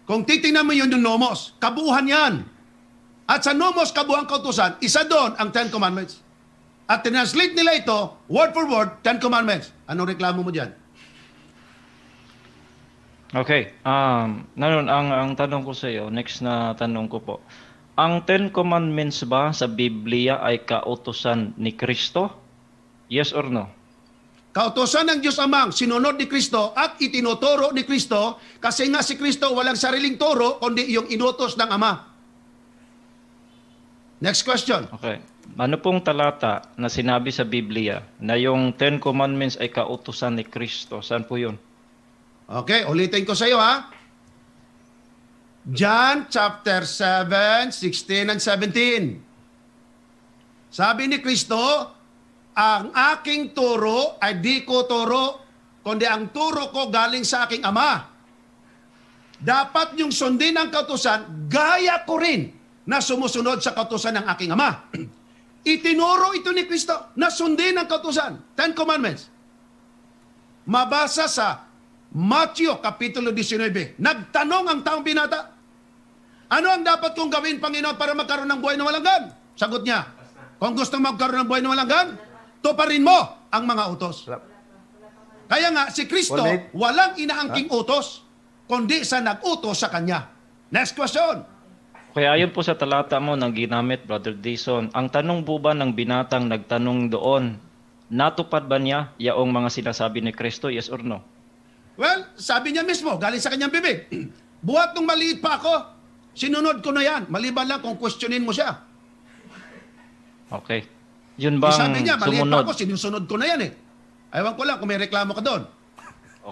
Kung titingnan mo yun yung nomos, kabuuhan yan. At sa nomos, kabuuhan kautusan, isa doon ang Ten Commandments. At tinranslate nila ito, word for word, Ten Commandments. Anong reklamo mo dyan? Okay. Um, nanon, ang, ang tanong ko sa iyo, next na tanong ko po. Ang Ten Commandments ba sa Biblia ay kautusan ni Kristo? Yes or no? Kautosan ng Diyos Amang, sinunod ni Kristo at itinuturo ni Kristo kasi nga si Kristo walang sariling turo kundi yung inutos ng Ama. Next question. Okay. Ano pong talata na sinabi sa Biblia na yung Ten Commandments ay kautusan ni Kristo? Saan po yun? Okay, ulitin ko sa iyo ha. John chapter 7, 16 and 17. Sabi ni Kristo, ang aking turo ay di ko turo, kundi ang turo ko galing sa aking ama. Dapat yung sundin ang kautusan, gaya ko rin na sumusunod sa kautusan ng aking ama. Itinuro ito ni Kristo na sundin ang kautusan. Ten Commandments. Mabasa sa Matthew Kapitulo 19. Nagtanong ang taong binata, Ano ang dapat kong gawin, Panginoon, para magkaroon ng buhay na walang Sagot niya, kung gusto magkaroon ng buhay na walang tuparin mo ang mga utos. Kaya nga, si Kristo walang inaangking utos, kundi sa nag-utos sa Kanya. Next question. Kaya ayon po sa talata mo nang ginamit, Brother Dison, ang tanong po ba ng binatang nagtanong doon, natupad ba niya yaong mga sinasabi ni Kristo, yes or no? Well, sabi niya mismo, galing sa kanyang bibig, buhat nung maliit pa ako, sinunod ko na yan. Maliban lang kung questionin mo siya. Okay. Yun eh, bang eh, sabi niya, maliit sumunod? pa ako, sinusunod ko na yan eh. Ayaw ko lang kung may reklamo ka doon.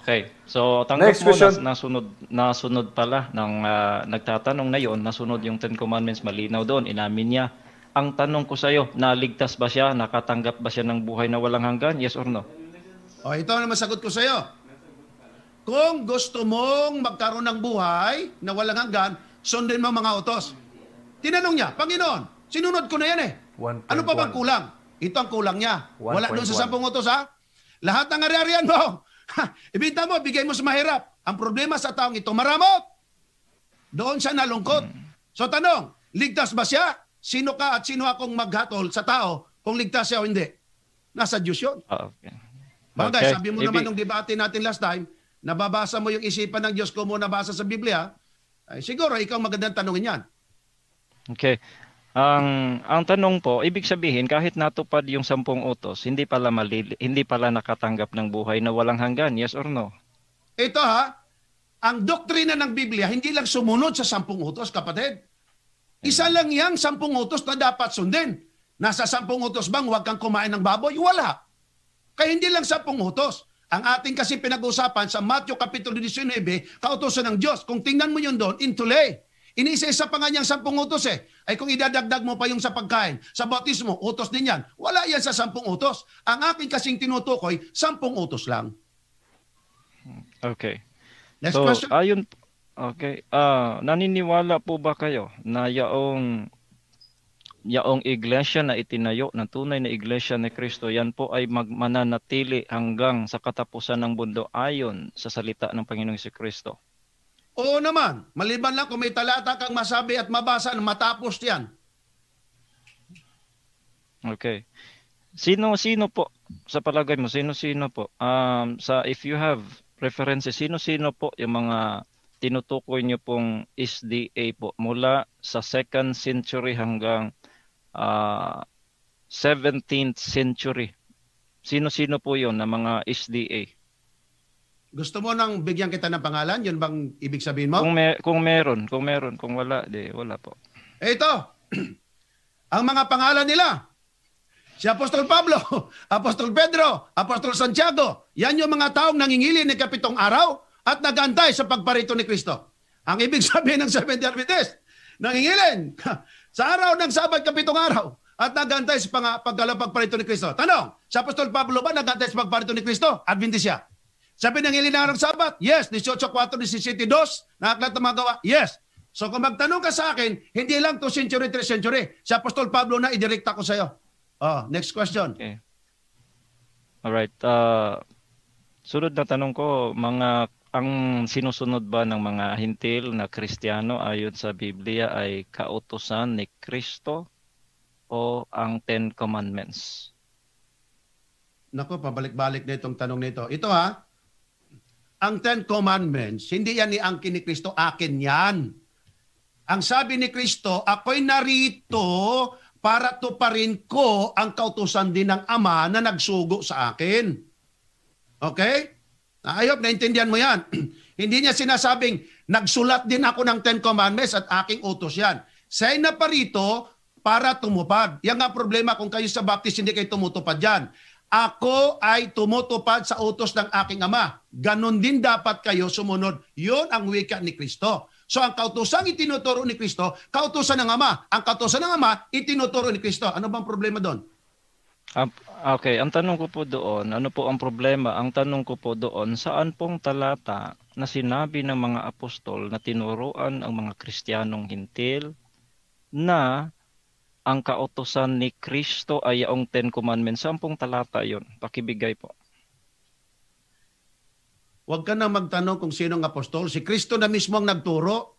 Okay. So tanggap Next mo question. na nasunod nasunod pala ng uh, nagtatanong na yon, nasunod yung Ten Commandments malinaw doon, inamin niya. Ang tanong ko sa iyo, naligtas ba siya? Nakatanggap ba siya ng buhay na walang hanggan? Yes or no? Oh, ito ang masagot ko sa iyo. Kung gusto mong magkaroon ng buhay na walang hanggan, sundin mo mga utos. Tinanong niya, Panginoon, sinunod ko na yan eh. 1. Ano pa bang kulang? Ito ang kulang niya. 1. Wala doon sa sampung utos ha. Lahat ng ari-arian mo. Ibinta mo, bigay mo sa mahirap. Ang problema sa taong ito, maramot. Doon siya nalungkot. Hmm. So tanong, ligtas ba siya? Sino ka at sino akong maghatol sa tao kung ligtas siya o hindi? Nasa Diyos yun. Ah, okay. Bagay, okay. sabi mo Maybe. naman nung debate natin last time, nababasa mo yung isipan ng Diyos ko muna basa sa Biblia, ay siguro ikaw magandang tanongin yan. Okay. Ang ang tanong po, ibig sabihin kahit natupad yung sampung utos, hindi pala mali, hindi pala nakatanggap ng buhay na walang hanggan, yes or no? Ito ha, ang doktrina ng Biblia hindi lang sumunod sa sampung utos, kapatid. Isa lang yang sampung utos na dapat sundin. Nasa sampung utos bang huwag kang kumain ng baboy? Wala. Kaya hindi lang sampung utos. Ang ating kasi pinag-usapan sa Matthew Kapitulo 19, kautosan ng Diyos. Kung tingnan mo yun doon, in intulay. Inisa-isa pa nga niyang sampung utos eh. Ay kung idadagdag mo pa yung sa pagkain, sa bautismo, utos din yan. Wala yan sa sampung utos. Ang akin kasing tinutukoy, sampung utos lang. Okay. Next so, question. Ayun, okay. Uh, naniniwala po ba kayo na yaong yaong iglesia na itinayo na tunay na iglesia ni Kristo yan po ay magmananatili hanggang sa katapusan ng mundo ayon sa salita ng Panginoong si Kristo. Oo naman. Maliban lang kung may talata kang masabi at mabasa matapos yan. Okay. Sino-sino po, sa palagay mo, sino-sino po, um, sa if you have references, sino-sino po yung mga tinutukoy nyo pong SDA po mula sa 2nd century hanggang uh, ah, 17th century? Sino-sino po yon na mga SDA? Gusto mo nang bigyan kita ng pangalan? Yun bang ibig sabihin mo? Kung, me- kung meron, kung meron, kung wala, di wala po. Eh ito, ang mga pangalan nila, si Apostol Pablo, Apostol Pedro, Apostol Santiago, yan yung mga taong nangingili ni Kapitong Araw at nagantay sa pagparito ni Kristo. Ang ibig sabihin ng Seventh Day Adventist, nangingilin sa araw ng Sabat, Kapitong Araw, at nagantay sa pagparito ni Kristo. Tanong, si Apostol Pablo ba nagantay sa pagparito ni Kristo? Adventist siya. Sabi ng ilinarang sabat, yes. 18.4, 17.2, nakaklat ng mga gawa, yes. So kung magtanong ka sa akin, hindi lang to century, 3 century. Si Apostol Pablo na idirekta ko sa iyo. Oh, next question. Okay. Alright. Uh, sunod na tanong ko, mga ang sinusunod ba ng mga hintil na Kristiyano ayon sa Biblia ay kautosan ni Kristo o ang Ten Commandments? Nako, pabalik-balik na itong tanong nito. Ito ha, ang Ten Commandments, hindi yan ni angkin ni Kristo, akin yan. Ang sabi ni Kristo, ako'y narito para tuparin ko ang kautusan din ng Ama na nagsugo sa akin. Okay? I hope naintindihan mo yan. hindi niya sinasabing, nagsulat din ako ng Ten Commandments at aking utos yan. Sign na pa para tumupad. Yan nga problema kung kayo sa Baptist hindi kayo tumutupad yan. Ako ay tumutupad sa utos ng aking ama. Ganon din dapat kayo sumunod. Yun ang wika ni Kristo. So ang kautusan itinuturo ni Kristo, kautusan ng ama. Ang kautusan ng ama, itinuturo ni Kristo. Ano bang problema doon? Um, okay, ang tanong ko po doon, ano po ang problema? Ang tanong ko po doon, saan pong talata na sinabi ng mga apostol na tinuruan ang mga Kristiyanong hintil na ang kautosan ni Kristo ay ang Ten Commandments. Sampung talata yon. Pakibigay po. Huwag ka nang magtanong kung sino ang apostol. Si Kristo na mismo ang nagturo.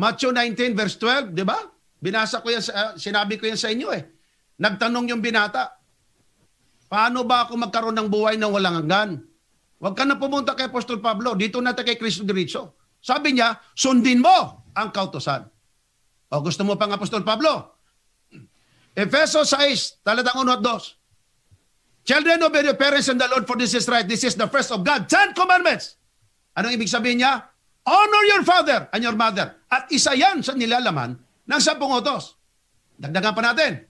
Matthew 19 verse 12, di ba? Binasa ko yan, sa, ah, sinabi ko yan sa inyo eh. Nagtanong yung binata, paano ba ako magkaroon ng buhay na walang hanggan? Huwag ka na pumunta kay Apostol Pablo, dito na tayo kay Kristo Diritso. Sabi niya, sundin mo ang kautosan. O gusto mo pang Apostol Pablo? Efeso 6, talatang 1 at 2. Children, obey your parents and the Lord, for this is right. This is the first of God. Ten commandments. Anong ibig sabihin niya? Honor your father and your mother. At isa yan sa nilalaman ng sampung utos. Dagdagan pa natin.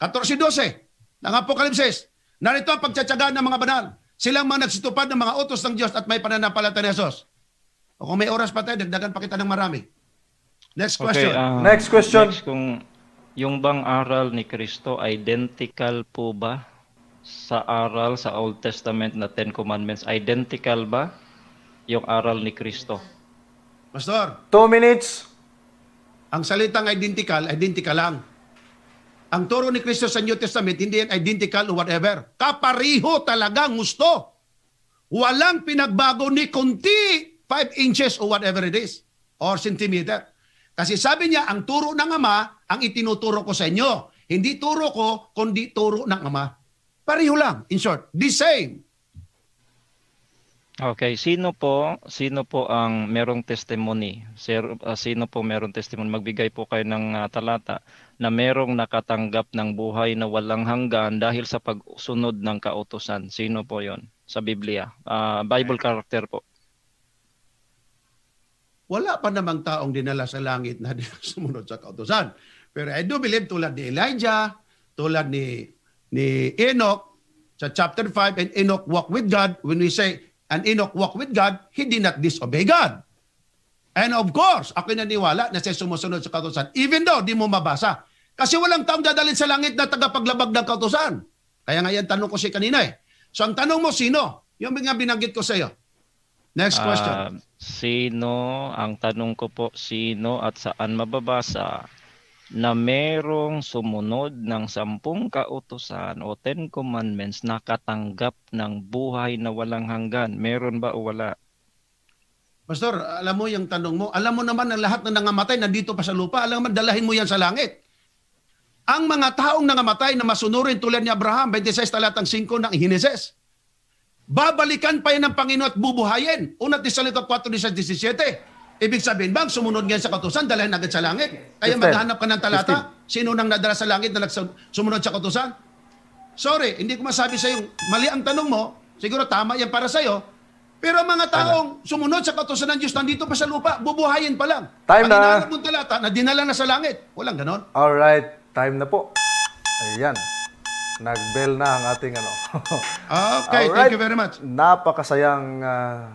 14-12 ng Apokalipsis. Narito ang pagtsatsaga ng mga banal. Silang mga nagsitupad ng mga utos ng Diyos at may pananampalataya ni Jesus. O kung may oras pa tayo, dagdagan pa kita ng marami. Next question. Okay, uh, next question. Next kung yung bang aral ni Kristo identical po ba sa aral sa Old Testament na Ten Commandments? Identical ba yung aral ni Kristo? Pastor. Two minutes. Ang salitang identical, identical lang. Ang turo ni Kristo sa New Testament, hindi yan identical or whatever. Kapariho talagang gusto. Walang pinagbago ni konti 5 inches or whatever it is or centimeter. Kasi sabi niya, ang turo ng Ama ang itinuturo ko sa inyo. Hindi turo ko, kundi turo ng Ama. Pareho lang, in short, the same. Okay, sino po, sino po ang merong testimony? Sir, uh, sino po merong testimony? Magbigay po kayo ng uh, talata na merong nakatanggap ng buhay na walang hanggan dahil sa pagsunod ng kautosan. Sino po 'yon sa Biblia? Uh, Bible character po wala pa namang taong dinala sa langit na sumunod sa kautosan. Pero I do believe tulad ni Elijah, tulad ni ni Enoch sa chapter 5 and Enoch walk with God when we say and Enoch walk with God he did not disobey God and of course ako naniwala na siya sumusunod sa kautosan even though di mo mabasa kasi walang taong dadalhin sa langit na tagapaglabag ng kautosan kaya nga yan tanong ko si kanina eh so ang tanong mo sino yung mga binanggit ko sa iyo Next ah, question. Uh, sino, ang tanong ko po, sino at saan mababasa na merong sumunod ng sampung kautosan o Ten Commandments na katanggap ng buhay na walang hanggan? Meron ba o wala? Pastor, alam mo yung tanong mo, alam mo naman ang lahat na nangamatay nandito pa sa lupa, alam mo, dalahin mo yan sa langit. Ang mga taong nangamatay na masunurin tulad ni Abraham, 26 talatang 5 ng Hineses, Babalikan pa yan ng Panginoon at bubuhayin. Una Tesalonica 4.17. Ibig sabihin bang, sumunod ngayon sa katusan, dalhin agad sa langit. Kaya maghanap ka ng talata. Sino nang nadala sa langit na sumunod sa katusan? Sorry, hindi ko masabi sa iyo. Mali ang tanong mo. Siguro tama yan para sa iyo. Pero mga taong ano? sumunod sa katusan ng Diyos, nandito pa sa lupa, bubuhayin pa lang. Time na. na. Pag talata na dinala na sa langit. Walang ganon. Alright, time na po. Ayan. Nag-bell na ang ating ano. okay, Alright. thank you very much. Napakasayang uh,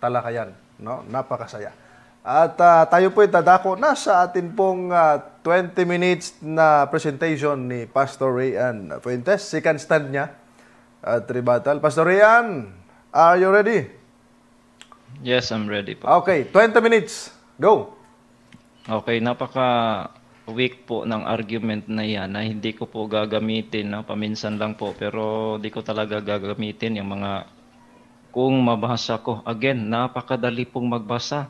talakayan, no? Napakasaya. At uh, tayo po ay dadako na sa atin pong uh, ah, 20 minutes na presentation ni Pastor Rayan Fuentes, second stand niya at Ribatal. Pastor Rayan, are you ready? Yes, I'm ready po. Okay, 20 minutes. Go. Okay, napaka weak po ng argument na yan na hindi ko po gagamitin na paminsan lang po pero di ko talaga gagamitin yung mga kung mabasa ko. Again, napakadali pong magbasa.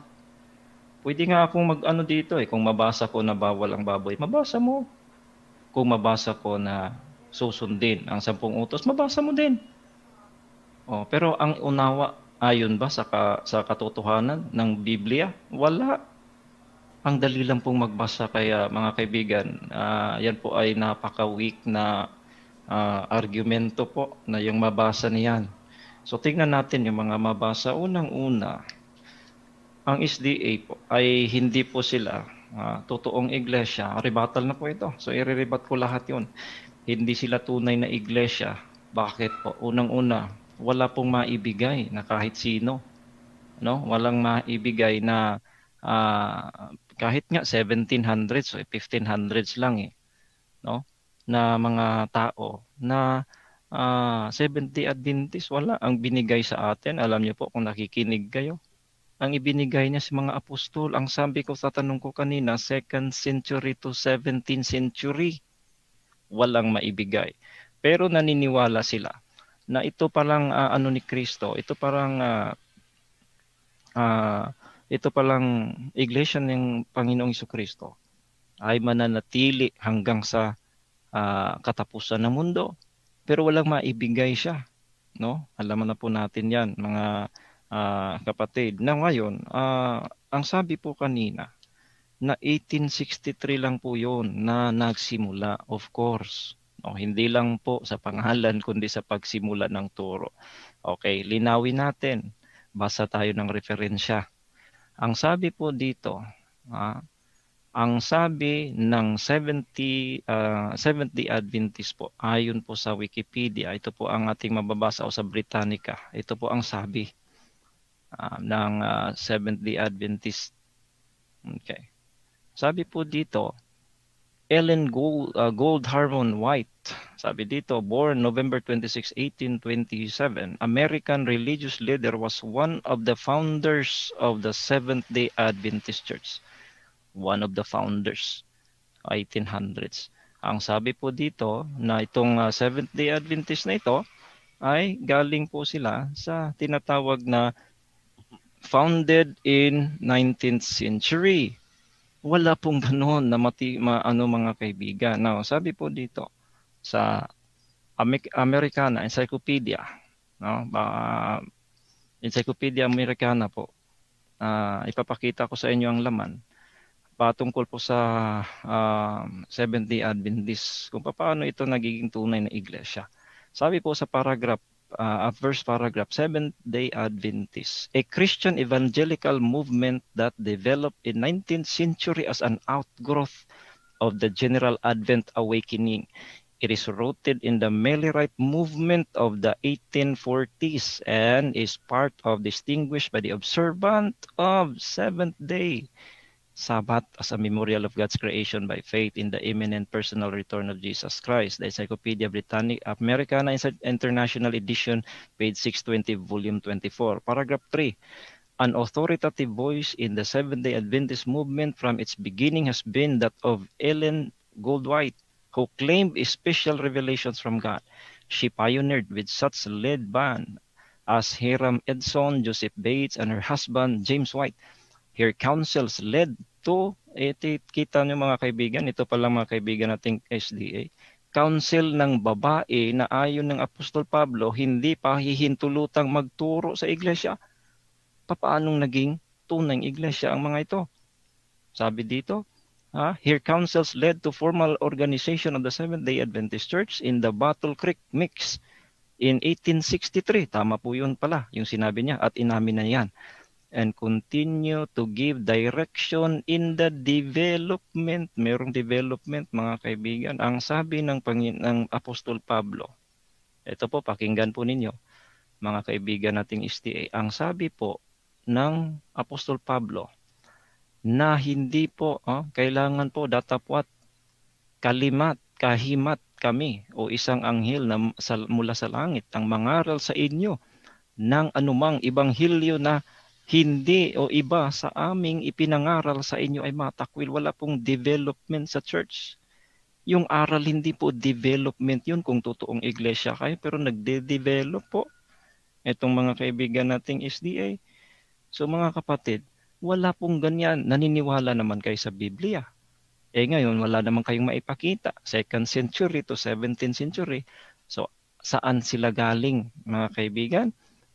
Pwede nga akong mag-ano dito eh. Kung mabasa ko na bawal ang baboy, mabasa mo. Kung mabasa ko na susundin ang sampung utos, mabasa mo din. Oh, pero ang unawa ayon ba sa ka, sa katotohanan ng Biblia? Wala ang dali lang pong magbasa kaya ah, mga kaibigan, uh, yan po ay napaka-weak na uh, argumento po na yung mabasa niyan. So tingnan natin yung mga mabasa. Unang-una, ang SDA po ay hindi po sila uh, totoong iglesia. Rebattle na po ito. So irerebat ko lahat yun. Hindi sila tunay na iglesia. Bakit po? Unang-una, wala pong maibigay na kahit sino. No? Walang maibigay na uh, kahit nga 1700s o 1500s lang eh no na mga tao na uh, ah, 70 Adventist wala ang binigay sa atin alam niyo po kung nakikinig kayo ang ibinigay niya sa si mga apostol ang sabi ko sa tanong ko kanina 2nd century to 17th century walang maibigay pero naniniwala sila na ito parang uh, ah, ano ni Kristo ito parang uh, uh, ito palang iglesia ng Panginoong Iso Kristo ay mananatili hanggang sa uh, katapusan ng mundo. Pero walang maibigay siya. No? Alam na po natin yan, mga uh, kapatid. Na ngayon, uh, ang sabi po kanina, na 1863 lang po yon na nagsimula, of course. No, hindi lang po sa pangalan, kundi sa pagsimula ng turo. Okay, linawin natin. Basa tayo ng referensya ang sabi po dito, ah, ang sabi ng 70 uh, 70 Adventist po ayon po sa Wikipedia, ito po ang ating mababasa o sa Britannica. Ito po ang sabi uh, ng uh, ah, 70 Adventist. Okay. Sabi po dito, Ellen Gold, uh, Gold Harmon White. Sabi dito, born November 26, 1827, American religious leader was one of the founders of the Seventh-day Adventist Church. One of the founders, 1800s. Ang sabi po dito na itong uh, Seventh-day Adventist na ito ay galing po sila sa tinatawag na founded in 19th century wala pong ganoon na mati, ma, ano, mga kaibigan. Now, sabi po dito sa Americana Encyclopedia, no? Ba, Encyclopedia Americana po. Uh, ipapakita ko sa inyo ang laman patungkol po sa uh, Seventh-day Adventist kung paano ito nagiging tunay na iglesia. Sabi po sa paragraph uh, verse paragraph 7th day adventists a christian evangelical movement that developed in 19th century as an outgrowth of the general advent awakening it is rooted in the Millerite movement of the 1840s and is part of distinguished by the observant of Seventh Day Sabbath as a memorial of God's creation by faith in the imminent personal return of Jesus Christ. The Encyclopedia Britannica Americana International Edition, page 620, volume 24. Paragraph 3. An authoritative voice in the Seventh-day Adventist movement from its beginning has been that of Ellen Goldwhite, who claimed special revelations from God. She pioneered with such lead band as Hiram Edson, Joseph Bates, and her husband, James White, here councils led to, eh, kita nyo mga kaibigan, ito pa lang mga kaibigan nating SDA, council ng babae na ayon ng Apostol Pablo, hindi pa hihintulutang magturo sa iglesia. Papaanong naging tunay iglesia ang mga ito? Sabi dito, ha here councils led to formal organization of the Seventh-day Adventist Church in the Battle Creek Mix in 1863. Tama po yun pala, yung sinabi niya at inamin na yan and continue to give direction in the development. Merong development mga kaibigan. Ang sabi ng, Pangin ng Apostol Pablo, ito po pakinggan po ninyo mga kaibigan nating STA. Ang sabi po ng Apostol Pablo na hindi po oh, kailangan po datapwat kalimat, kahimat kami o isang anghel na sa, mula sa langit ang mangaral sa inyo ng anumang ibanghilyo na hindi o iba sa aming ipinangaral sa inyo ay matakwil. Wala pong development sa church. Yung aral hindi po development yun kung totoong iglesia kayo pero nagde-develop po itong mga kaibigan nating SDA. So mga kapatid, wala pong ganyan. Naniniwala naman kayo sa Biblia. Eh ngayon, wala naman kayong maipakita. Second century to 17th century. So saan sila galing mga kaibigan?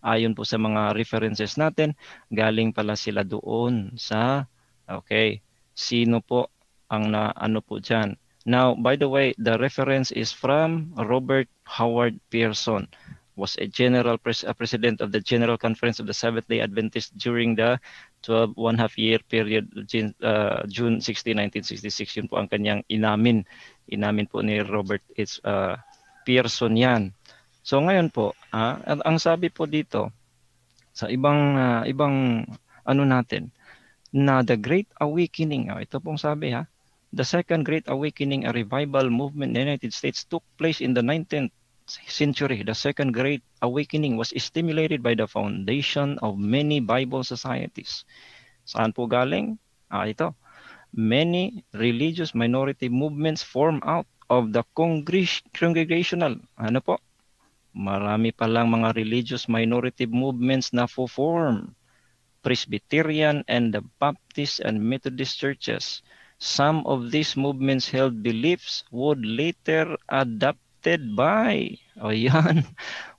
ayon po sa mga references natin, galing pala sila doon sa okay, sino po ang na ano po diyan. Now, by the way, the reference is from Robert Howard Pearson was a general pres- a president of the General Conference of the Seventh-day Adventists during the 12 one half year period uh, June 16, 1966 yun po ang kanyang inamin. Inamin po ni Robert H. Uh, Pearson yan. So ngayon po, ah, ang sabi po dito sa ibang uh, ibang ano natin na the Great Awakening, oh, ito pong sabi ha, the Second Great Awakening, a revival movement in the United States took place in the 19th century. The Second Great Awakening was stimulated by the foundation of many Bible societies. Saan po galing? Ah, ito. Many religious minority movements form out of the congregational ano po Marami pa lang mga religious minority movements na fo-form. Presbyterian and the Baptist and Methodist churches. Some of these movements held beliefs would later adopted by. O yan,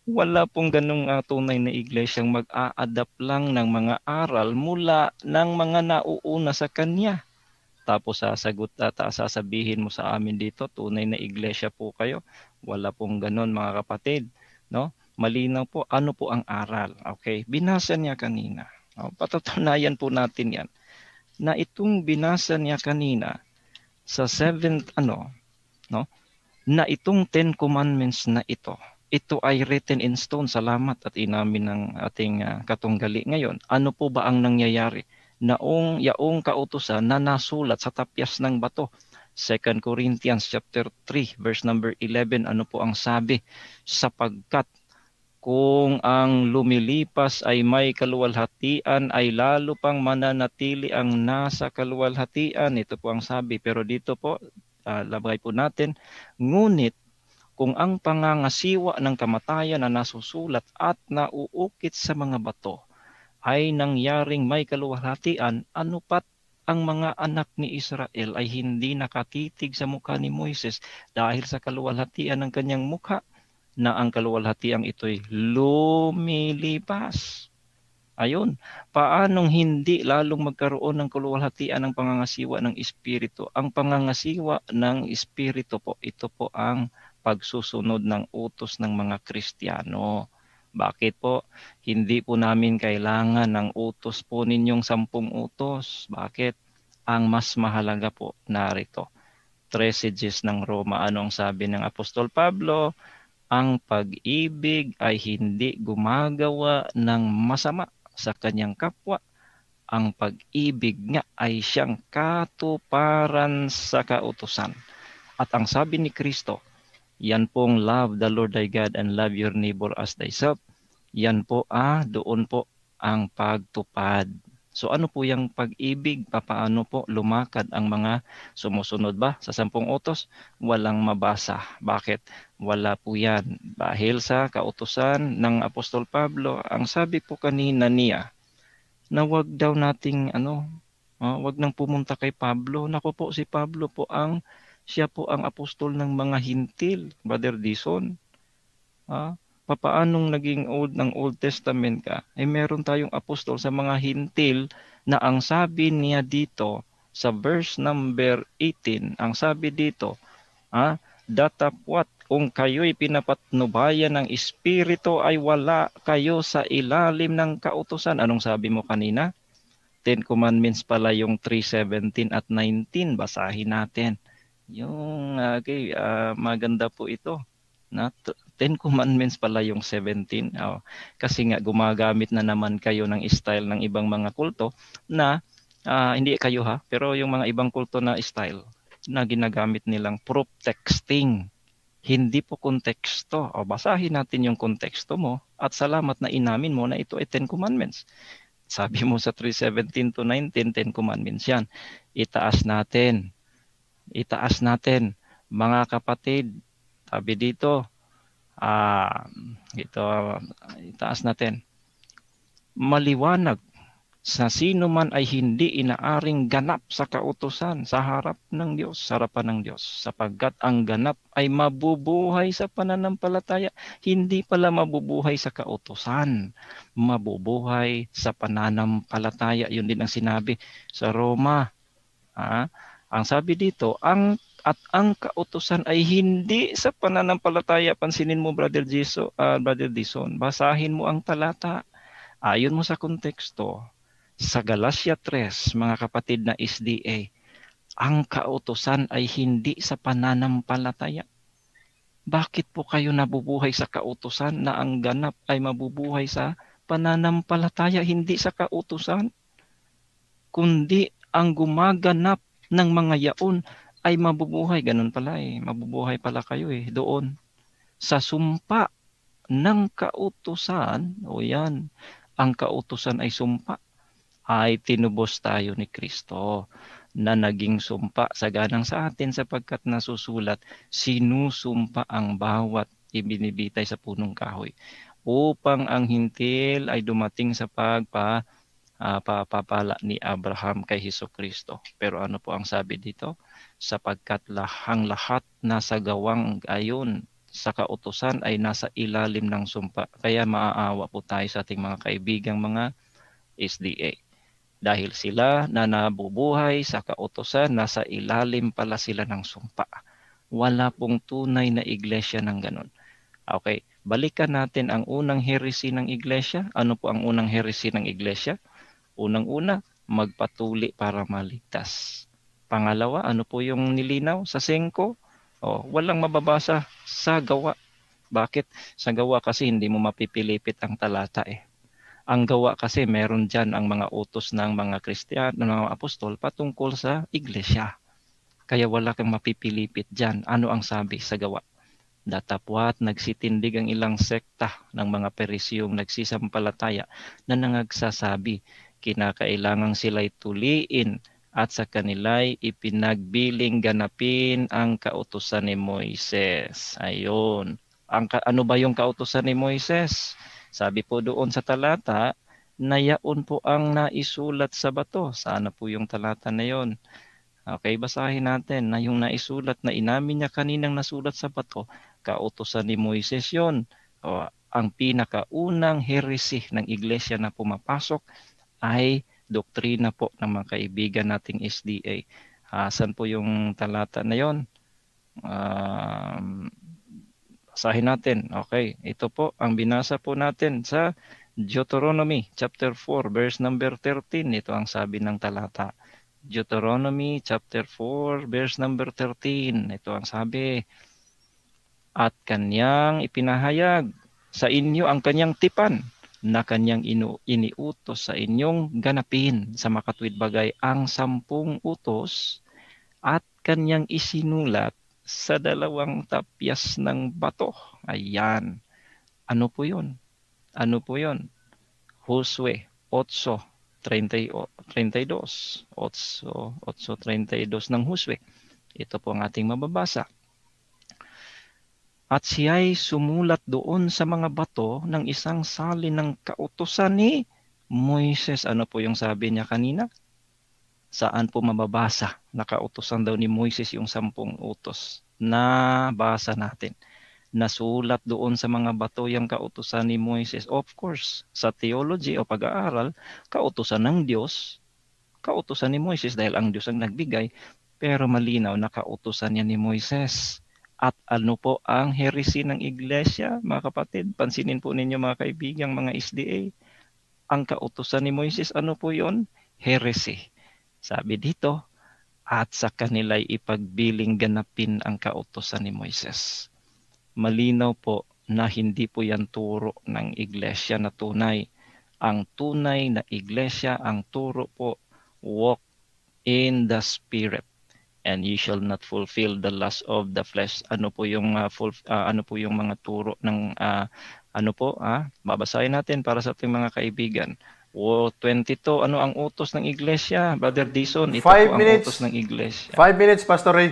wala pong ganung uh, tunay na iglesyang mag-a-adapt lang ng mga aral mula ng mga nauuna sa kanya. Tapos sasagot at sasabihin mo sa amin dito, tunay na iglesia po kayo. Wala pong ganun mga kapatid no? Malinaw po ano po ang aral. Okay? Binasa niya kanina. No? Patatunayan po natin 'yan na itong binasa niya kanina sa seventh ano, no? Na itong Ten Commandments na ito, ito ay written in stone. Salamat at inamin ng ating uh, katunggali ngayon. Ano po ba ang nangyayari? Naong yaong kautusan na nasulat sa tapyas ng bato 2 Corinthians chapter 3 verse number 11 ano po ang sabi sapagkat kung ang lumilipas ay may kaluwalhatian ay lalo pang mananatili ang nasa kaluwalhatian ito po ang sabi pero dito po uh, labay po natin ngunit kung ang pangangasiwa ng kamatayan na nasusulat at nauukit sa mga bato ay nangyaring may kaluwalhatian, anupat ang mga anak ni Israel ay hindi nakatitig sa mukha ni Moises dahil sa kaluwalhatian ng kanyang mukha na ang kaluwalhatian ito'y lumilipas. Ayon, paanong hindi lalong magkaroon ng kaluwalhatian ng pangangasiwa ng Espiritu? Ang pangangasiwa ng Espiritu po, ito po ang pagsusunod ng utos ng mga Kristiyano. Bakit po hindi po namin kailangan ng utos po ninyong sampung utos? Bakit? Ang mas mahalaga po narito. Tresages ng Roma. Ano ang sabi ng Apostol Pablo? Ang pag-ibig ay hindi gumagawa ng masama sa kanyang kapwa. Ang pag-ibig nga ay siyang katuparan sa kautusan. At ang sabi ni Kristo, yan pong love the Lord thy God and love your neighbor as thyself. Yan po ah, doon po ang pagtupad. So ano po yung pag-ibig? Paano po lumakad ang mga sumusunod ba sa sampung utos? Walang mabasa. Bakit? Wala po yan. Dahil sa kautosan ng Apostol Pablo, ang sabi po kanina niya, na wag daw nating ano, oh, wag nang pumunta kay Pablo. Nako po si Pablo po ang siya po ang apostol ng mga hintil, Brother Dison. Ha? Papaanong naging old ng Old Testament ka? Eh meron tayong apostol sa mga hintil na ang sabi niya dito sa verse number 18, ang sabi dito, ha? Datapwat kung kayo'y pinapatnubayan ng Espiritu ay wala kayo sa ilalim ng kautosan. Anong sabi mo kanina? Ten Commandments pala yung 3.17 at 19. Basahin natin. Yung ah, okay, uh, maganda po ito. Na Ten Commandments pala yung 17. Oh, kasi nga gumagamit na naman kayo ng style ng ibang mga kulto na uh, hindi kayo ha, pero yung mga ibang kulto na style na ginagamit nilang proof texting hindi po konteksto. O basahin natin yung konteksto mo at salamat na inamin mo na ito ay Ten Commandments. Sabi mo sa 3.17 to 19, Ten Commandments yan. Itaas natin itaas natin. Mga kapatid, sabi dito, uh, ito, itaas natin. Maliwanag sa sino man ay hindi inaaring ganap sa kautusan sa harap ng Diyos, sa harapan ng Diyos. Sapagkat ang ganap ay mabubuhay sa pananampalataya, hindi pala mabubuhay sa kautusan mabubuhay sa pananampalataya. Yun din ang sinabi sa Roma. Ha? Ah, ang sabi dito, ang at ang kautusan ay hindi sa pananampalataya. Pansinin mo, Brother, Jesus, uh, ah, Brother Dison. Basahin mo ang talata. Ayon mo sa konteksto, sa Galacia 3, mga kapatid na SDA, ang kautusan ay hindi sa pananampalataya. Bakit po kayo nabubuhay sa kautusan na ang ganap ay mabubuhay sa pananampalataya, hindi sa kautusan? Kundi ang gumaganap ng mga yaon ay mabubuhay. Ganun pala eh. Mabubuhay pala kayo eh doon. Sa sumpa ng kautusan, o yan, ang kautusan ay sumpa, ay tinubos tayo ni Kristo na naging sumpa sa ganang sa atin sapagkat nasusulat, sinusumpa ang bawat ibinibitay sa punong kahoy upang ang hintil ay dumating sa pagpa uh, papapala ni Abraham kay Hesus Kristo. Pero ano po ang sabi dito? Sapagkat lahang lahat nasa gawang ayon sa kautosan ay nasa ilalim ng sumpa. Kaya maaawa po tayo sa ating mga kaibigang mga SDA. Dahil sila na nabubuhay sa kautosan, nasa ilalim pala sila ng sumpa. Wala pong tunay na iglesia ng ganun. Okay, balikan natin ang unang heresy ng iglesia. Ano po ang unang heresy ng iglesia? Unang-una, magpatuli para maligtas. Pangalawa, ano po yung nilinaw sa senko? Oh, walang mababasa sa gawa. Bakit? Sa gawa kasi hindi mo mapipilipit ang talata eh. Ang gawa kasi meron dyan ang mga utos ng mga Kristiyan, ng mga apostol patungkol sa iglesia. Kaya wala kang mapipilipit dyan. Ano ang sabi sa gawa? Datapwat nagsitindig ang ilang sekta ng mga perisyong nagsisampalataya na nangagsasabi kinakailangang sila'y tuliin at sa kanila'y ipinagbiling ganapin ang kautusan ni Moises. Ayon. Ang, ano ba yung kautusan ni Moises? Sabi po doon sa talata, nayaon po ang naisulat sa bato. Sana po yung talata na yon. Okay, basahin natin na yung naisulat na inamin niya kaninang nasulat sa bato, kautosan ni Moises yon. O, ang pinakaunang heresy ng iglesia na pumapasok ay doktrina po ng mga kaibigan nating SDA. Uh, ah, saan po yung talata na yon? Uh, um, basahin natin. Okay, ito po ang binasa po natin sa Deuteronomy chapter 4 verse number 13. Ito ang sabi ng talata. Deuteronomy chapter 4 verse number 13. Ito ang sabi. At kanyang ipinahayag sa inyo ang kanyang tipan na kanyang inu- iniutos sa inyong ganapin sa makatuwid bagay ang sampung utos at kanyang isinulat sa dalawang tapyas ng bato. Ayan. Ano po yun? Ano po yun? Josue 8.32 8.32 ng Josue. Ito po ang ating mababasa. At siya'y sumulat doon sa mga bato ng isang salin ng kautosan ni Moises. Ano po yung sabi niya kanina? Saan po mababasa? na Nakautosan daw ni Moises yung sampung utos. na basa natin nasulat doon sa mga bato yung kautusan ni Moises. Of course, sa theology o pag-aaral, kautusan ng Diyos, kautusan ni Moises dahil ang Diyos ang nagbigay, pero malinaw na kautusan niya ni Moises at ano po ang heresy ng iglesia, mga kapatid? Pansinin po ninyo mga kaibigang mga SDA, ang kautusan ni Moises, ano po yon? Heresy. Sabi dito, at sa kanila'y ipagbiling ganapin ang kautusan ni Moises. Malinaw po na hindi po yan turo ng iglesia na tunay. Ang tunay na iglesia, ang turo po, walk in the spirit and you shall not fulfill the lust of the flesh. Ano po yung uh, ah, full, uh, ah, ano po yung mga turo ng uh, ano po ah babasahin natin para sa ating mga kaibigan. O 22 ano ang utos ng iglesia, Brother Dison? Ito five po minutes. ang utos ng iglesia. 5 minutes, Pastor Ray.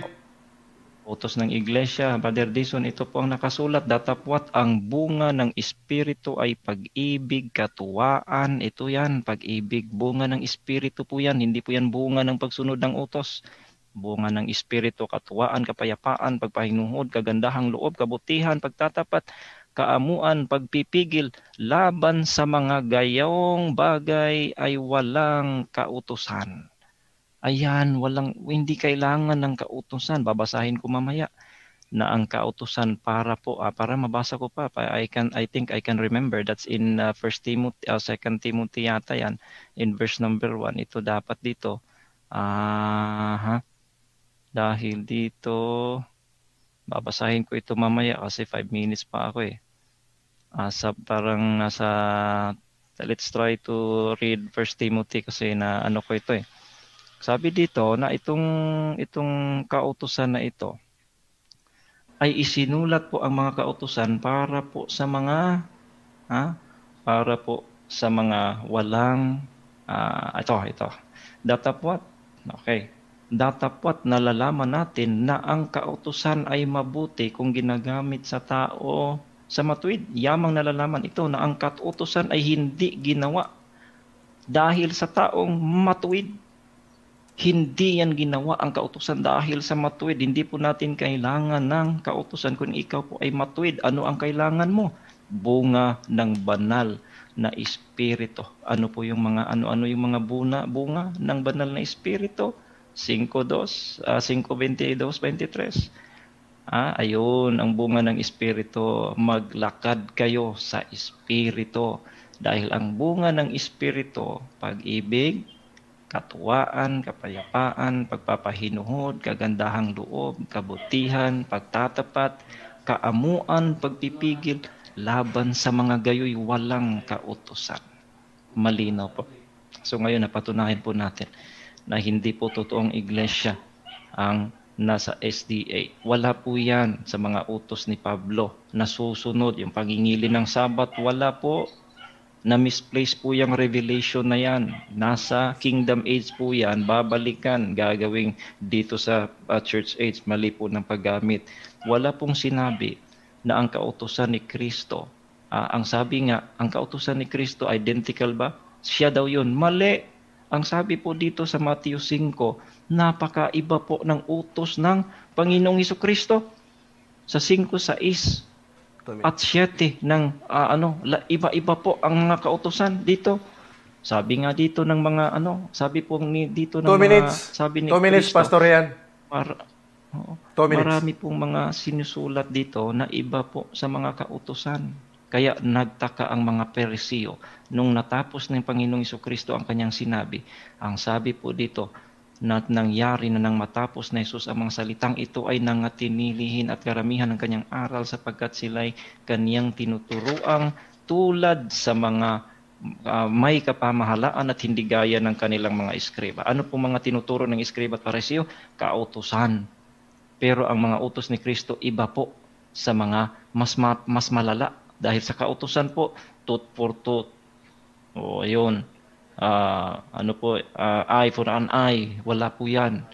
Utos ng iglesia, Brother Dison, ito po ang nakasulat. Datapwat ang bunga ng Espiritu ay pag-ibig, katuwaan. Ito yan, pag-ibig, bunga ng Espiritu po yan. Hindi po yan bunga ng pagsunod ng utos bunga ng espiritu, katuwaan, kapayapaan, pagpahinuhod, kagandahang loob, kabutihan, pagtatapat, kaamuan, pagpipigil, laban sa mga gayong bagay ay walang kautusan. Ayan, walang, hindi kailangan ng kautusan. Babasahin ko mamaya na ang kautusan para po ah, para mabasa ko pa I can I think I can remember that's in uh, First Timothy uh, Second Timothy yata yan in verse number 1 ito dapat dito ah uh, dahil dito, babasahin ko ito mamaya kasi 5 minutes pa ako eh. Uh, parang nasa, let's try to read First Timothy kasi na ano ko ito eh. Sabi dito na itong itong kautusan na ito ay isinulat po ang mga kautusan para po sa mga ha, para po sa mga walang uh, ito ito. what Okay datapat nalalaman natin na ang kautusan ay mabuti kung ginagamit sa tao sa matuwid. Yamang nalalaman ito na ang kautusan ay hindi ginawa dahil sa taong matuwid. Hindi yan ginawa ang kautusan dahil sa matuwid. Hindi po natin kailangan ng kautusan kung ikaw po ay matuwid. Ano ang kailangan mo? Bunga ng banal na espiritu. Ano po yung mga ano-ano yung mga bunga, bunga ng banal na espiritu? 5.2, uh, 5.22, 23. Ah, ayun, ang bunga ng Espiritu, maglakad kayo sa Espiritu. Dahil ang bunga ng Espiritu, pag-ibig, katuwaan, kapayapaan, pagpapahinuhod, kagandahang loob, kabutihan, pagtatapat, kaamuan, pagpipigil, laban sa mga gayoy, walang kautosan. Malinaw po. So ngayon, napatunayan po natin na hindi po totoong iglesia ang nasa SDA. Wala po yan sa mga utos ni Pablo na susunod. Yung pangingili ng Sabat, wala po. Na misplace po yung revelation na yan. Nasa kingdom age po yan, babalikan, gagawing dito sa uh, church age, mali po ng paggamit. Wala pong sinabi na ang kautosan ni Kristo, uh, ang sabi nga, ang kautosan ni Kristo identical ba? Siya daw yun. Mali ang sabi po dito sa Matthew 5, napakaiba po ng utos ng Panginoong Heso Kristo sa 5, 6 at 7 ng uh, ano, iba-iba po ang mga kautosan dito. Sabi nga dito ng mga ano, sabi po ni dito ng Two minutes. mga sabi ni Two minutes, Pastor Ian. Mar- oo, marami pong mga sinusulat dito na iba po sa mga kautosan. Kaya nagtaka ang mga perisiyo nung natapos ng Panginoong Kristo ang kanyang sinabi, ang sabi po dito, na nangyari na nang matapos na Jesus ang mga salitang ito ay nangatinilihin at karamihan ng kanyang aral sapagkat sila'y kaniyang tinuturoang tulad sa mga uh, may kapamahalaan at hindi gaya ng kanilang mga iskriba. Ano po mga tinuturo ng iskriba at parisiyo? Kautosan. Pero ang mga utos ni Kristo iba po sa mga mas, ma- mas malala. Dahil sa kautosan po, tut for tut, o ayun, uh, ano po, uh, ah, eye for an eye, wala po yan.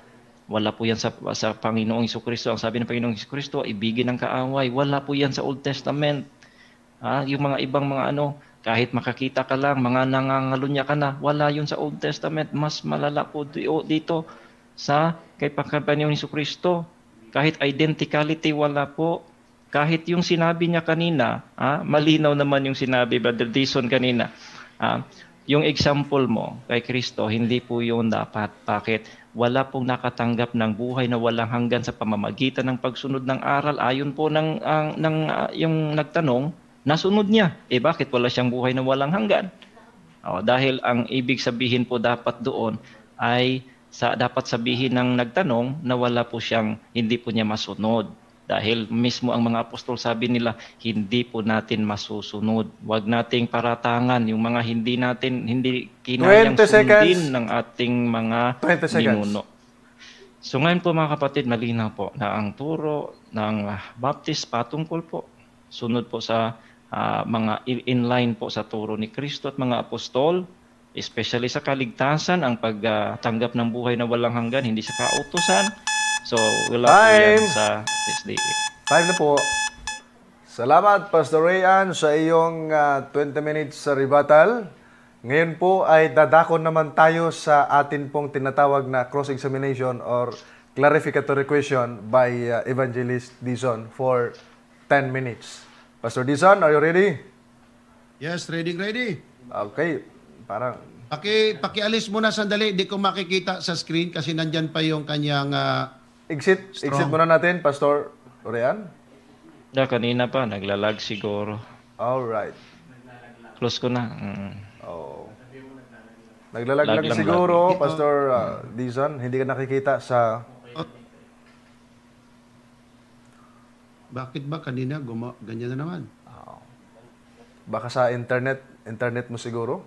Wala po yan sa, sa Panginoong Kristo. Ang sabi ng Panginoong Kristo, ibigin ang kaaway. Wala po yan sa Old Testament. Ha? Yung mga ibang mga ano, kahit makakita ka lang, mga nangangalunya ka na, wala yun sa Old Testament. Mas malala po dito sa kay Panginoong Iso Kristo. Kahit identicality, wala po. Kahit yung sinabi niya kanina, ha? malinaw naman yung sinabi, Brother Dyson kanina, Uh, yung example mo kay Kristo, hindi po yun dapat. Bakit? Wala pong nakatanggap ng buhay na walang hanggan sa pamamagitan ng pagsunod ng aral ayon po ng, ang, ng uh, yung nagtanong, nasunod niya. Eh bakit wala siyang buhay na walang hanggan? Oh, dahil ang ibig sabihin po dapat doon ay sa dapat sabihin ng nagtanong na wala po siyang hindi po niya masunod. Dahil mismo ang mga apostol sabi nila, hindi po natin masusunod. Huwag nating paratangan yung mga hindi natin, hindi kinayang sundin ng ating mga ninuno. So ngayon po mga kapatid, malinaw po na ang turo ng Baptist patungkol po, sunod po sa uh, mga inline po sa turo ni Kristo at mga apostol, especially sa kaligtasan, ang pagtanggap uh, ng buhay na walang hanggan, hindi sa kautosan, So, we'll upload yan sa SDA. Time na po. Salamat, Pastor Rayan, sa iyong uh, ah, 20 minutes sa rebuttal. Ngayon po ay dadako naman tayo sa atin pong tinatawag na cross-examination or clarificatory question by uh, Evangelist Dizon for 10 minutes. Pastor Dizon, are you ready? Yes, ready, ready. Okay, parang... Paki, pakialis muna sandali, di ko makikita sa screen kasi nandyan pa yung kanyang uh, Exit, Strong. exit muna natin, Pastor Orian. Da, kanina pa, naglalag siguro. Alright. Close ko na. Mm. Oh. Naglalag lang siguro, lag. Pastor uh, Dizon. Hindi ka nakikita sa... Bakit ba kanina guma- ganyan na naman? Oh. Baka sa internet, internet mo siguro?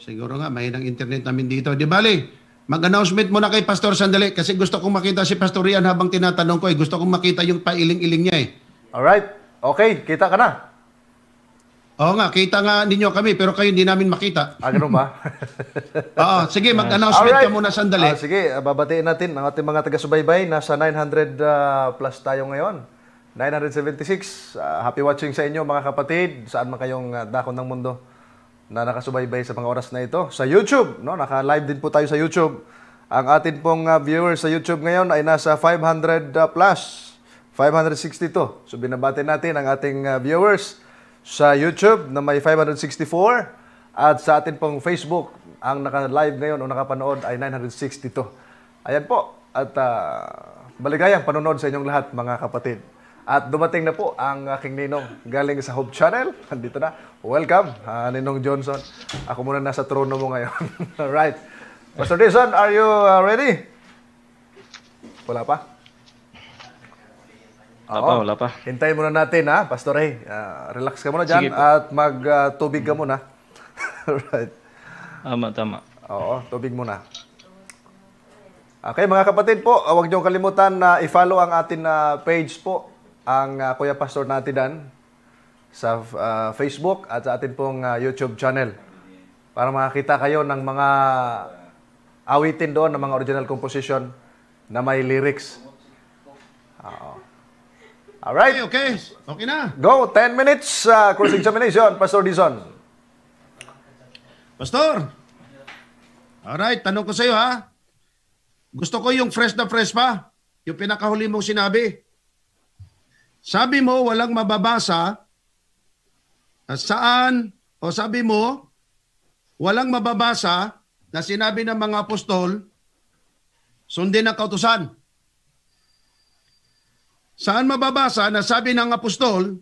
Siguro nga, mahinang internet namin dito. Di bali, Mag-announcement muna kay Pastor sandali kasi gusto kong makita si Pastor Rian habang tinatanong ko eh. Gusto kong makita yung pailing-iling niya eh. Alright. Okay, kita ka na. Oo nga, kita nga ninyo kami pero kayo hindi namin makita. Ah, ganun ba? Oo, sige, mag-announcement ka muna sandali. Ah, sige, babatiin natin ang ating mga taga-subaybay. Nasa 900 uh, ah, plus tayo ngayon. 976. Uh, ah, happy watching sa inyo mga kapatid. Saan man kayong uh, dako ng mundo na nakasubaybay sa mga oras na ito sa YouTube. No? Naka-live din po tayo sa YouTube. Ang atin pong uh, viewers sa YouTube ngayon ay nasa 500 uh, ah, plus. 562. So binabati natin ang ating uh, viewers sa YouTube na may 564 at sa atin pong Facebook ang naka-live ngayon o nakapanood ay 962. Ayan po. At uh, maligayang panonood sa inyong lahat mga kapatid. At dumating na po ang aking ninong galing sa Hope Channel. Nandito na. Welcome, uh, Ninong Johnson. Ako muna nasa trono mo ngayon. right. Pastor Jason, are you uh, ready? Wala pa? Wala pa, wala pa. Hintayin muna natin ha, ah, Pastor Ray. Uh, relax ka muna dyan at magtubig uh, ka muna. right. Tama, tama. Oo, tubig muna. Okay, mga kapatid po, huwag niyong kalimutan na i-follow ang atin na page po ang uh, Kuya Pastor natin Dan sa uh, Facebook at sa atin pong uh, YouTube channel para makakita kayo ng mga awitin doon, ng mga original composition na may lyrics. Oo. All right. Okay, okay. Okay na. Go. 10 minutes uh, course examination, Pastor Dizon. Pastor. All right, tanong ko sa iyo ha. Gusto ko yung fresh na fresh pa. Yung pinakahuli mong sinabi. Sabi mo walang mababasa saan o sabi mo walang mababasa na sinabi ng mga apostol sundin ang kautusan. Saan mababasa na sabi ng apostol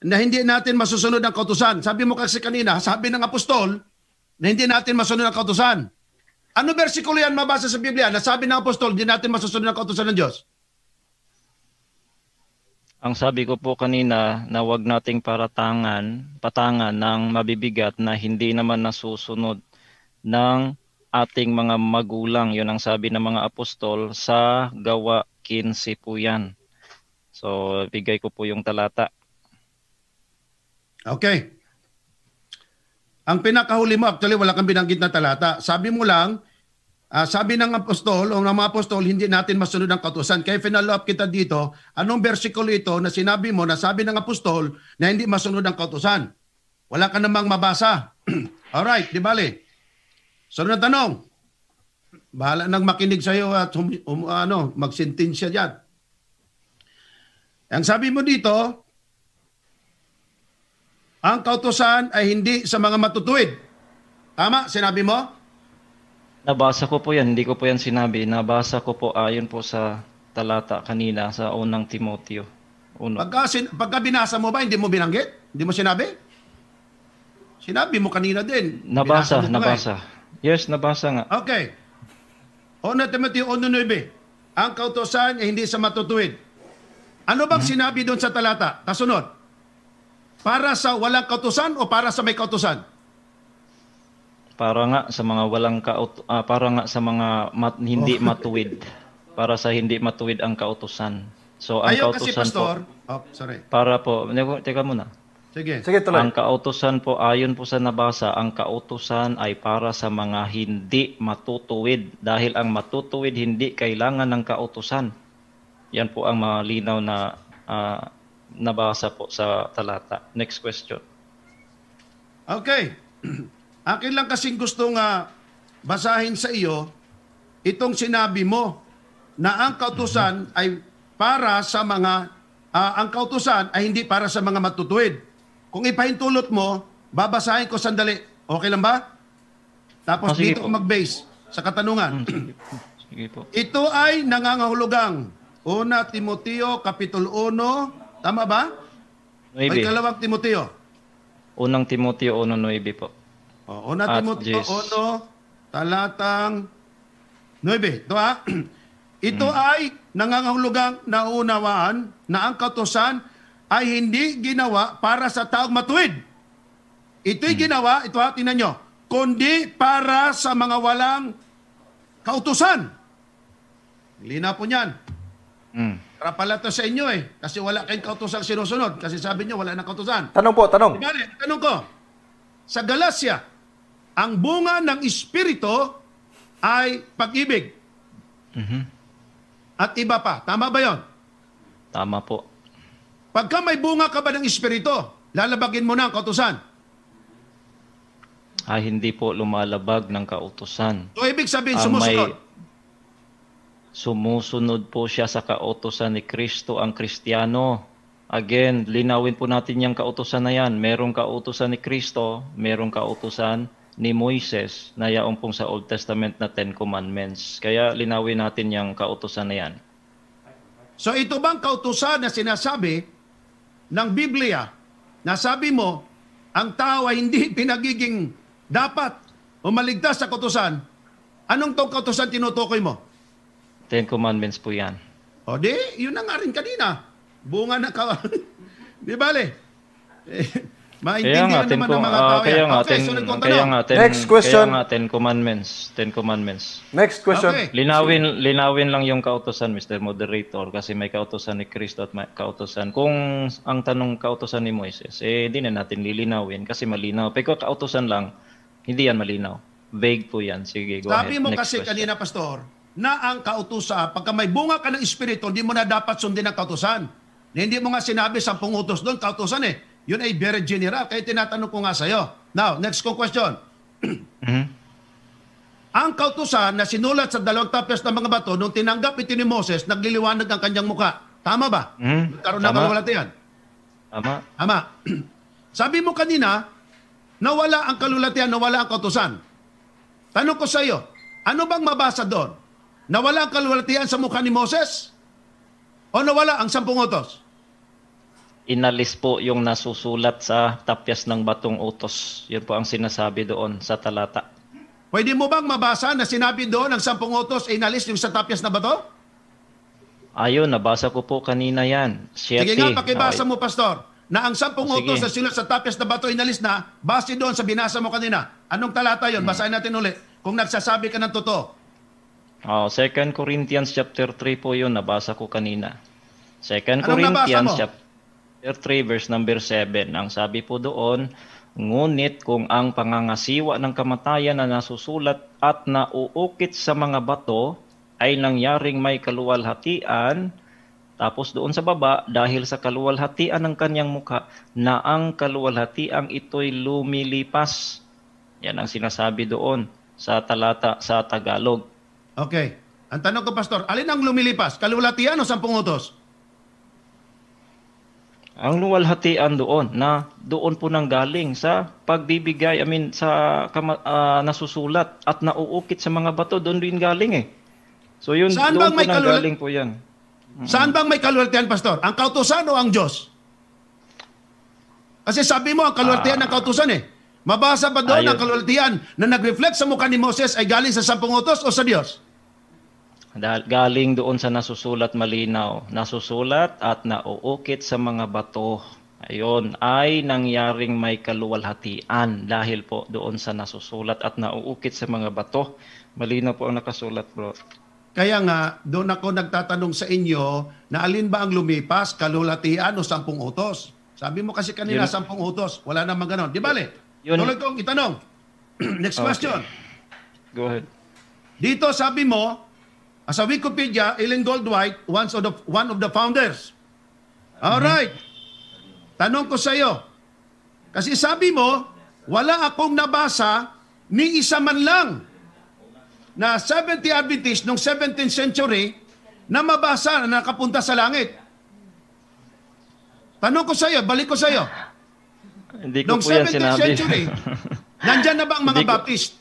na hindi natin masusunod ang kautusan? Sabi mo kasi kanina, sabi ng apostol na hindi natin masusunod ang kautusan. Ano bersikulo yan mabasa sa Biblia na sabi ng apostol, hindi natin masusunod ang kautusan ng Diyos? Ang sabi ko po kanina na wag nating paratangan, patangan ng mabibigat na hindi naman nasusunod ng ating mga magulang. Yun ang sabi ng mga apostol sa gawa 15 po yan. So, bigay ko po yung talata. Okay. Ang pinakahuli mo, actually wala kang binanggit na talata. Sabi mo lang, Uh, sabi ng apostol o ng mga apostol, hindi natin masunod ang kautosan. Kaya finalo up kita dito, anong versikulo ito na sinabi mo na sabi ng apostol na hindi masunod ang kautosan? Wala ka namang mabasa. Alright, di bale. Sunod na tanong. Bahala nang makinig sa iyo at hum, um, ano, magsintensya diyan. Ang sabi mo dito, ang kautosan ay hindi sa mga matutuwid. Tama, sinabi mo? Nabasa ko po yan, hindi ko po yan sinabi. Nabasa ko po ayon po sa talata kanina sa unang Timoteo. Uno. Pagka, sin- pagka binasa mo ba, hindi mo binanggit? Hindi mo sinabi? Sinabi mo kanina din. Nabasa, eh. nabasa. Eh. Yes, nabasa nga. Okay. Una Timoteo 1.9 Ang kautosan ay hindi sa matutuwid. Ano bang hmm sinabi doon sa talata? Kasunod. Para sa walang kautosan o para sa may kautosan? para nga sa mga walang kaut uh, para nga sa mga mat, hindi oh. matuwid para sa hindi matuwid ang kautusan. So ang Ayaw kautusan kasi pastor, po, oh, sorry. Para po, teka muna. Sige. Sige tuloy. Ang kautusan po ayon po sa nabasa, ang kautusan ay para sa mga hindi matutuwid dahil ang matutuwid hindi kailangan ng kautusan. Yan po ang malinaw na uh, nabasa po sa talata. Next question. Okay. Akin lang kasing gusto nga basahin sa iyo itong sinabi mo na ang kautusan ay para sa mga uh, ang kautusan ay hindi para sa mga matutuwid. Kung ipahintulot mo, babasahin ko sandali. Okay lang ba? Tapos oh, dito ko mag-base sa katanungan. Hmm, sige. po. Ito ay nangangahulugang Una Timoteo Kapitulo 1, tama ba? 9. May kalawang Timoteo. Unang Timoteo 1.9 po. O, una At Timoteo 1, talatang 9. Ito ha? Ah, ito mm. ay nangangahulugang naunawaan na ang kautosan ay hindi ginawa para sa taong matuwid. Ito'y mm. ginawa, ito ha, ah, tinan nyo, kundi para sa mga walang kautusan. Lina po niyan. Mm. Para pala to sa inyo eh. Kasi wala kayong kautusan sinusunod. Kasi sabi niyo wala na kautusan. Tanong po, tanong. Diba, tanong ko. Sa Galacia, ang bunga ng Espiritu ay pag-ibig. Mm-hmm. At iba pa. Tama ba yon? Tama po. Pagka may bunga ka ba ng Espiritu, lalabagin mo na ang kautusan? Ay, ah, hindi po lumalabag ng kautusan. So, ibig sabihin, ah, sumusunod? may... Sumusunod po siya sa kautosan ni Kristo ang Kristiyano. Again, linawin po natin yung kautosan na yan. Merong kautosan ni Kristo, merong kautosan ni Moises na yaong pong sa Old Testament na Ten Commandments. Kaya linawin natin yung kautosan na yan. So ito bang kautosan na sinasabi ng Biblia na sabi mo, ang tao ay hindi pinagiging dapat o maligtas sa kautosan, anong tong kautosan tinutukoy mo? Ten Commandments po yan. O di, yun na nga rin kanina. Bunga na ka. di le? Maintindihan naman ng mga ah, tao uh, kaya yan. Nga, ten, sunod Kaya nga, ten, Next question. Kaya nga, Ten Commandments. Ten Commandments. Next question. Okay. Linawin, linawin lang yung kautosan, Mr. Moderator, kasi may kautosan ni Kristo at may kautosan. Kung ang tanong kautosan ni Moises, eh, hindi na natin lilinawin kasi malinaw. Pero kautosan lang, hindi yan malinaw. Vague po yan. Sige, go Sabi ahead. mo Next kasi question. kanina, Pastor, na ang kautusan, pagka may bunga ka ng Espiritu, hindi mo na dapat sundin ang kautusan. Hindi mo nga sinabi sa pungutos doon, kautusan eh. Yun ay very general. Kaya tinatanong ko nga sa'yo. Now, next kong question. mm-hmm. Ang kautusan na sinulat sa dalawang tapes ng mga bato nung tinanggap ito ni Moses, nagliliwanag ang kanyang muka. Tama ba? Mm-hmm. Nagkaroon na ba yan? Tama. Tama. Sabi mo kanina, nawala ang kalulatian, nawala ang kautusan. Tanong ko sa iyo, ano bang mabasa doon? Nawala ang kalulatian sa mukha ni Moses? O nawala ang sampung utos? inalis po yung nasusulat sa tapyas ng batong utos. Yun po ang sinasabi doon sa talata. Pwede mo bang mabasa na sinabi doon ang sampung utos ay inalis yung sa tapyas na bato? Ayun, nabasa ko po kanina yan. Siete. Sige nga, pakibasa Ay. mo, Pastor, na ang sampung utos na sinulat sa tapyas na bato inalis na, base doon sa binasa mo kanina. Anong talata yon? Hmm. Basahin natin ulit kung nagsasabi ka ng totoo. Oh, 2 Corinthians chapter 3 po yun, nabasa ko kanina. 2 Anong Corinthians chapter Chapter 3 verse number 7. Ang sabi po doon, Ngunit kung ang pangangasiwa ng kamatayan na nasusulat at nauukit sa mga bato ay nangyaring may kaluwalhatian, tapos doon sa baba, dahil sa kaluwalhatian ng kanyang muka, na ang kaluwalhatian ito'y lumilipas. Yan ang sinasabi doon sa talata sa Tagalog. Okay. Ang tanong ko, Pastor, alin ang lumilipas? Kaluwalhatian o sampung utos? ang luwalhatian doon na doon po nang galing sa pagbibigay, I mean, sa kama, uh, nasusulat at nauukit sa mga bato, doon din galing eh. So yun, Saan doon po nang galing po yan. Mm-hmm. Saan bang may kaluwalhatian, Pastor? Ang kautusan o ang Diyos? Kasi sabi mo, ang kaluwalhatian ah. ng kautusan eh. Mabasa pa doon ang kaluwalhatian na nag-reflect sa mukha ni Moses ay galing sa sampung utos o sa Diyos? dahil galing doon sa nasusulat malinaw, nasusulat at nauukit sa mga bato. Ayon ay nangyaring may kaluwalhatian dahil po doon sa nasusulat at nauukit sa mga bato. Malinaw po ang nakasulat, bro. Kaya nga, doon ako nagtatanong sa inyo na alin ba ang lumipas, kaluwalhatian o sampung utos? Sabi mo kasi kanina, yun, sampung utos. Wala namang ganon. Di ba, Yun, Tuloy kong itanong. Next okay. question. Go ahead. Dito sabi mo, Uh, sa Wikipedia, Ellen Goldwhite, once of the, one of the founders. All mm-hmm. right. Tanong ko sa iyo. Kasi sabi mo, wala akong nabasa ni isa man lang na 70 Adventist nung 17th century na mabasa na nakapunta sa langit. Tanong ko sa iyo, balik ko sa iyo. Hindi ko Noong po 17th yan century, nandyan na ba ang mga Baptist?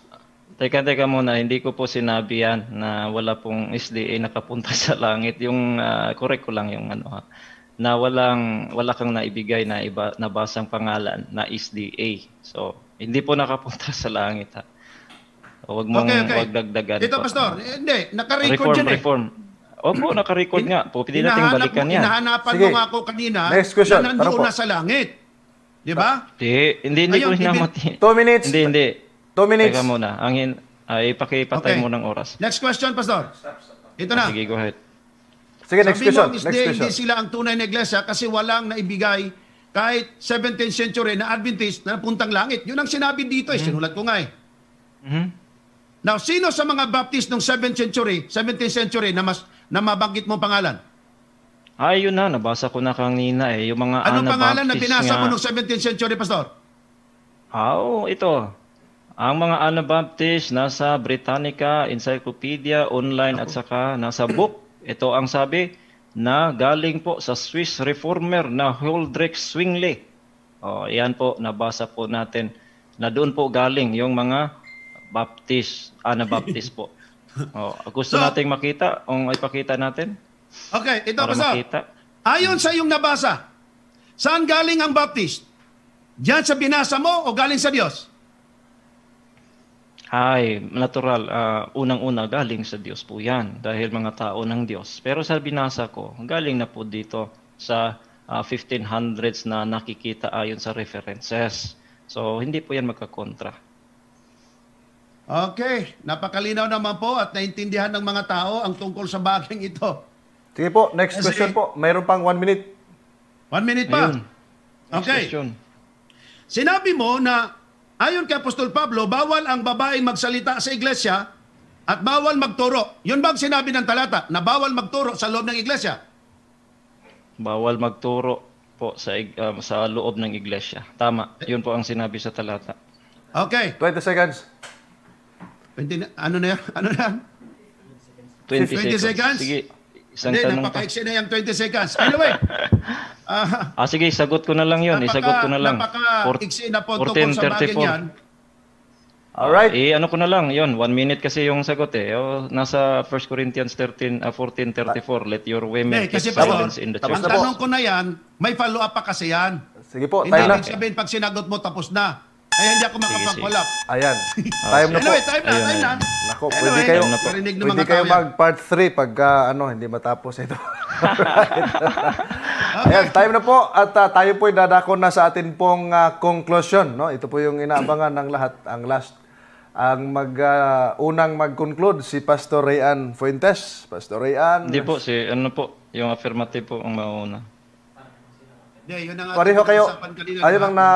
Teka, teka muna, hindi ko po sinabi yan na wala pong SDA nakapunta sa langit. Yung uh, correct ko lang yung ano ha, ah, na walang, wala kang naibigay na iba, nabasang pangalan na SDA. So, hindi po nakapunta sa langit ha. Ah. Huwag mong okay, okay. Wag dagdagan. Ito, pa. Pastor, uh, hindi, nakarecord reform, dyan eh. Reform, Opo, hmm. nakarecord nga. Po, pwede nating balikan yan. Hinahanapan Sige. mo nga ako kanina Next question. na nandoon na sa langit. Di ba? Hindi, hindi, hindi Ayun, ko hinamati. Two minutes. Hindi, hindi. Two minutes. Teka muna. Ang in, uh, ah, ipakipatay okay. mo ng oras. Next question, Pastor. Ito na. Ah, sige, go ahead. Sige, next Sabi question. Mo, next day, question. hindi sila ang tunay na iglesia kasi walang naibigay kahit 17th century na Adventist na napuntang langit. Yun ang sinabi dito. Eh. Mm-hmm. Sinulat ko nga eh. Mm-hmm. Now, sino sa mga Baptist ng 7th century, 17th century na, mas, na mabanggit mo pangalan? Ay, ah, yun na. Nabasa ko na kanina eh. Yung mga Anong Anabaptist pangalan na binasa nga... mo ng 17th century, Pastor? Ah, oh, ito. Ang mga Anabaptist nasa Britannica Encyclopedia online at saka nasa book. Ito ang sabi na galing po sa Swiss reformer na Huldrych Zwingli. Oh, yan po nabasa po natin na doon po galing yung mga Baptist, Anabaptist po. Oh, gusto so, nating makita ang ipakita natin. Okay, ito po pastor. Ayon sa yung nabasa, saan galing ang Baptist? Diyan sa binasa mo o galing sa Diyos? Ay, natural. Uh, unang-una, galing sa Diyos po yan. Dahil mga tao ng Diyos. Pero sa binasa ko, galing na po dito sa uh, ah, 1500s na nakikita ayon sa references. So, hindi po yan magkakontra. Okay, napakalinaw naman po at naintindihan ng mga tao ang tungkol sa bagay ito. Sige po, next Kasi, eh, question po. Mayroon pang one minute. One minute pa? Ayun. Okay. Question. Sinabi mo na Ayon kay Apostol Pablo, bawal ang babaeng magsalita sa iglesia at bawal magturo. Yun bang sinabi ng talata na bawal magturo sa loob ng iglesia? Bawal magturo po sa um, sa loob ng iglesia. Tama. Yun po ang sinabi sa talata. Okay. 20 seconds. 20, ano na yan? Ano na yan? 20, 20 seconds. seconds. Sige. Isang Hindi, tanong napakaiksi na yung 20 seconds. Anyway. uh, ah, sige, sagot ko na lang yun. Napaka, Isagot ko na lang. Napaka-iksi na po tungkol sa bagay All right. Eh, ano ko na lang, yon one minute kasi yung sagot eh. O, oh, nasa 1 Corinthians 13, uh, 14, 34, let your women hey, eh, keep silence po, in the church. Ang tanong ko na yan, may follow-up pa kasi yan. Sige po, tayo na. Hindi, sabihin, pag sinagot mo, tapos na. Ayan, hindi ako makapag-call Ayan. Time na po. Anyway, time na, Ayan. time na. Nako, pwede kayo, pwede kayo mag part 3 pagka ah, ano, hindi matapos ito. okay. Ayan, time na po at uh, tayo po dadako na sa atin pong uh, conclusion. No? Ito po yung inaabangan ng lahat, ang last ang mag uh, unang mag-conclude si Pastor Rayan Fuentes. Pastor Rayan. Hindi po si ano po, yung affirmative po ang mauna. Yeah, yun ang Pareho kayo. Kanina, ayun ang na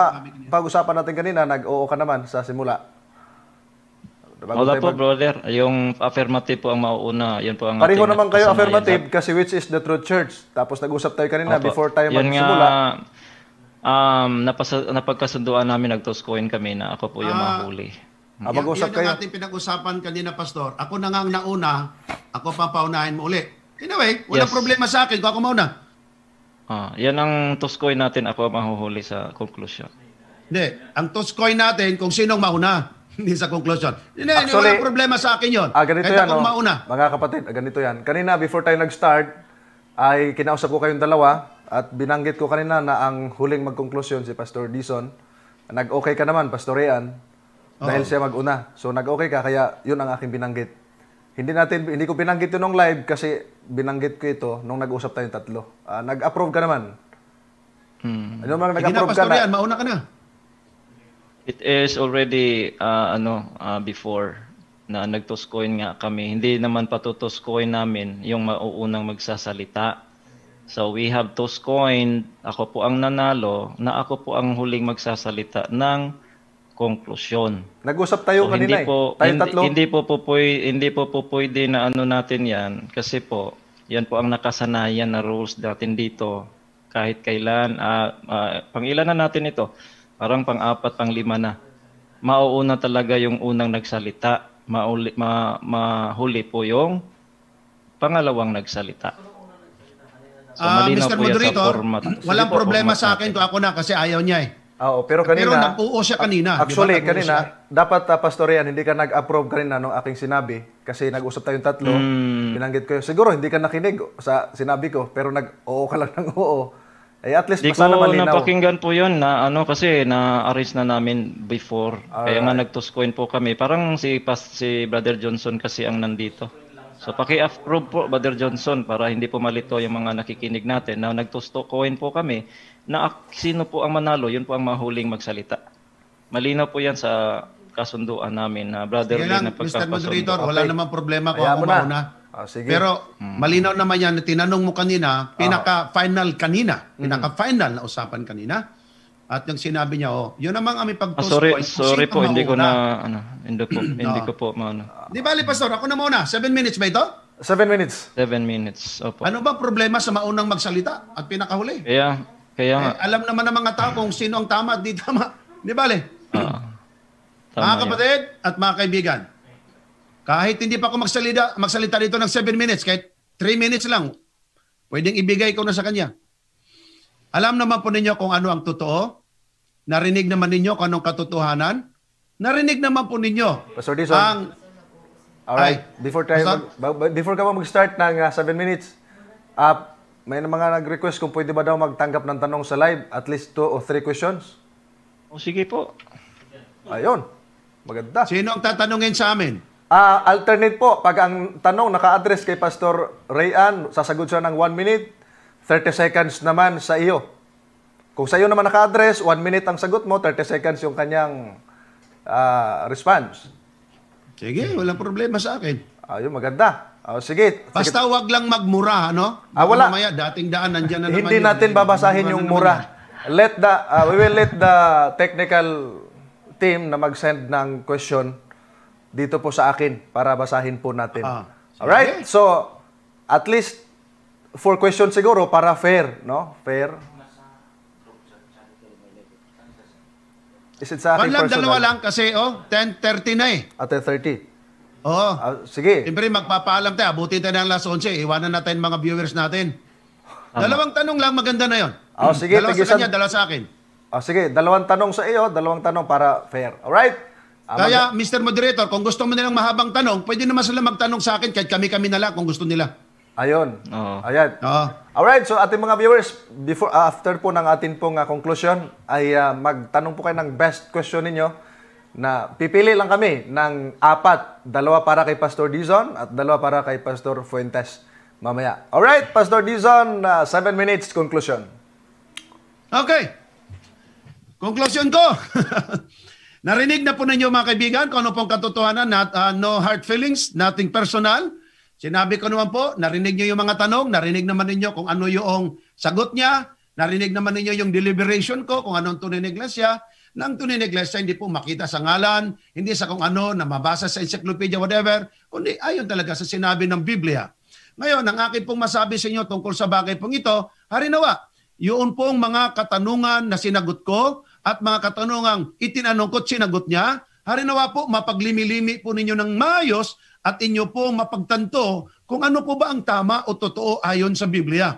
pag-usapan natin kanina, nag-oo ka naman sa simula. Bago Wala po, brother. Yung affirmative po ang mauuna. Yan po ang Pareho naman kayo affirmative kasi which is the true church. Tapos nag-usap tayo kanina Opo. before tayo yan magsimula. Nga, um, napasa- napagkasunduan namin, nag-toscoin kami na ako po yung ah, mahuli. Ah, mag-usap yan, kayo. ating pinag-usapan kanina, Pastor. Ako na nga ang nauna. Ako pa paunahin mo uli. Anyway, wala yes. problema sa akin kung ako mauna. Ah, yan ang tuskoy natin. Ako mahuhuli sa conclusion. Hindi. Ang tuskoy natin kung sinong mauna. Hindi sa conclusion. Hindi, Actually, walang problema sa akin yon. Ah, ganito Kahit yan, akong oh. no? Mga kapatid, ah, ganito yan. Kanina, before tayo nag-start, ay kinausap ko kayong dalawa at binanggit ko kanina na ang huling magkonklusyon si Pastor Dison. Nag-okay ka naman, Pastor Pastorean, dahil siya mag-una. So nag-okay ka, kaya yun ang aking binanggit. Hindi natin, hindi ko binanggit yun nung live kasi binanggit ko ito nung nag-usap tayong tatlo. Uh, nag-approve ka naman. Hmm. Ano man nag-approve ka na? Yan, mauna ka na. It is already uh, ano uh, before na nagtuskoin nga kami. Hindi naman patutuskoin namin yung mauunang magsasalita. So we have tuskoin, ako po ang nanalo, na ako po ang huling magsasalita ng konklusyon. Nag-usap tayo so, kanina hindi eh. po, Tayo hindi, tatlo. Hindi po po, po hindi po po pwede na ano natin 'yan kasi po 'yan po ang nakasanayan na rules natin dito kahit kailan uh, ah, uh, ah, pangilan na natin ito. Parang pang-apat, pang-lima na. Mauuna talaga yung unang nagsalita, mauli, ma, mahuli po yung pangalawang nagsalita. So, uh, ah, Mr. Moderator, walang po, problema sa akin kung ako na kasi ayaw niya eh. Ah, oo, pero kanina... Pero napuo siya kanina. Actually, diba? kanina, siya. dapat uh, ah, Pastorian, hindi ka nag-approve kanina ng aking sinabi kasi nag-usap tayong tatlo. Mm. Binanggit ko, siguro hindi ka nakinig sa sinabi ko, pero nag-oo ka lang ng oo. Eh, at least Di basta naman linaw. napakinggan po yun na ano kasi na-arrest na namin before. Alright. Kaya nga nagtuscoin po kami. Parang si, pas, si Brother Johnson kasi ang nandito. So paki-approve po Brother Johnson para hindi po malito yung mga nakikinig natin na nagtusto coin po kami na sino po ang manalo, yun po ang mahuling magsalita. Malinaw po yan sa kasunduan namin na brotherly lang, na pagkakasundo. Mr. Moderator, okay. wala namang problema ko ako mauna. Ah, sige. Pero hmm. malinaw naman yan, tinanong mo kanina, ah. pinaka-final kanina, hmm. pinaka-final na usapan kanina. At yung sinabi niya, oh, yun namang aming pag ah, sorry, point. Sorry po, hindi ko na, ano, hindi ko, hmm. hindi ko ah. po, maano. Di bali, Pastor, ako na muna. Seven minutes ba ito? Seven minutes. Seven minutes, opo. Ano ba problema sa maunang magsalita at pinakahuli? Yeah, kaya nga. Eh, alam naman ng mga tao kung sino ang tama at di tama. Di ba, le? Uh, ah, mga kapatid yan. at mga kaibigan, kahit hindi pa ako magsalita, magsalita dito ng 7 minutes, kahit 3 minutes lang, pwedeng ibigay ko na sa kanya. Alam naman po ninyo kung ano ang totoo. Narinig naman ninyo kung anong katotohanan. Narinig naman po ninyo Pastor Dizon, ang... Alright, ay, before, tayo mag, before ka mag-start ng 7 uh, ah, minutes, uh, may mga nag-request kung pwede ba daw magtanggap ng tanong sa live, at least two or three questions. O oh, sige po. Ayun. Maganda. Sino ang tatanungin sa amin? Ah, alternate po. Pag ang tanong naka-address kay Pastor Rayan, sasagot siya ng 1 minute, 30 seconds naman sa iyo. Kung sa iyo naman naka-address, 1 minute ang sagot mo, 30 seconds yung kanyang uh, response. Sige, walang problema sa akin. Ayun, maganda. Oh, sige. Basta sige. wag lang magmura, ano? Ah, wala. Mamaya, dating daan, nandyan na naman Hindi yun. natin babasahin ano yung mura. Let the, uh, we will let the technical team na mag-send ng question dito po sa akin para basahin po natin. Ah, All right? So, at least four questions siguro para fair, no? Fair. Is it sa akin Wala, personal? dalawa lang kasi, oh, 10.30 na eh. At ah, 10.30. Oo. Ah, sige. Siyempre, magpapaalam tayo. Buti tayo ng last 11. Iwanan na natin mga viewers natin. Tama. Dalawang tanong lang, maganda na yon. Ah, oh, sige, dalawa sa kanya, dalawa sa akin. Ah, oh, sige, dalawang tanong sa iyo, dalawang tanong para fair. Alright? Ah, Kaya, Mr. Moderator, kung gusto mo nilang mahabang tanong, pwede naman sila magtanong sa akin kahit kami-kami na lang kung gusto nila. Ayon. Oo. Ayan. Oo. Alright, so ating mga viewers, before after po ng ating pong uh, conclusion, ay uh, magtanong po kayo ng best question ninyo na pipili lang kami ng apat, dalawa para kay Pastor Dizon at dalawa para kay Pastor Fuentes mamaya. All right, Pastor Dizon, 7 uh, seven minutes conclusion. Okay. Conclusion ko. Narinig na po ninyo mga kaibigan kung ano pong katotohanan, not, uh, no hard feelings, nothing personal. Sinabi ko naman po, narinig niyo yung mga tanong, narinig naman ninyo kung ano yung sagot niya, narinig naman ninyo yung deliberation ko, kung anong tunay ng iglesia, ng tunay na iglesia, hindi po makita sa ngalan, hindi sa kung ano, na mabasa sa encyclopedia, whatever, kundi ayon talaga sa sinabi ng Biblia. Ngayon, ang akin pong masabi sa inyo tungkol sa bagay pong ito, harinawa, yun pong mga katanungan na sinagot ko at mga katanungang itinanong ko at sinagot niya, harinawa po, mapaglimilimi po ninyo ng mayos at inyo pong mapagtanto kung ano po ba ang tama o totoo ayon sa Biblia.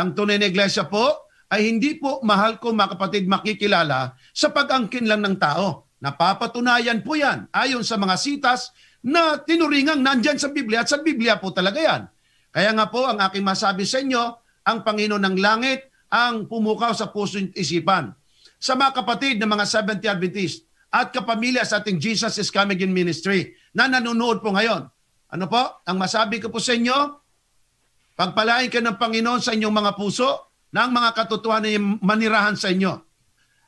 Ang tunay na iglesia po, ay hindi po mahal ko mga kapatid makikilala sa pag-angkin lang ng tao. Napapatunayan po yan ayon sa mga sitas na tinuringang nandyan sa Biblia at sa Biblia po talaga yan. Kaya nga po ang aking masabi sa inyo, ang Panginoon ng Langit ang pumukaw sa puso at isipan. Sa mga kapatid ng mga Seventh Adventist at kapamilya sa ating Jesus is Coming in Ministry na nanonood po ngayon. Ano po? Ang masabi ko po sa inyo, pagpalain ka ng Panginoon sa inyong mga puso, ng mga katotohanan yung manirahan sa inyo.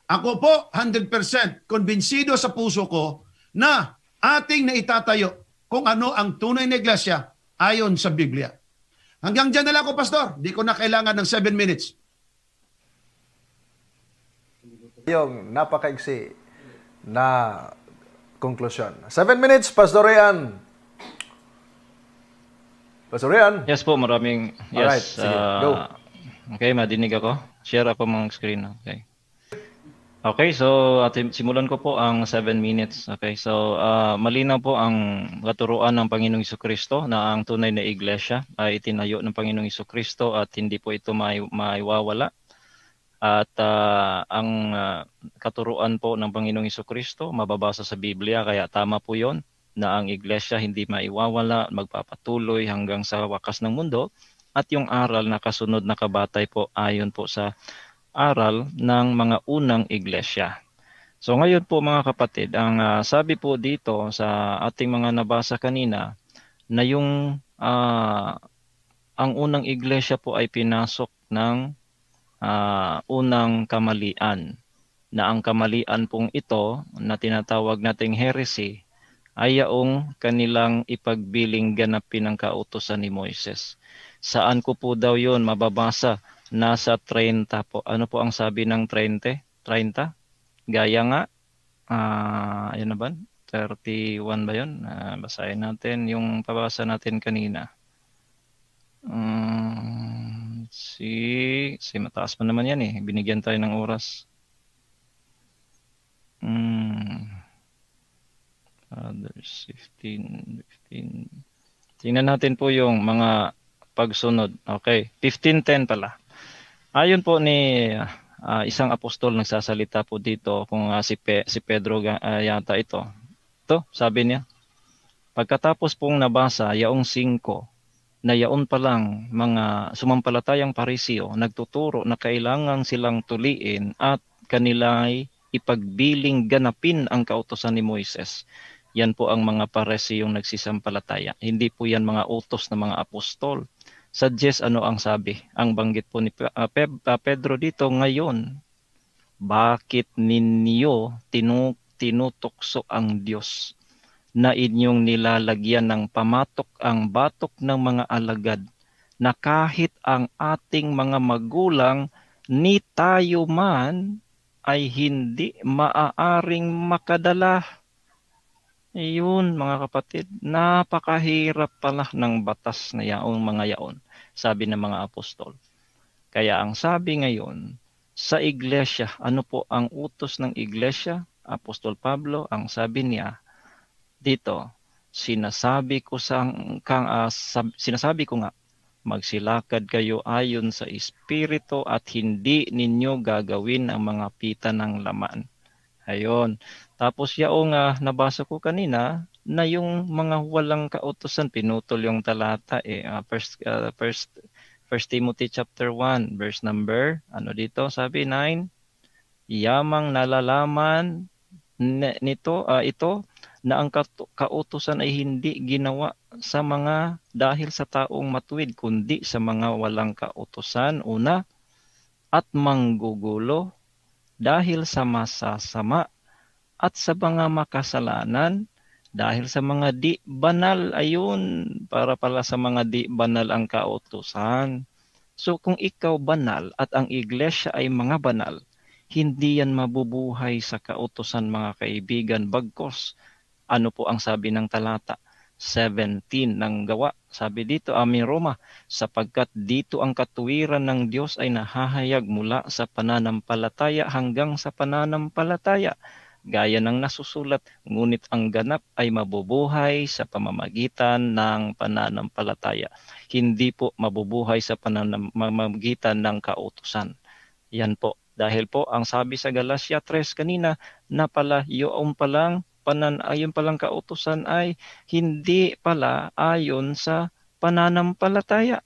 Ako po, 100% konbinsido sa puso ko na ating naitatayo kung ano ang tunay na iglesia ayon sa Biblia. Hanggang dyan na lang ako, Pastor. Di ko na kailangan ng 7 minutes. Yung napakaigsi na conclusion. 7 minutes, Pastor Rian. Pastor Rian. Yes po, maraming. Yes, Alright, sige, uh, go. Okay, madinig ako. Share ako mga screen. Okay. Okay, so at simulan ko po ang 7 minutes. Okay, so uh, malinaw po ang katuruan ng Panginoong Iso Kristo na ang tunay na iglesia ay itinayo ng Panginoong Iso Kristo at hindi po ito may, maiwawala. At uh, ang uh, katuruan po ng Panginoong Iso Kristo mababasa sa Biblia kaya tama po yon na ang iglesia hindi maiwawala, magpapatuloy hanggang sa wakas ng mundo at yung aral na kasunod na kabatay po ayon po sa aral ng mga unang iglesia. So ngayon po mga kapatid, ang uh, sabi po dito sa ating mga nabasa kanina na yung uh, ang unang iglesia po ay pinasok ng uh, unang kamalian na ang kamalian pong ito na tinatawag nating heresy ay yaong kanilang ipagbiling ganapin ang kautosan ni Moises. Saan ko po daw yon mababasa? Nasa 30 po. Ano po ang sabi ng 30? 30? Gaya nga. Uh, ah, ayun na ba? 31 ba yun? Uh, basahin natin yung pabasa natin kanina. Um, si, si mataas pa naman yan eh. Binigyan tayo ng oras. Um, others, 15, 15. Tingnan natin po yung mga pagsunod. Okay, 15:10 pala. Ayon po ni uh, isang apostol nagsasalita po dito kung uh, si Pe- si Pedro uh, yata ito. To, sabi niya. Pagkatapos pong nabasa yaong 5 na yaon pa lang mga sumampalatayang parisiyo nagtuturo na kailangan silang tuliin at kanilay ipagbiling ganapin ang kautosan ni Moises. Yan po ang mga paresiyong nagsisampalataya. Hindi po yan mga utos ng mga apostol suggest ano ang sabi, ang banggit po ni ah, ah, Pedro dito ngayon, bakit ninyo tinu tinutukso ang Diyos na inyong nilalagyan ng pamatok ang batok ng mga alagad na kahit ang ating mga magulang ni tayo man ay hindi maaaring makadala iyon mga kapatid, napakahirap pala ng batas na yaong mga yaon, sabi ng mga apostol. Kaya ang sabi ngayon, sa iglesia, ano po ang utos ng iglesia? Apostol Pablo, ang sabi niya dito, sinasabi ko sa kang uh, sab, sinasabi ko nga magsilakad kayo ayon sa espiritu at hindi ninyo gagawin ang mga pita ng laman Ayun. Tapos yaong uh, nabasa ko kanina na yung mga walang kautosan pinutol yung talata eh uh, first uh, first First Timothy chapter 1 verse number ano dito sabi 9 yamang nalalaman nito uh, ito na ang kautusan ay hindi ginawa sa mga dahil sa taong matuwid kundi sa mga walang kautusan una at manggugulo dahil sa masasama at sa mga makasalanan dahil sa mga di banal ayun para pala sa mga di banal ang kautusan. So kung ikaw banal at ang iglesia ay mga banal, hindi yan mabubuhay sa kautusan mga kaibigan bagkos. Ano po ang sabi ng talata? 17 ng gawa. Sabi dito, aming Roma, sapagkat dito ang katuwiran ng Diyos ay nahahayag mula sa pananampalataya hanggang sa pananampalataya. Gaya ng nasusulat, ngunit ang ganap ay mabubuhay sa pamamagitan ng pananampalataya. Hindi po mabubuhay sa pamamagitan ng kautusan. Yan po. Dahil po, ang sabi sa Galatia 3 kanina, na pala, pa lang pananayon ah, palang kautosan ay hindi pala ayon sa pananampalataya.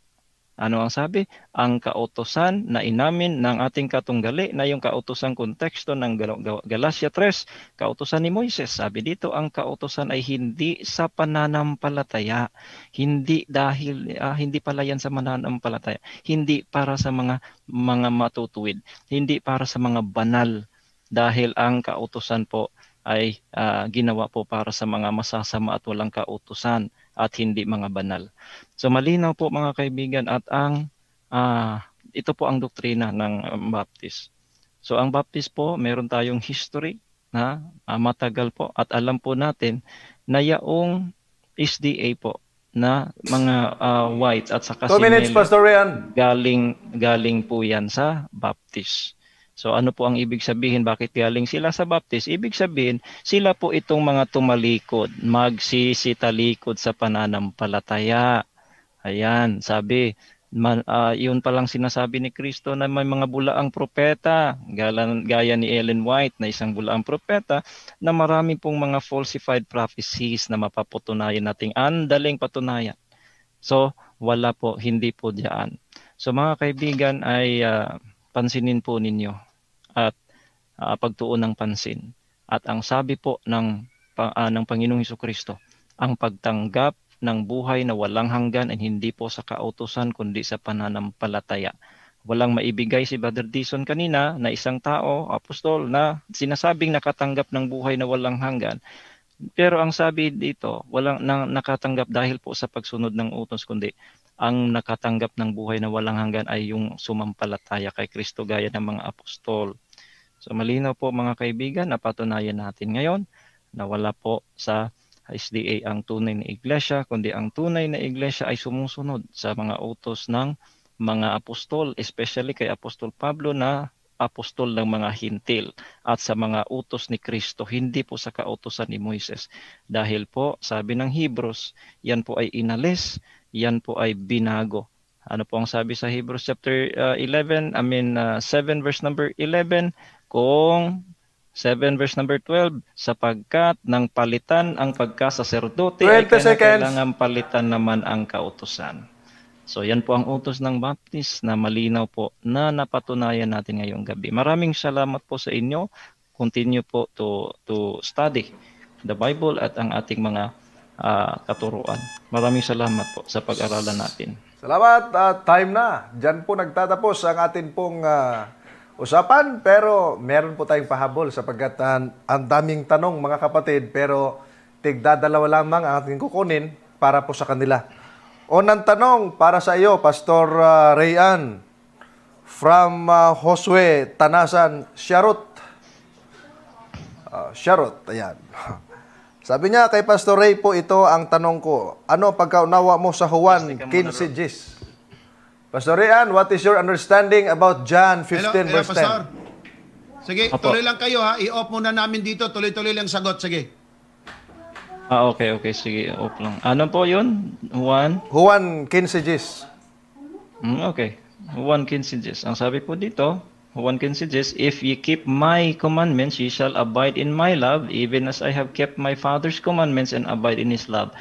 Ano ang sabi? Ang kautosan na inamin ng ating katunggali na yung kautosan konteksto ng Galatia 3, kautosan ni Moises. Sabi dito, ang kautosan ay hindi sa pananampalataya. Hindi dahil, ah, hindi pala yan sa pananampalataya. Hindi para sa mga, mga matutuwid. Hindi para sa mga banal. Dahil ang kautosan po ay uh, ginawa po para sa mga masasama at walang kautusan at hindi mga banal. So malinaw po mga kaibigan at ang uh, ito po ang doktrina ng um, Baptist. So ang Baptist po, meron tayong history na uh, ah, matagal po at alam po natin na yaong SDA po na mga uh, white at saka Two minutes, Pastor galing galing po yan sa Baptist. So ano po ang ibig sabihin? Bakit galing sila sa Baptist? Ibig sabihin, sila po itong mga tumalikod, magsisitalikod sa pananampalataya. Ayan, sabi, man, uh, yun palang sinasabi ni Kristo na may mga bulaang propeta, gala, gaya ni Ellen White na isang bulaang propeta, na marami pong mga falsified prophecies na mapaputunayan nating andaling patunayan. So, wala po, hindi po diyan. So mga kaibigan ay uh, pansinin po ninyo at uh, pagtuon ng pansin. At ang sabi po ng, uh, ng Panginoong Heso Kristo, ang pagtanggap ng buhay na walang hanggan at hindi po sa kautosan kundi sa pananampalataya. Walang maibigay si Brother Dison kanina na isang tao, apostol, na sinasabing nakatanggap ng buhay na walang hanggan. Pero ang sabi dito, walang na, nakatanggap dahil po sa pagsunod ng utos, kundi ang nakatanggap ng buhay na walang hanggan ay yung sumampalataya kay Kristo gaya ng mga apostol, So malinaw po mga kaibigan, napatunayan natin ngayon na wala po sa SDA ang tunay na iglesia, kundi ang tunay na iglesia ay sumusunod sa mga utos ng mga apostol, especially kay Apostol Pablo na apostol ng mga hintil at sa mga utos ni Kristo, hindi po sa kautosan ni Moises. Dahil po, sabi ng Hebrews, yan po ay inalis, yan po ay binago. Ano po ang sabi sa Hebrews chapter uh, 11, I mean uh, 7 verse number 11, kung 7 verse number 12, sapagkat ng palitan ang pagkasaserdoti ay kailangan palitan naman ang kautusan. So yan po ang utos ng baptist na malinaw po na napatunayan natin ngayong gabi. Maraming salamat po sa inyo. Continue po to, to study the Bible at ang ating mga uh, katuruan. Maraming salamat po sa pag-aralan natin. Salamat at uh, time na. Diyan po nagtatapos ang atin pong uh, usapan pero meron po tayong pahabol sapagkat uh, ang daming tanong mga kapatid pero tigdadalawa lamang ang ating kukunin para po sa kanila. Unang tanong para sa iyo, Pastor uh, ah, Rayan from uh, Josue Tanasan, Sharot. Uh, Sharot, ayan. Sabi niya kay Pastor Ray po ito ang tanong ko. Ano pagkaunawa mo sa Juan 15 Gis? Pastor Rian, what is your understanding about John 15 hello, hello, verse 10? Sige, Apo. tuloy lang kayo ha. I-off muna namin dito. Tuloy-tuloy lang sagot. Sige. Ah, okay, okay. Sige, off lang. Ano po yun? Juan? Juan 15 Gs. Mm, okay. Juan 15 Gs. Ang sabi po dito, Juan 15 Gs, If ye keep my commandments, ye shall abide in my love, even as I have kept my Father's commandments and abide in His love.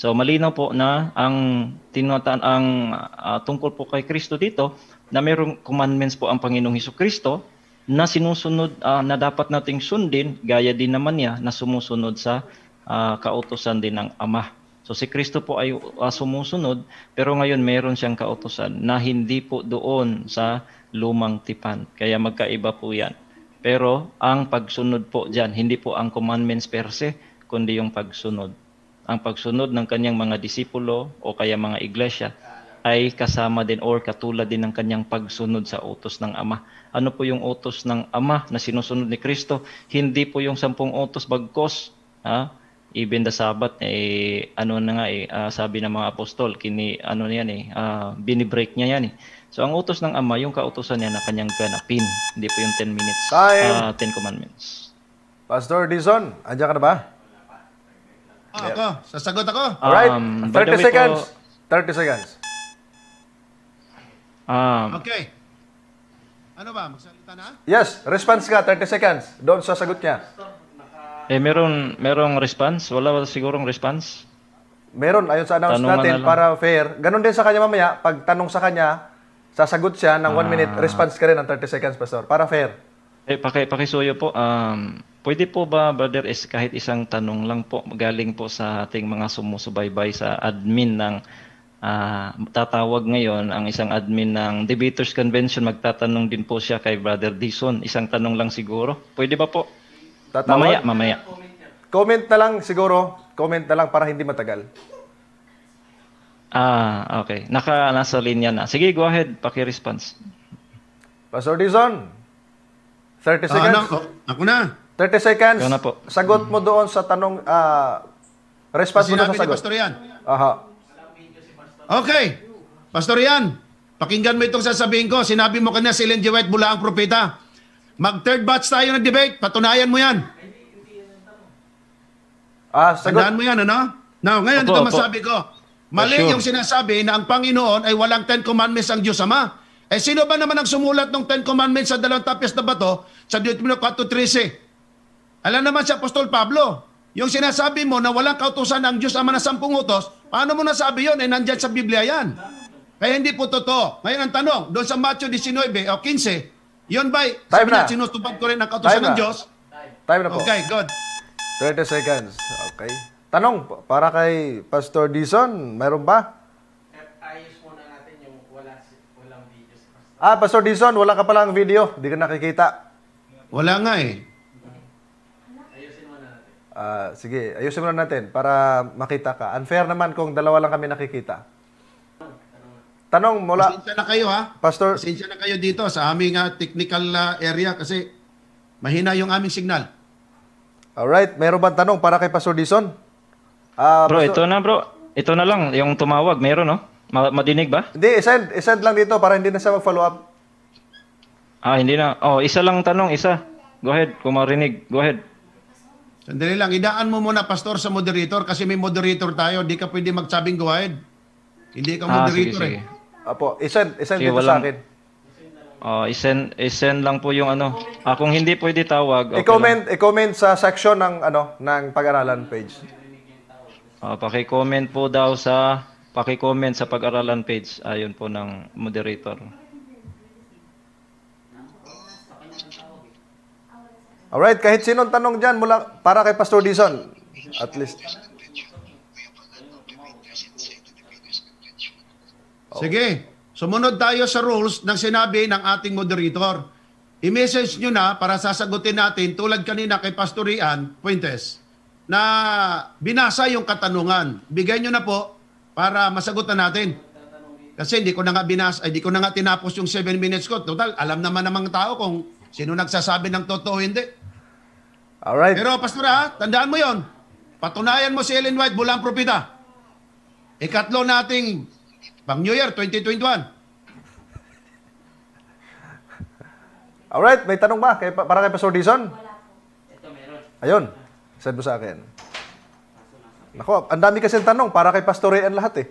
So malinaw po na ang tinatan ang uh, tungkol po kay Kristo dito na mayroong commandments po ang Panginoong Hesus Kristo na sinusunod uh, na dapat nating sundin gaya din naman niya na sumusunod sa uh, kautosan din ng Ama. So si Kristo po ay uh, sumusunod pero ngayon mayroon siyang kautosan na hindi po doon sa lumang tipan. Kaya magkaiba po 'yan. Pero ang pagsunod po diyan hindi po ang commandments per se kundi yung pagsunod ang pagsunod ng kanyang mga disipulo o kaya mga iglesia ay kasama din or katulad din ng kanyang pagsunod sa utos ng Ama. Ano po yung utos ng Ama na sinusunod ni Kristo? Hindi po yung sampung utos bagkos. Ha? Even the Sabbath, eh, ano na nga, eh, uh, sabi ng mga apostol, kini, ano na eh, uh, binibreak niya yan eh. So ang utos ng Ama, yung kautosan niya na kanyang ganapin. Hindi po yung 10 minutes, Time. uh, ah, 10 commandments. Pastor Dizon, andyan ka na ba? Ah, ako. Sasagot ako. Um, Alright. Um, 30 seconds. Po, 30 seconds. Um, okay. Ano ba? Magsalita na? Yes. Response ka. 30 seconds. Doon sasagot niya. Eh, meron, merong response? Wala ba sigurong response? Meron. Ayon sa announce Tanungan natin na para fair. Ganon din sa kanya mamaya. Pag tanong sa kanya, sasagot siya ng 1 ah. minute. Response ka rin ng 30 seconds, Pastor. Para fair. Eh, paki, pakisuyo po, um, pwede po ba, Brother is kahit isang tanong lang po, galing po sa ating mga sumusubaybay sa admin ng uh, tatawag ngayon ang isang admin ng Debaters Convention. Magtatanong din po siya kay Brother Dison. Isang tanong lang siguro. Pwede ba po? Tatawag? Mamaya, mamaya. Comment na lang siguro. Comment na lang para hindi matagal. Ah, okay. Naka, nasa linya na. Sige, go ahead. Paki-response. Pastor Dison, 30 ah, seconds. Uh, ano, ako na. 30 seconds. Yun na po. Sagot mo doon sa tanong, uh, response mo doon sa sagot. Sinabi ni Pastor Yan. Aha. Okay. Pastor Yan, pakinggan mo itong sasabihin ko. Sinabi mo kanina si Ellen G. White, bula ang propeta. Mag third batch tayo ng debate. Patunayan mo yan. Ah, sagot. Tandaan mo yan, ano? Now, ngayon opo, ito opo. masabi ko. Mali sure. yung sinasabi na ang Panginoon ay walang Ten Commandments ang Diyos Ama. Eh sino ba naman ang sumulat ng Ten Commandments sa dalawang tapyas na bato sa Deuteronomy 4.13? Alam naman si Apostol Pablo, yung sinasabi mo na walang kautusan ng Diyos Ama na sampung utos, paano mo nasabi yon? Eh nandyan sa Biblia yan. Kaya hindi po totoo. Ngayon ang tanong, doon sa Matthew 19 o 15, yon ba'y sabi na. na, sinutupad ko rin ang kautusan ng Diyos? Time. na po. Okay, good. 30 seconds. Okay. Tanong, para kay Pastor Dison, mayroon ba? Ah, Pastor Dison, wala ka palang video. Hindi ka nakikita. Wala nga eh. Uh, sige, ayusin muna natin para makita ka. Unfair naman kung dalawa lang kami nakikita. Tanong mula... Pasensya na kayo ha. Pastor... Pasensya na kayo dito sa aming uh, technical uh, area kasi mahina yung aming signal. Alright, meron bang tanong para kay Pastor Dison? Uh, ah, bro, Pastor... ito na bro. Ito na lang, yung tumawag. Meron no? Ma- madinig ba? Hindi, send, send lang dito para hindi na siya mag-follow up. Ah, hindi na. Oh, isa lang tanong, isa. Go ahead, kung marinig. Go ahead. Sandali lang, idaan mo muna, Pastor, sa moderator kasi may moderator tayo. Di ka pwede magsabing go ahead. Hindi ka Ah, sige, moderator sige. eh. Apo, isend, isend Sige, dito walang- sa akin. Oh, isend, isend lang po yung ano. Ah, kung hindi pwede tawag. okay I-comment, i-comment sa section ng ano ng pag-aralan page. Lang. Ah, paki-comment po daw sa Paki-comment sa pag-aralan page ayon po ng moderator. All right, kahit sinong tanong diyan mula para kay Pastor Dison. At least. Sige, sumunod tayo sa rules ng sinabi ng ating moderator. I-message nyo na para sasagutin natin tulad kanina kay Pastor Rian Puentes na binasa yung katanungan. Bigay nyo na po para masagutan natin. Kasi hindi ko na nga binas, ay, hindi ko na nga tinapos yung 7 minutes ko. Total, alam naman namang tao kung sino nagsasabi ng totoo hindi. All right. Pero pastor ha, tandaan mo yon. Patunayan mo si Ellen White, bulang propita. Ikatlo nating pang New Year 2021. All right, may tanong ba kay, para kay Pastor Ito meron. Ayun, send mo sa akin. Nako, ang dami kasi tanong para kay Pastor pastorean lahat eh.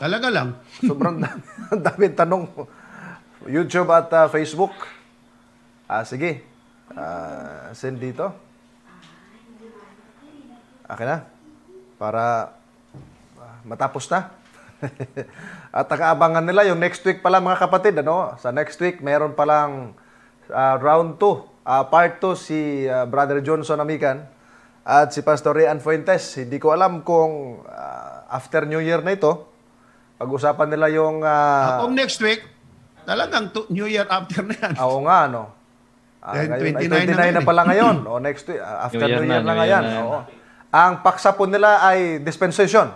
Talaga lang. Sobrang dami, ang dami tanong. YouTube at uh, Facebook. Ah, sige. Uh, send dito. Akin na. Para ah, matapos na. at nakaabangan nila yung next week pala mga kapatid. Ano? Sa next week, meron palang uh, round 2. Uh, part 2 si uh, Brother Johnson Amican at si Pastor Rian Fuentes. Hindi ko alam kung uh, after New Year na ito, pag-usapan nila yung... Uh, next week, talagang to, New Year after na yan. Ah, oo nga, no? uh, ngayon, 29, ay, 29 na, na pala eh. ngayon. o next week, after New Year, New Year na, na ngayon. Oo. Ang paksa po nila ay dispensation.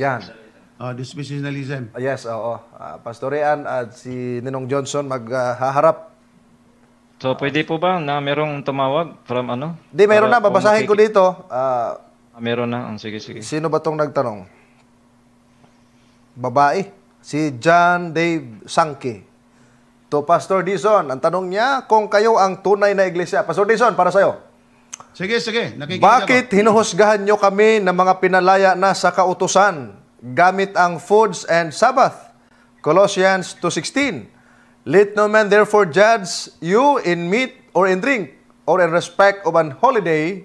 Yan. Oh, dispensationalism. Yes, oo. Uh, Pastor Rian at si Ninong Johnson maghaharap uh, So pwede po ba na merong tumawag from ano? Di, meron na. Babasahin ko dito. Ah, Ah, meron na. Ah, sige, sige. sino ba tong nagtanong? Babae. Si John Dave Sanke. To Pastor Dizon, ang tanong niya kung kayo ang tunay na iglesia. Pastor Dizon, para sa'yo. Sige, sige. Nakikinig Bakit hinuhusgahan nyo kami ng mga pinalaya na sa kautusan gamit ang foods and Sabbath? Colossians 2.16 Let no man therefore judge you in meat or in drink, or in respect of an holiday,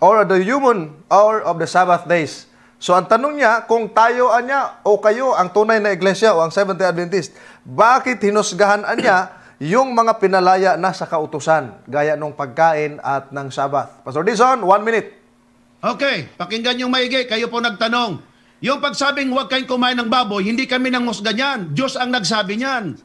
or of the human, or of the Sabbath days. So ang tanong niya, kung tayo anya o kayo ang tunay na iglesia o ang Seventh-day Adventist, bakit hinusgahan anya yung mga pinalaya na sa kautusan, gaya ng pagkain at ng Sabbath? Pastor Dizon, one minute. Okay, pakinggan yung maigi. Kayo po nagtanong. Yung pagsabing huwag kayong kumain ng baboy, hindi kami nang husga niyan. Diyos ang nagsabi niyan.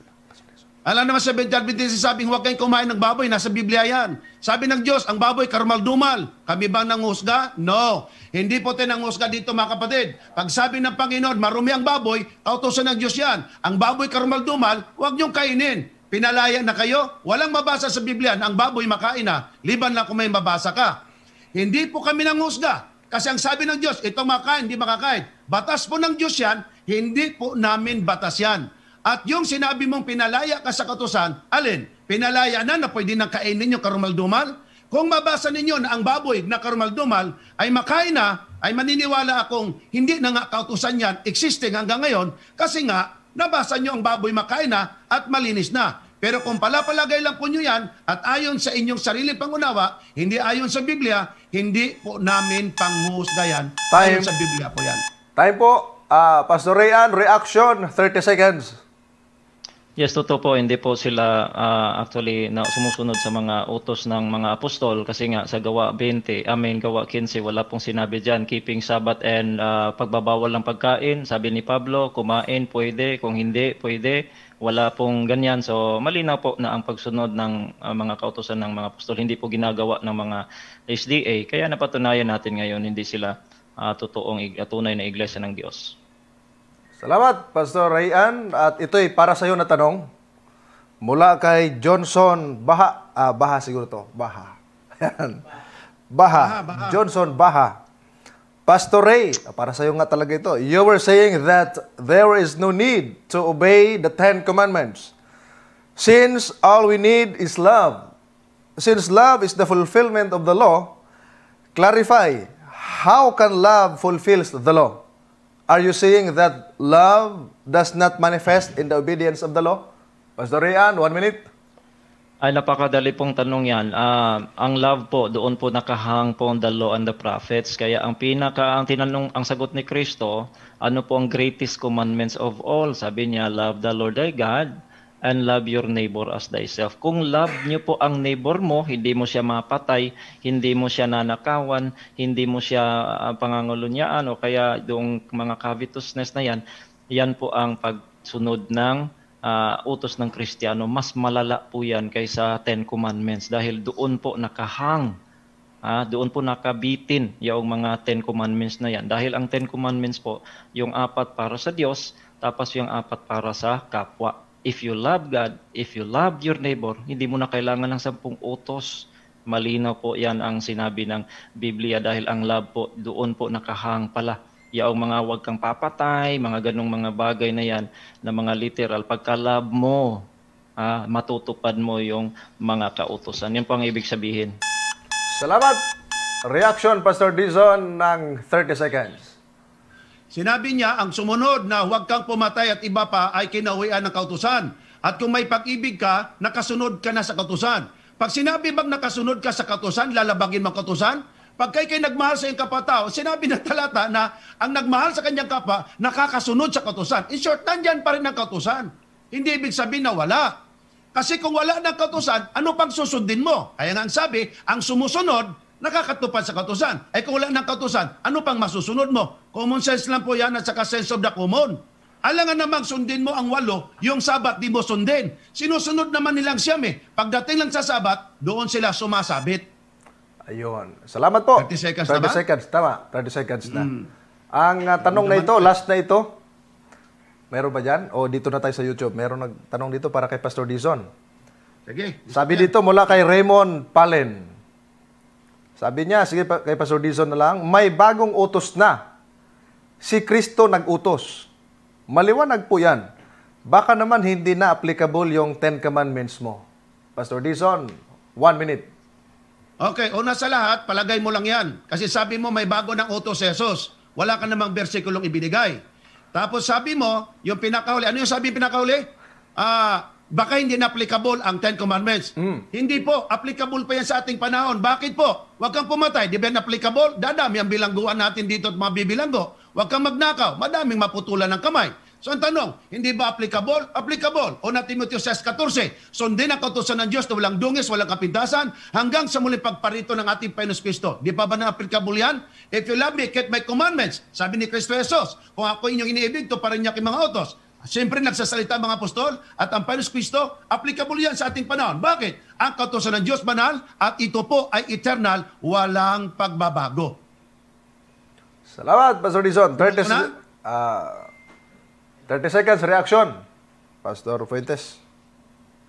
Alam naman sa Benjal Bintin, sabing huwag kayong kumain ng baboy, nasa Biblia yan. Sabi ng Diyos, ang baboy karumal-dumal. Kami ba nanghusga? No. Hindi po tayo nanghusga dito mga kapatid. Pag sabi ng Panginoon, marumi ang baboy, kautosan ng Diyos yan. Ang baboy karumal-dumal, huwag niyong kainin. Pinalaya na kayo, walang mabasa sa Biblia na ang baboy makain na, liban lang kung may mabasa ka. Hindi po kami nanghusga. Kasi ang sabi ng Diyos, ito makain, hindi makakain. Batas po ng Diyos yan, hindi po namin batas yan. At yung sinabi mong pinalaya ka sa katusan, alin? Pinalaya na na pwede nang kainin yung karumaldumal? Kung mabasa ninyo na ang baboy na karumaldumal ay makain na, ay maniniwala akong hindi na nga kautusan yan existing hanggang ngayon kasi nga nabasa nyo ang baboy makain na at malinis na. Pero kung palapalagay lang po nyo yan at ayon sa inyong sarili pangunawa, hindi ayon sa Biblia, hindi po namin panghuhusgayan. Time. Ayon sa Biblia po yan. Time po. Uh, Pastor Rayan, reaction, 30 seconds. Yes, totoo po. Hindi po sila uh, actually na sumusunod sa mga utos ng mga apostol kasi nga sa gawa 20, I mean gawa 15, wala pong sinabi dyan. Keeping Sabbath and uh, pagbabawal ng pagkain, sabi ni Pablo, kumain pwede, kung hindi pwede. Wala pong ganyan. So malinaw po na ang pagsunod ng uh, mga kautosan ng mga apostol hindi po ginagawa ng mga SDA. Kaya napatunayan natin ngayon hindi sila uh, totoong tunay na iglesia ng Diyos. Salamat, Pastor Rayan. At ito ay para sa iyo na tanong mula kay Johnson Baha. Ah, Baha siguro to. Baha. Ayan. Baha. Johnson Baha. Pastor Ray, ah, para sa iyo nga talaga ito. You were saying that there is no need to obey the Ten Commandments. Since all we need is love. Since love is the fulfillment of the law, clarify, how can love fulfills the law? Are you saying that love does not manifest in the obedience of the law? Pastor Rian, one minute. Ay, napakadali pong tanong yan. Uh, ang love po, doon po nakahang po ang the law and the prophets. Kaya ang pinaka, ang tinanong, ang sagot ni Kristo, ano po ang greatest commandments of all? Sabi niya, love the Lord thy God and love your neighbor as thyself. Kung love niyo po ang neighbor mo, hindi mo siya mapatay, hindi mo siya nanakawan, hindi mo siya uh, ah, pangangulunyaan o kaya yung mga covetousness na yan, yan po ang pagsunod ng uh, utos ng Kristiyano. Mas malala po yan kaysa Ten Commandments dahil doon po nakahang Ah, doon po nakabitin yung mga Ten Commandments na yan. Dahil ang Ten Commandments po, yung apat para sa Diyos, tapos yung apat para sa kapwa. If you love God, if you love your neighbor, hindi mo na kailangan ng sampung utos. Malinaw po yan ang sinabi ng Biblia dahil ang love po doon po nakahang pala. Yaong mga wag kang papatay, mga ganong mga bagay na yan na mga literal. Pagka love mo, ah, matutupad mo yung mga kautosan. Yan po ang ibig sabihin. Salamat! Reaction, Pastor Dizon, ng 30 seconds. Sinabi niya, ang sumunod na huwag kang pumatay at iba pa ay kinawian ng kautusan. At kung may pag-ibig ka, nakasunod ka na sa kautusan. Pag sinabi bang nakasunod ka sa kautusan, lalabagin mo kautusan? Pag kayo kay nagmahal sa iyong kapatao, sinabi ng talata na ang nagmahal sa kanyang kapa, nakakasunod sa kautusan. In short, nandyan pa rin ang kautusan. Hindi ibig sabihin na wala. Kasi kung wala ng kautusan, ano pang susundin mo? Kaya nga ang sabi, ang sumusunod, nakakatupad sa kautusan. Ay kung wala ng kautusan, ano pang masusunod mo? Common sense lang po yan at saka sense of the common. Alangan namang sundin mo ang walo, yung sabat di mo sundin. Sinusunod naman nilang siyam eh. Pagdating lang sa sabat, doon sila sumasabit. Ayun. Salamat po. 30 seconds 30 na ba? seconds, tama. 30 seconds na. Mm. Ang uh, tanong na ito, last na ito, meron ba dyan? O dito na tayo sa YouTube, meron nagtanong dito para kay Pastor Dizon. Sige. Sabi dito mula kay Raymond Palen. Sabi niya, sige kay Pastor Dizon na lang, may bagong utos na si Kristo nagutos. Maliwanag po yan. Baka naman hindi na applicable yung Ten Commandments mo. Pastor Dizon, one minute. Okay, una sa lahat, palagay mo lang yan. Kasi sabi mo may bago ng utos si Jesus. Wala ka namang versikulong ibinigay. Tapos sabi mo, yung pinakahuli, ano yung sabi yung pinakahuli? Ah, baka hindi na applicable ang Ten Commandments. Mm. Hindi po, applicable pa yan sa ating panahon. Bakit po? Huwag kang pumatay, di ba applicable? Dadami ang bilangguan natin dito at mabibilanggo. Huwag kang magnakaw. Madaming maputulan ng kamay. So ang tanong, hindi ba applicable? Applicable. O na Timoteo 6.14, sundin ang kautusan ng Diyos na walang dungis, walang kapintasan, hanggang sa muling pagparito ng ating Panginoon Kristo. Di pa ba na applicable yan? If you love me, keep my commandments. Sabi ni Kristo Jesus, kung ako inyong iniibig, to parin niya kay mga otos. Siyempre nagsasalita ang mga apostol at ang Panos Kristo, applicable yan sa ating panahon. Bakit? Ang kautusan ng Diyos banal at ito po ay eternal, walang pagbabago. Salamat, Pastor Dizon. 30, uh, 30 seconds reaction. Pastor Fuentes.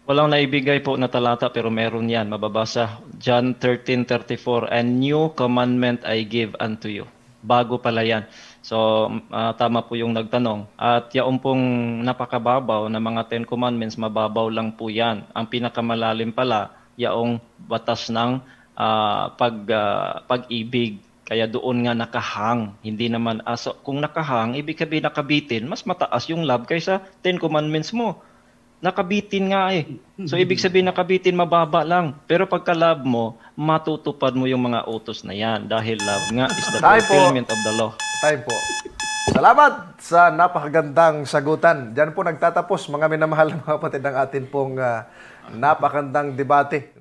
Walang naibigay po na talata pero meron yan. Mababasa John 13.34 And new commandment I give unto you. Bago pala yan. So uh, tama po yung nagtanong. At yaong pong napakababaw na mga Ten Commandments, mababaw lang po yan. Ang pinakamalalim pala, yaong batas ng uh, pag, uh, pag-ibig kaya doon nga nakahang, hindi naman aso. Kung nakahang, ibig sabihin nakabitin, mas mataas yung love kaysa Ten Commandments mo. Nakabitin nga eh. So ibig sabihin nakabitin, mababa lang. Pero pagka love mo, matutupad mo yung mga utos na yan. Dahil love nga is the Time fulfillment po. of the law. Time po. Salamat sa napakagandang sagutan. Diyan po nagtatapos mga minamahal mga kapatid ng atin pong uh, ah, napakandang debate.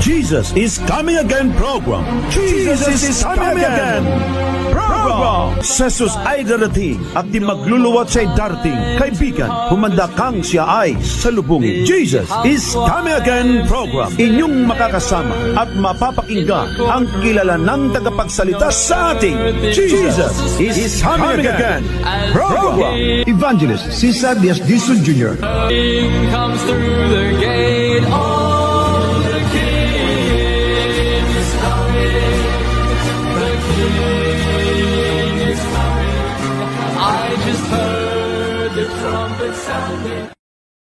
Jesus is Coming Again program. Jesus, Jesus is Coming Again, again. program. Jesus ay darating at di magluluwat sa darting. Kaibigan, humanda kang siya ay salubungin. Jesus is Coming Again program. Inyong makakasama at mapapakinggan ang kilala ng tagapagsalita sa ating Jesus is Coming Again program. Evangelist Cesar Diaz Dizon Jr. comes through the gate.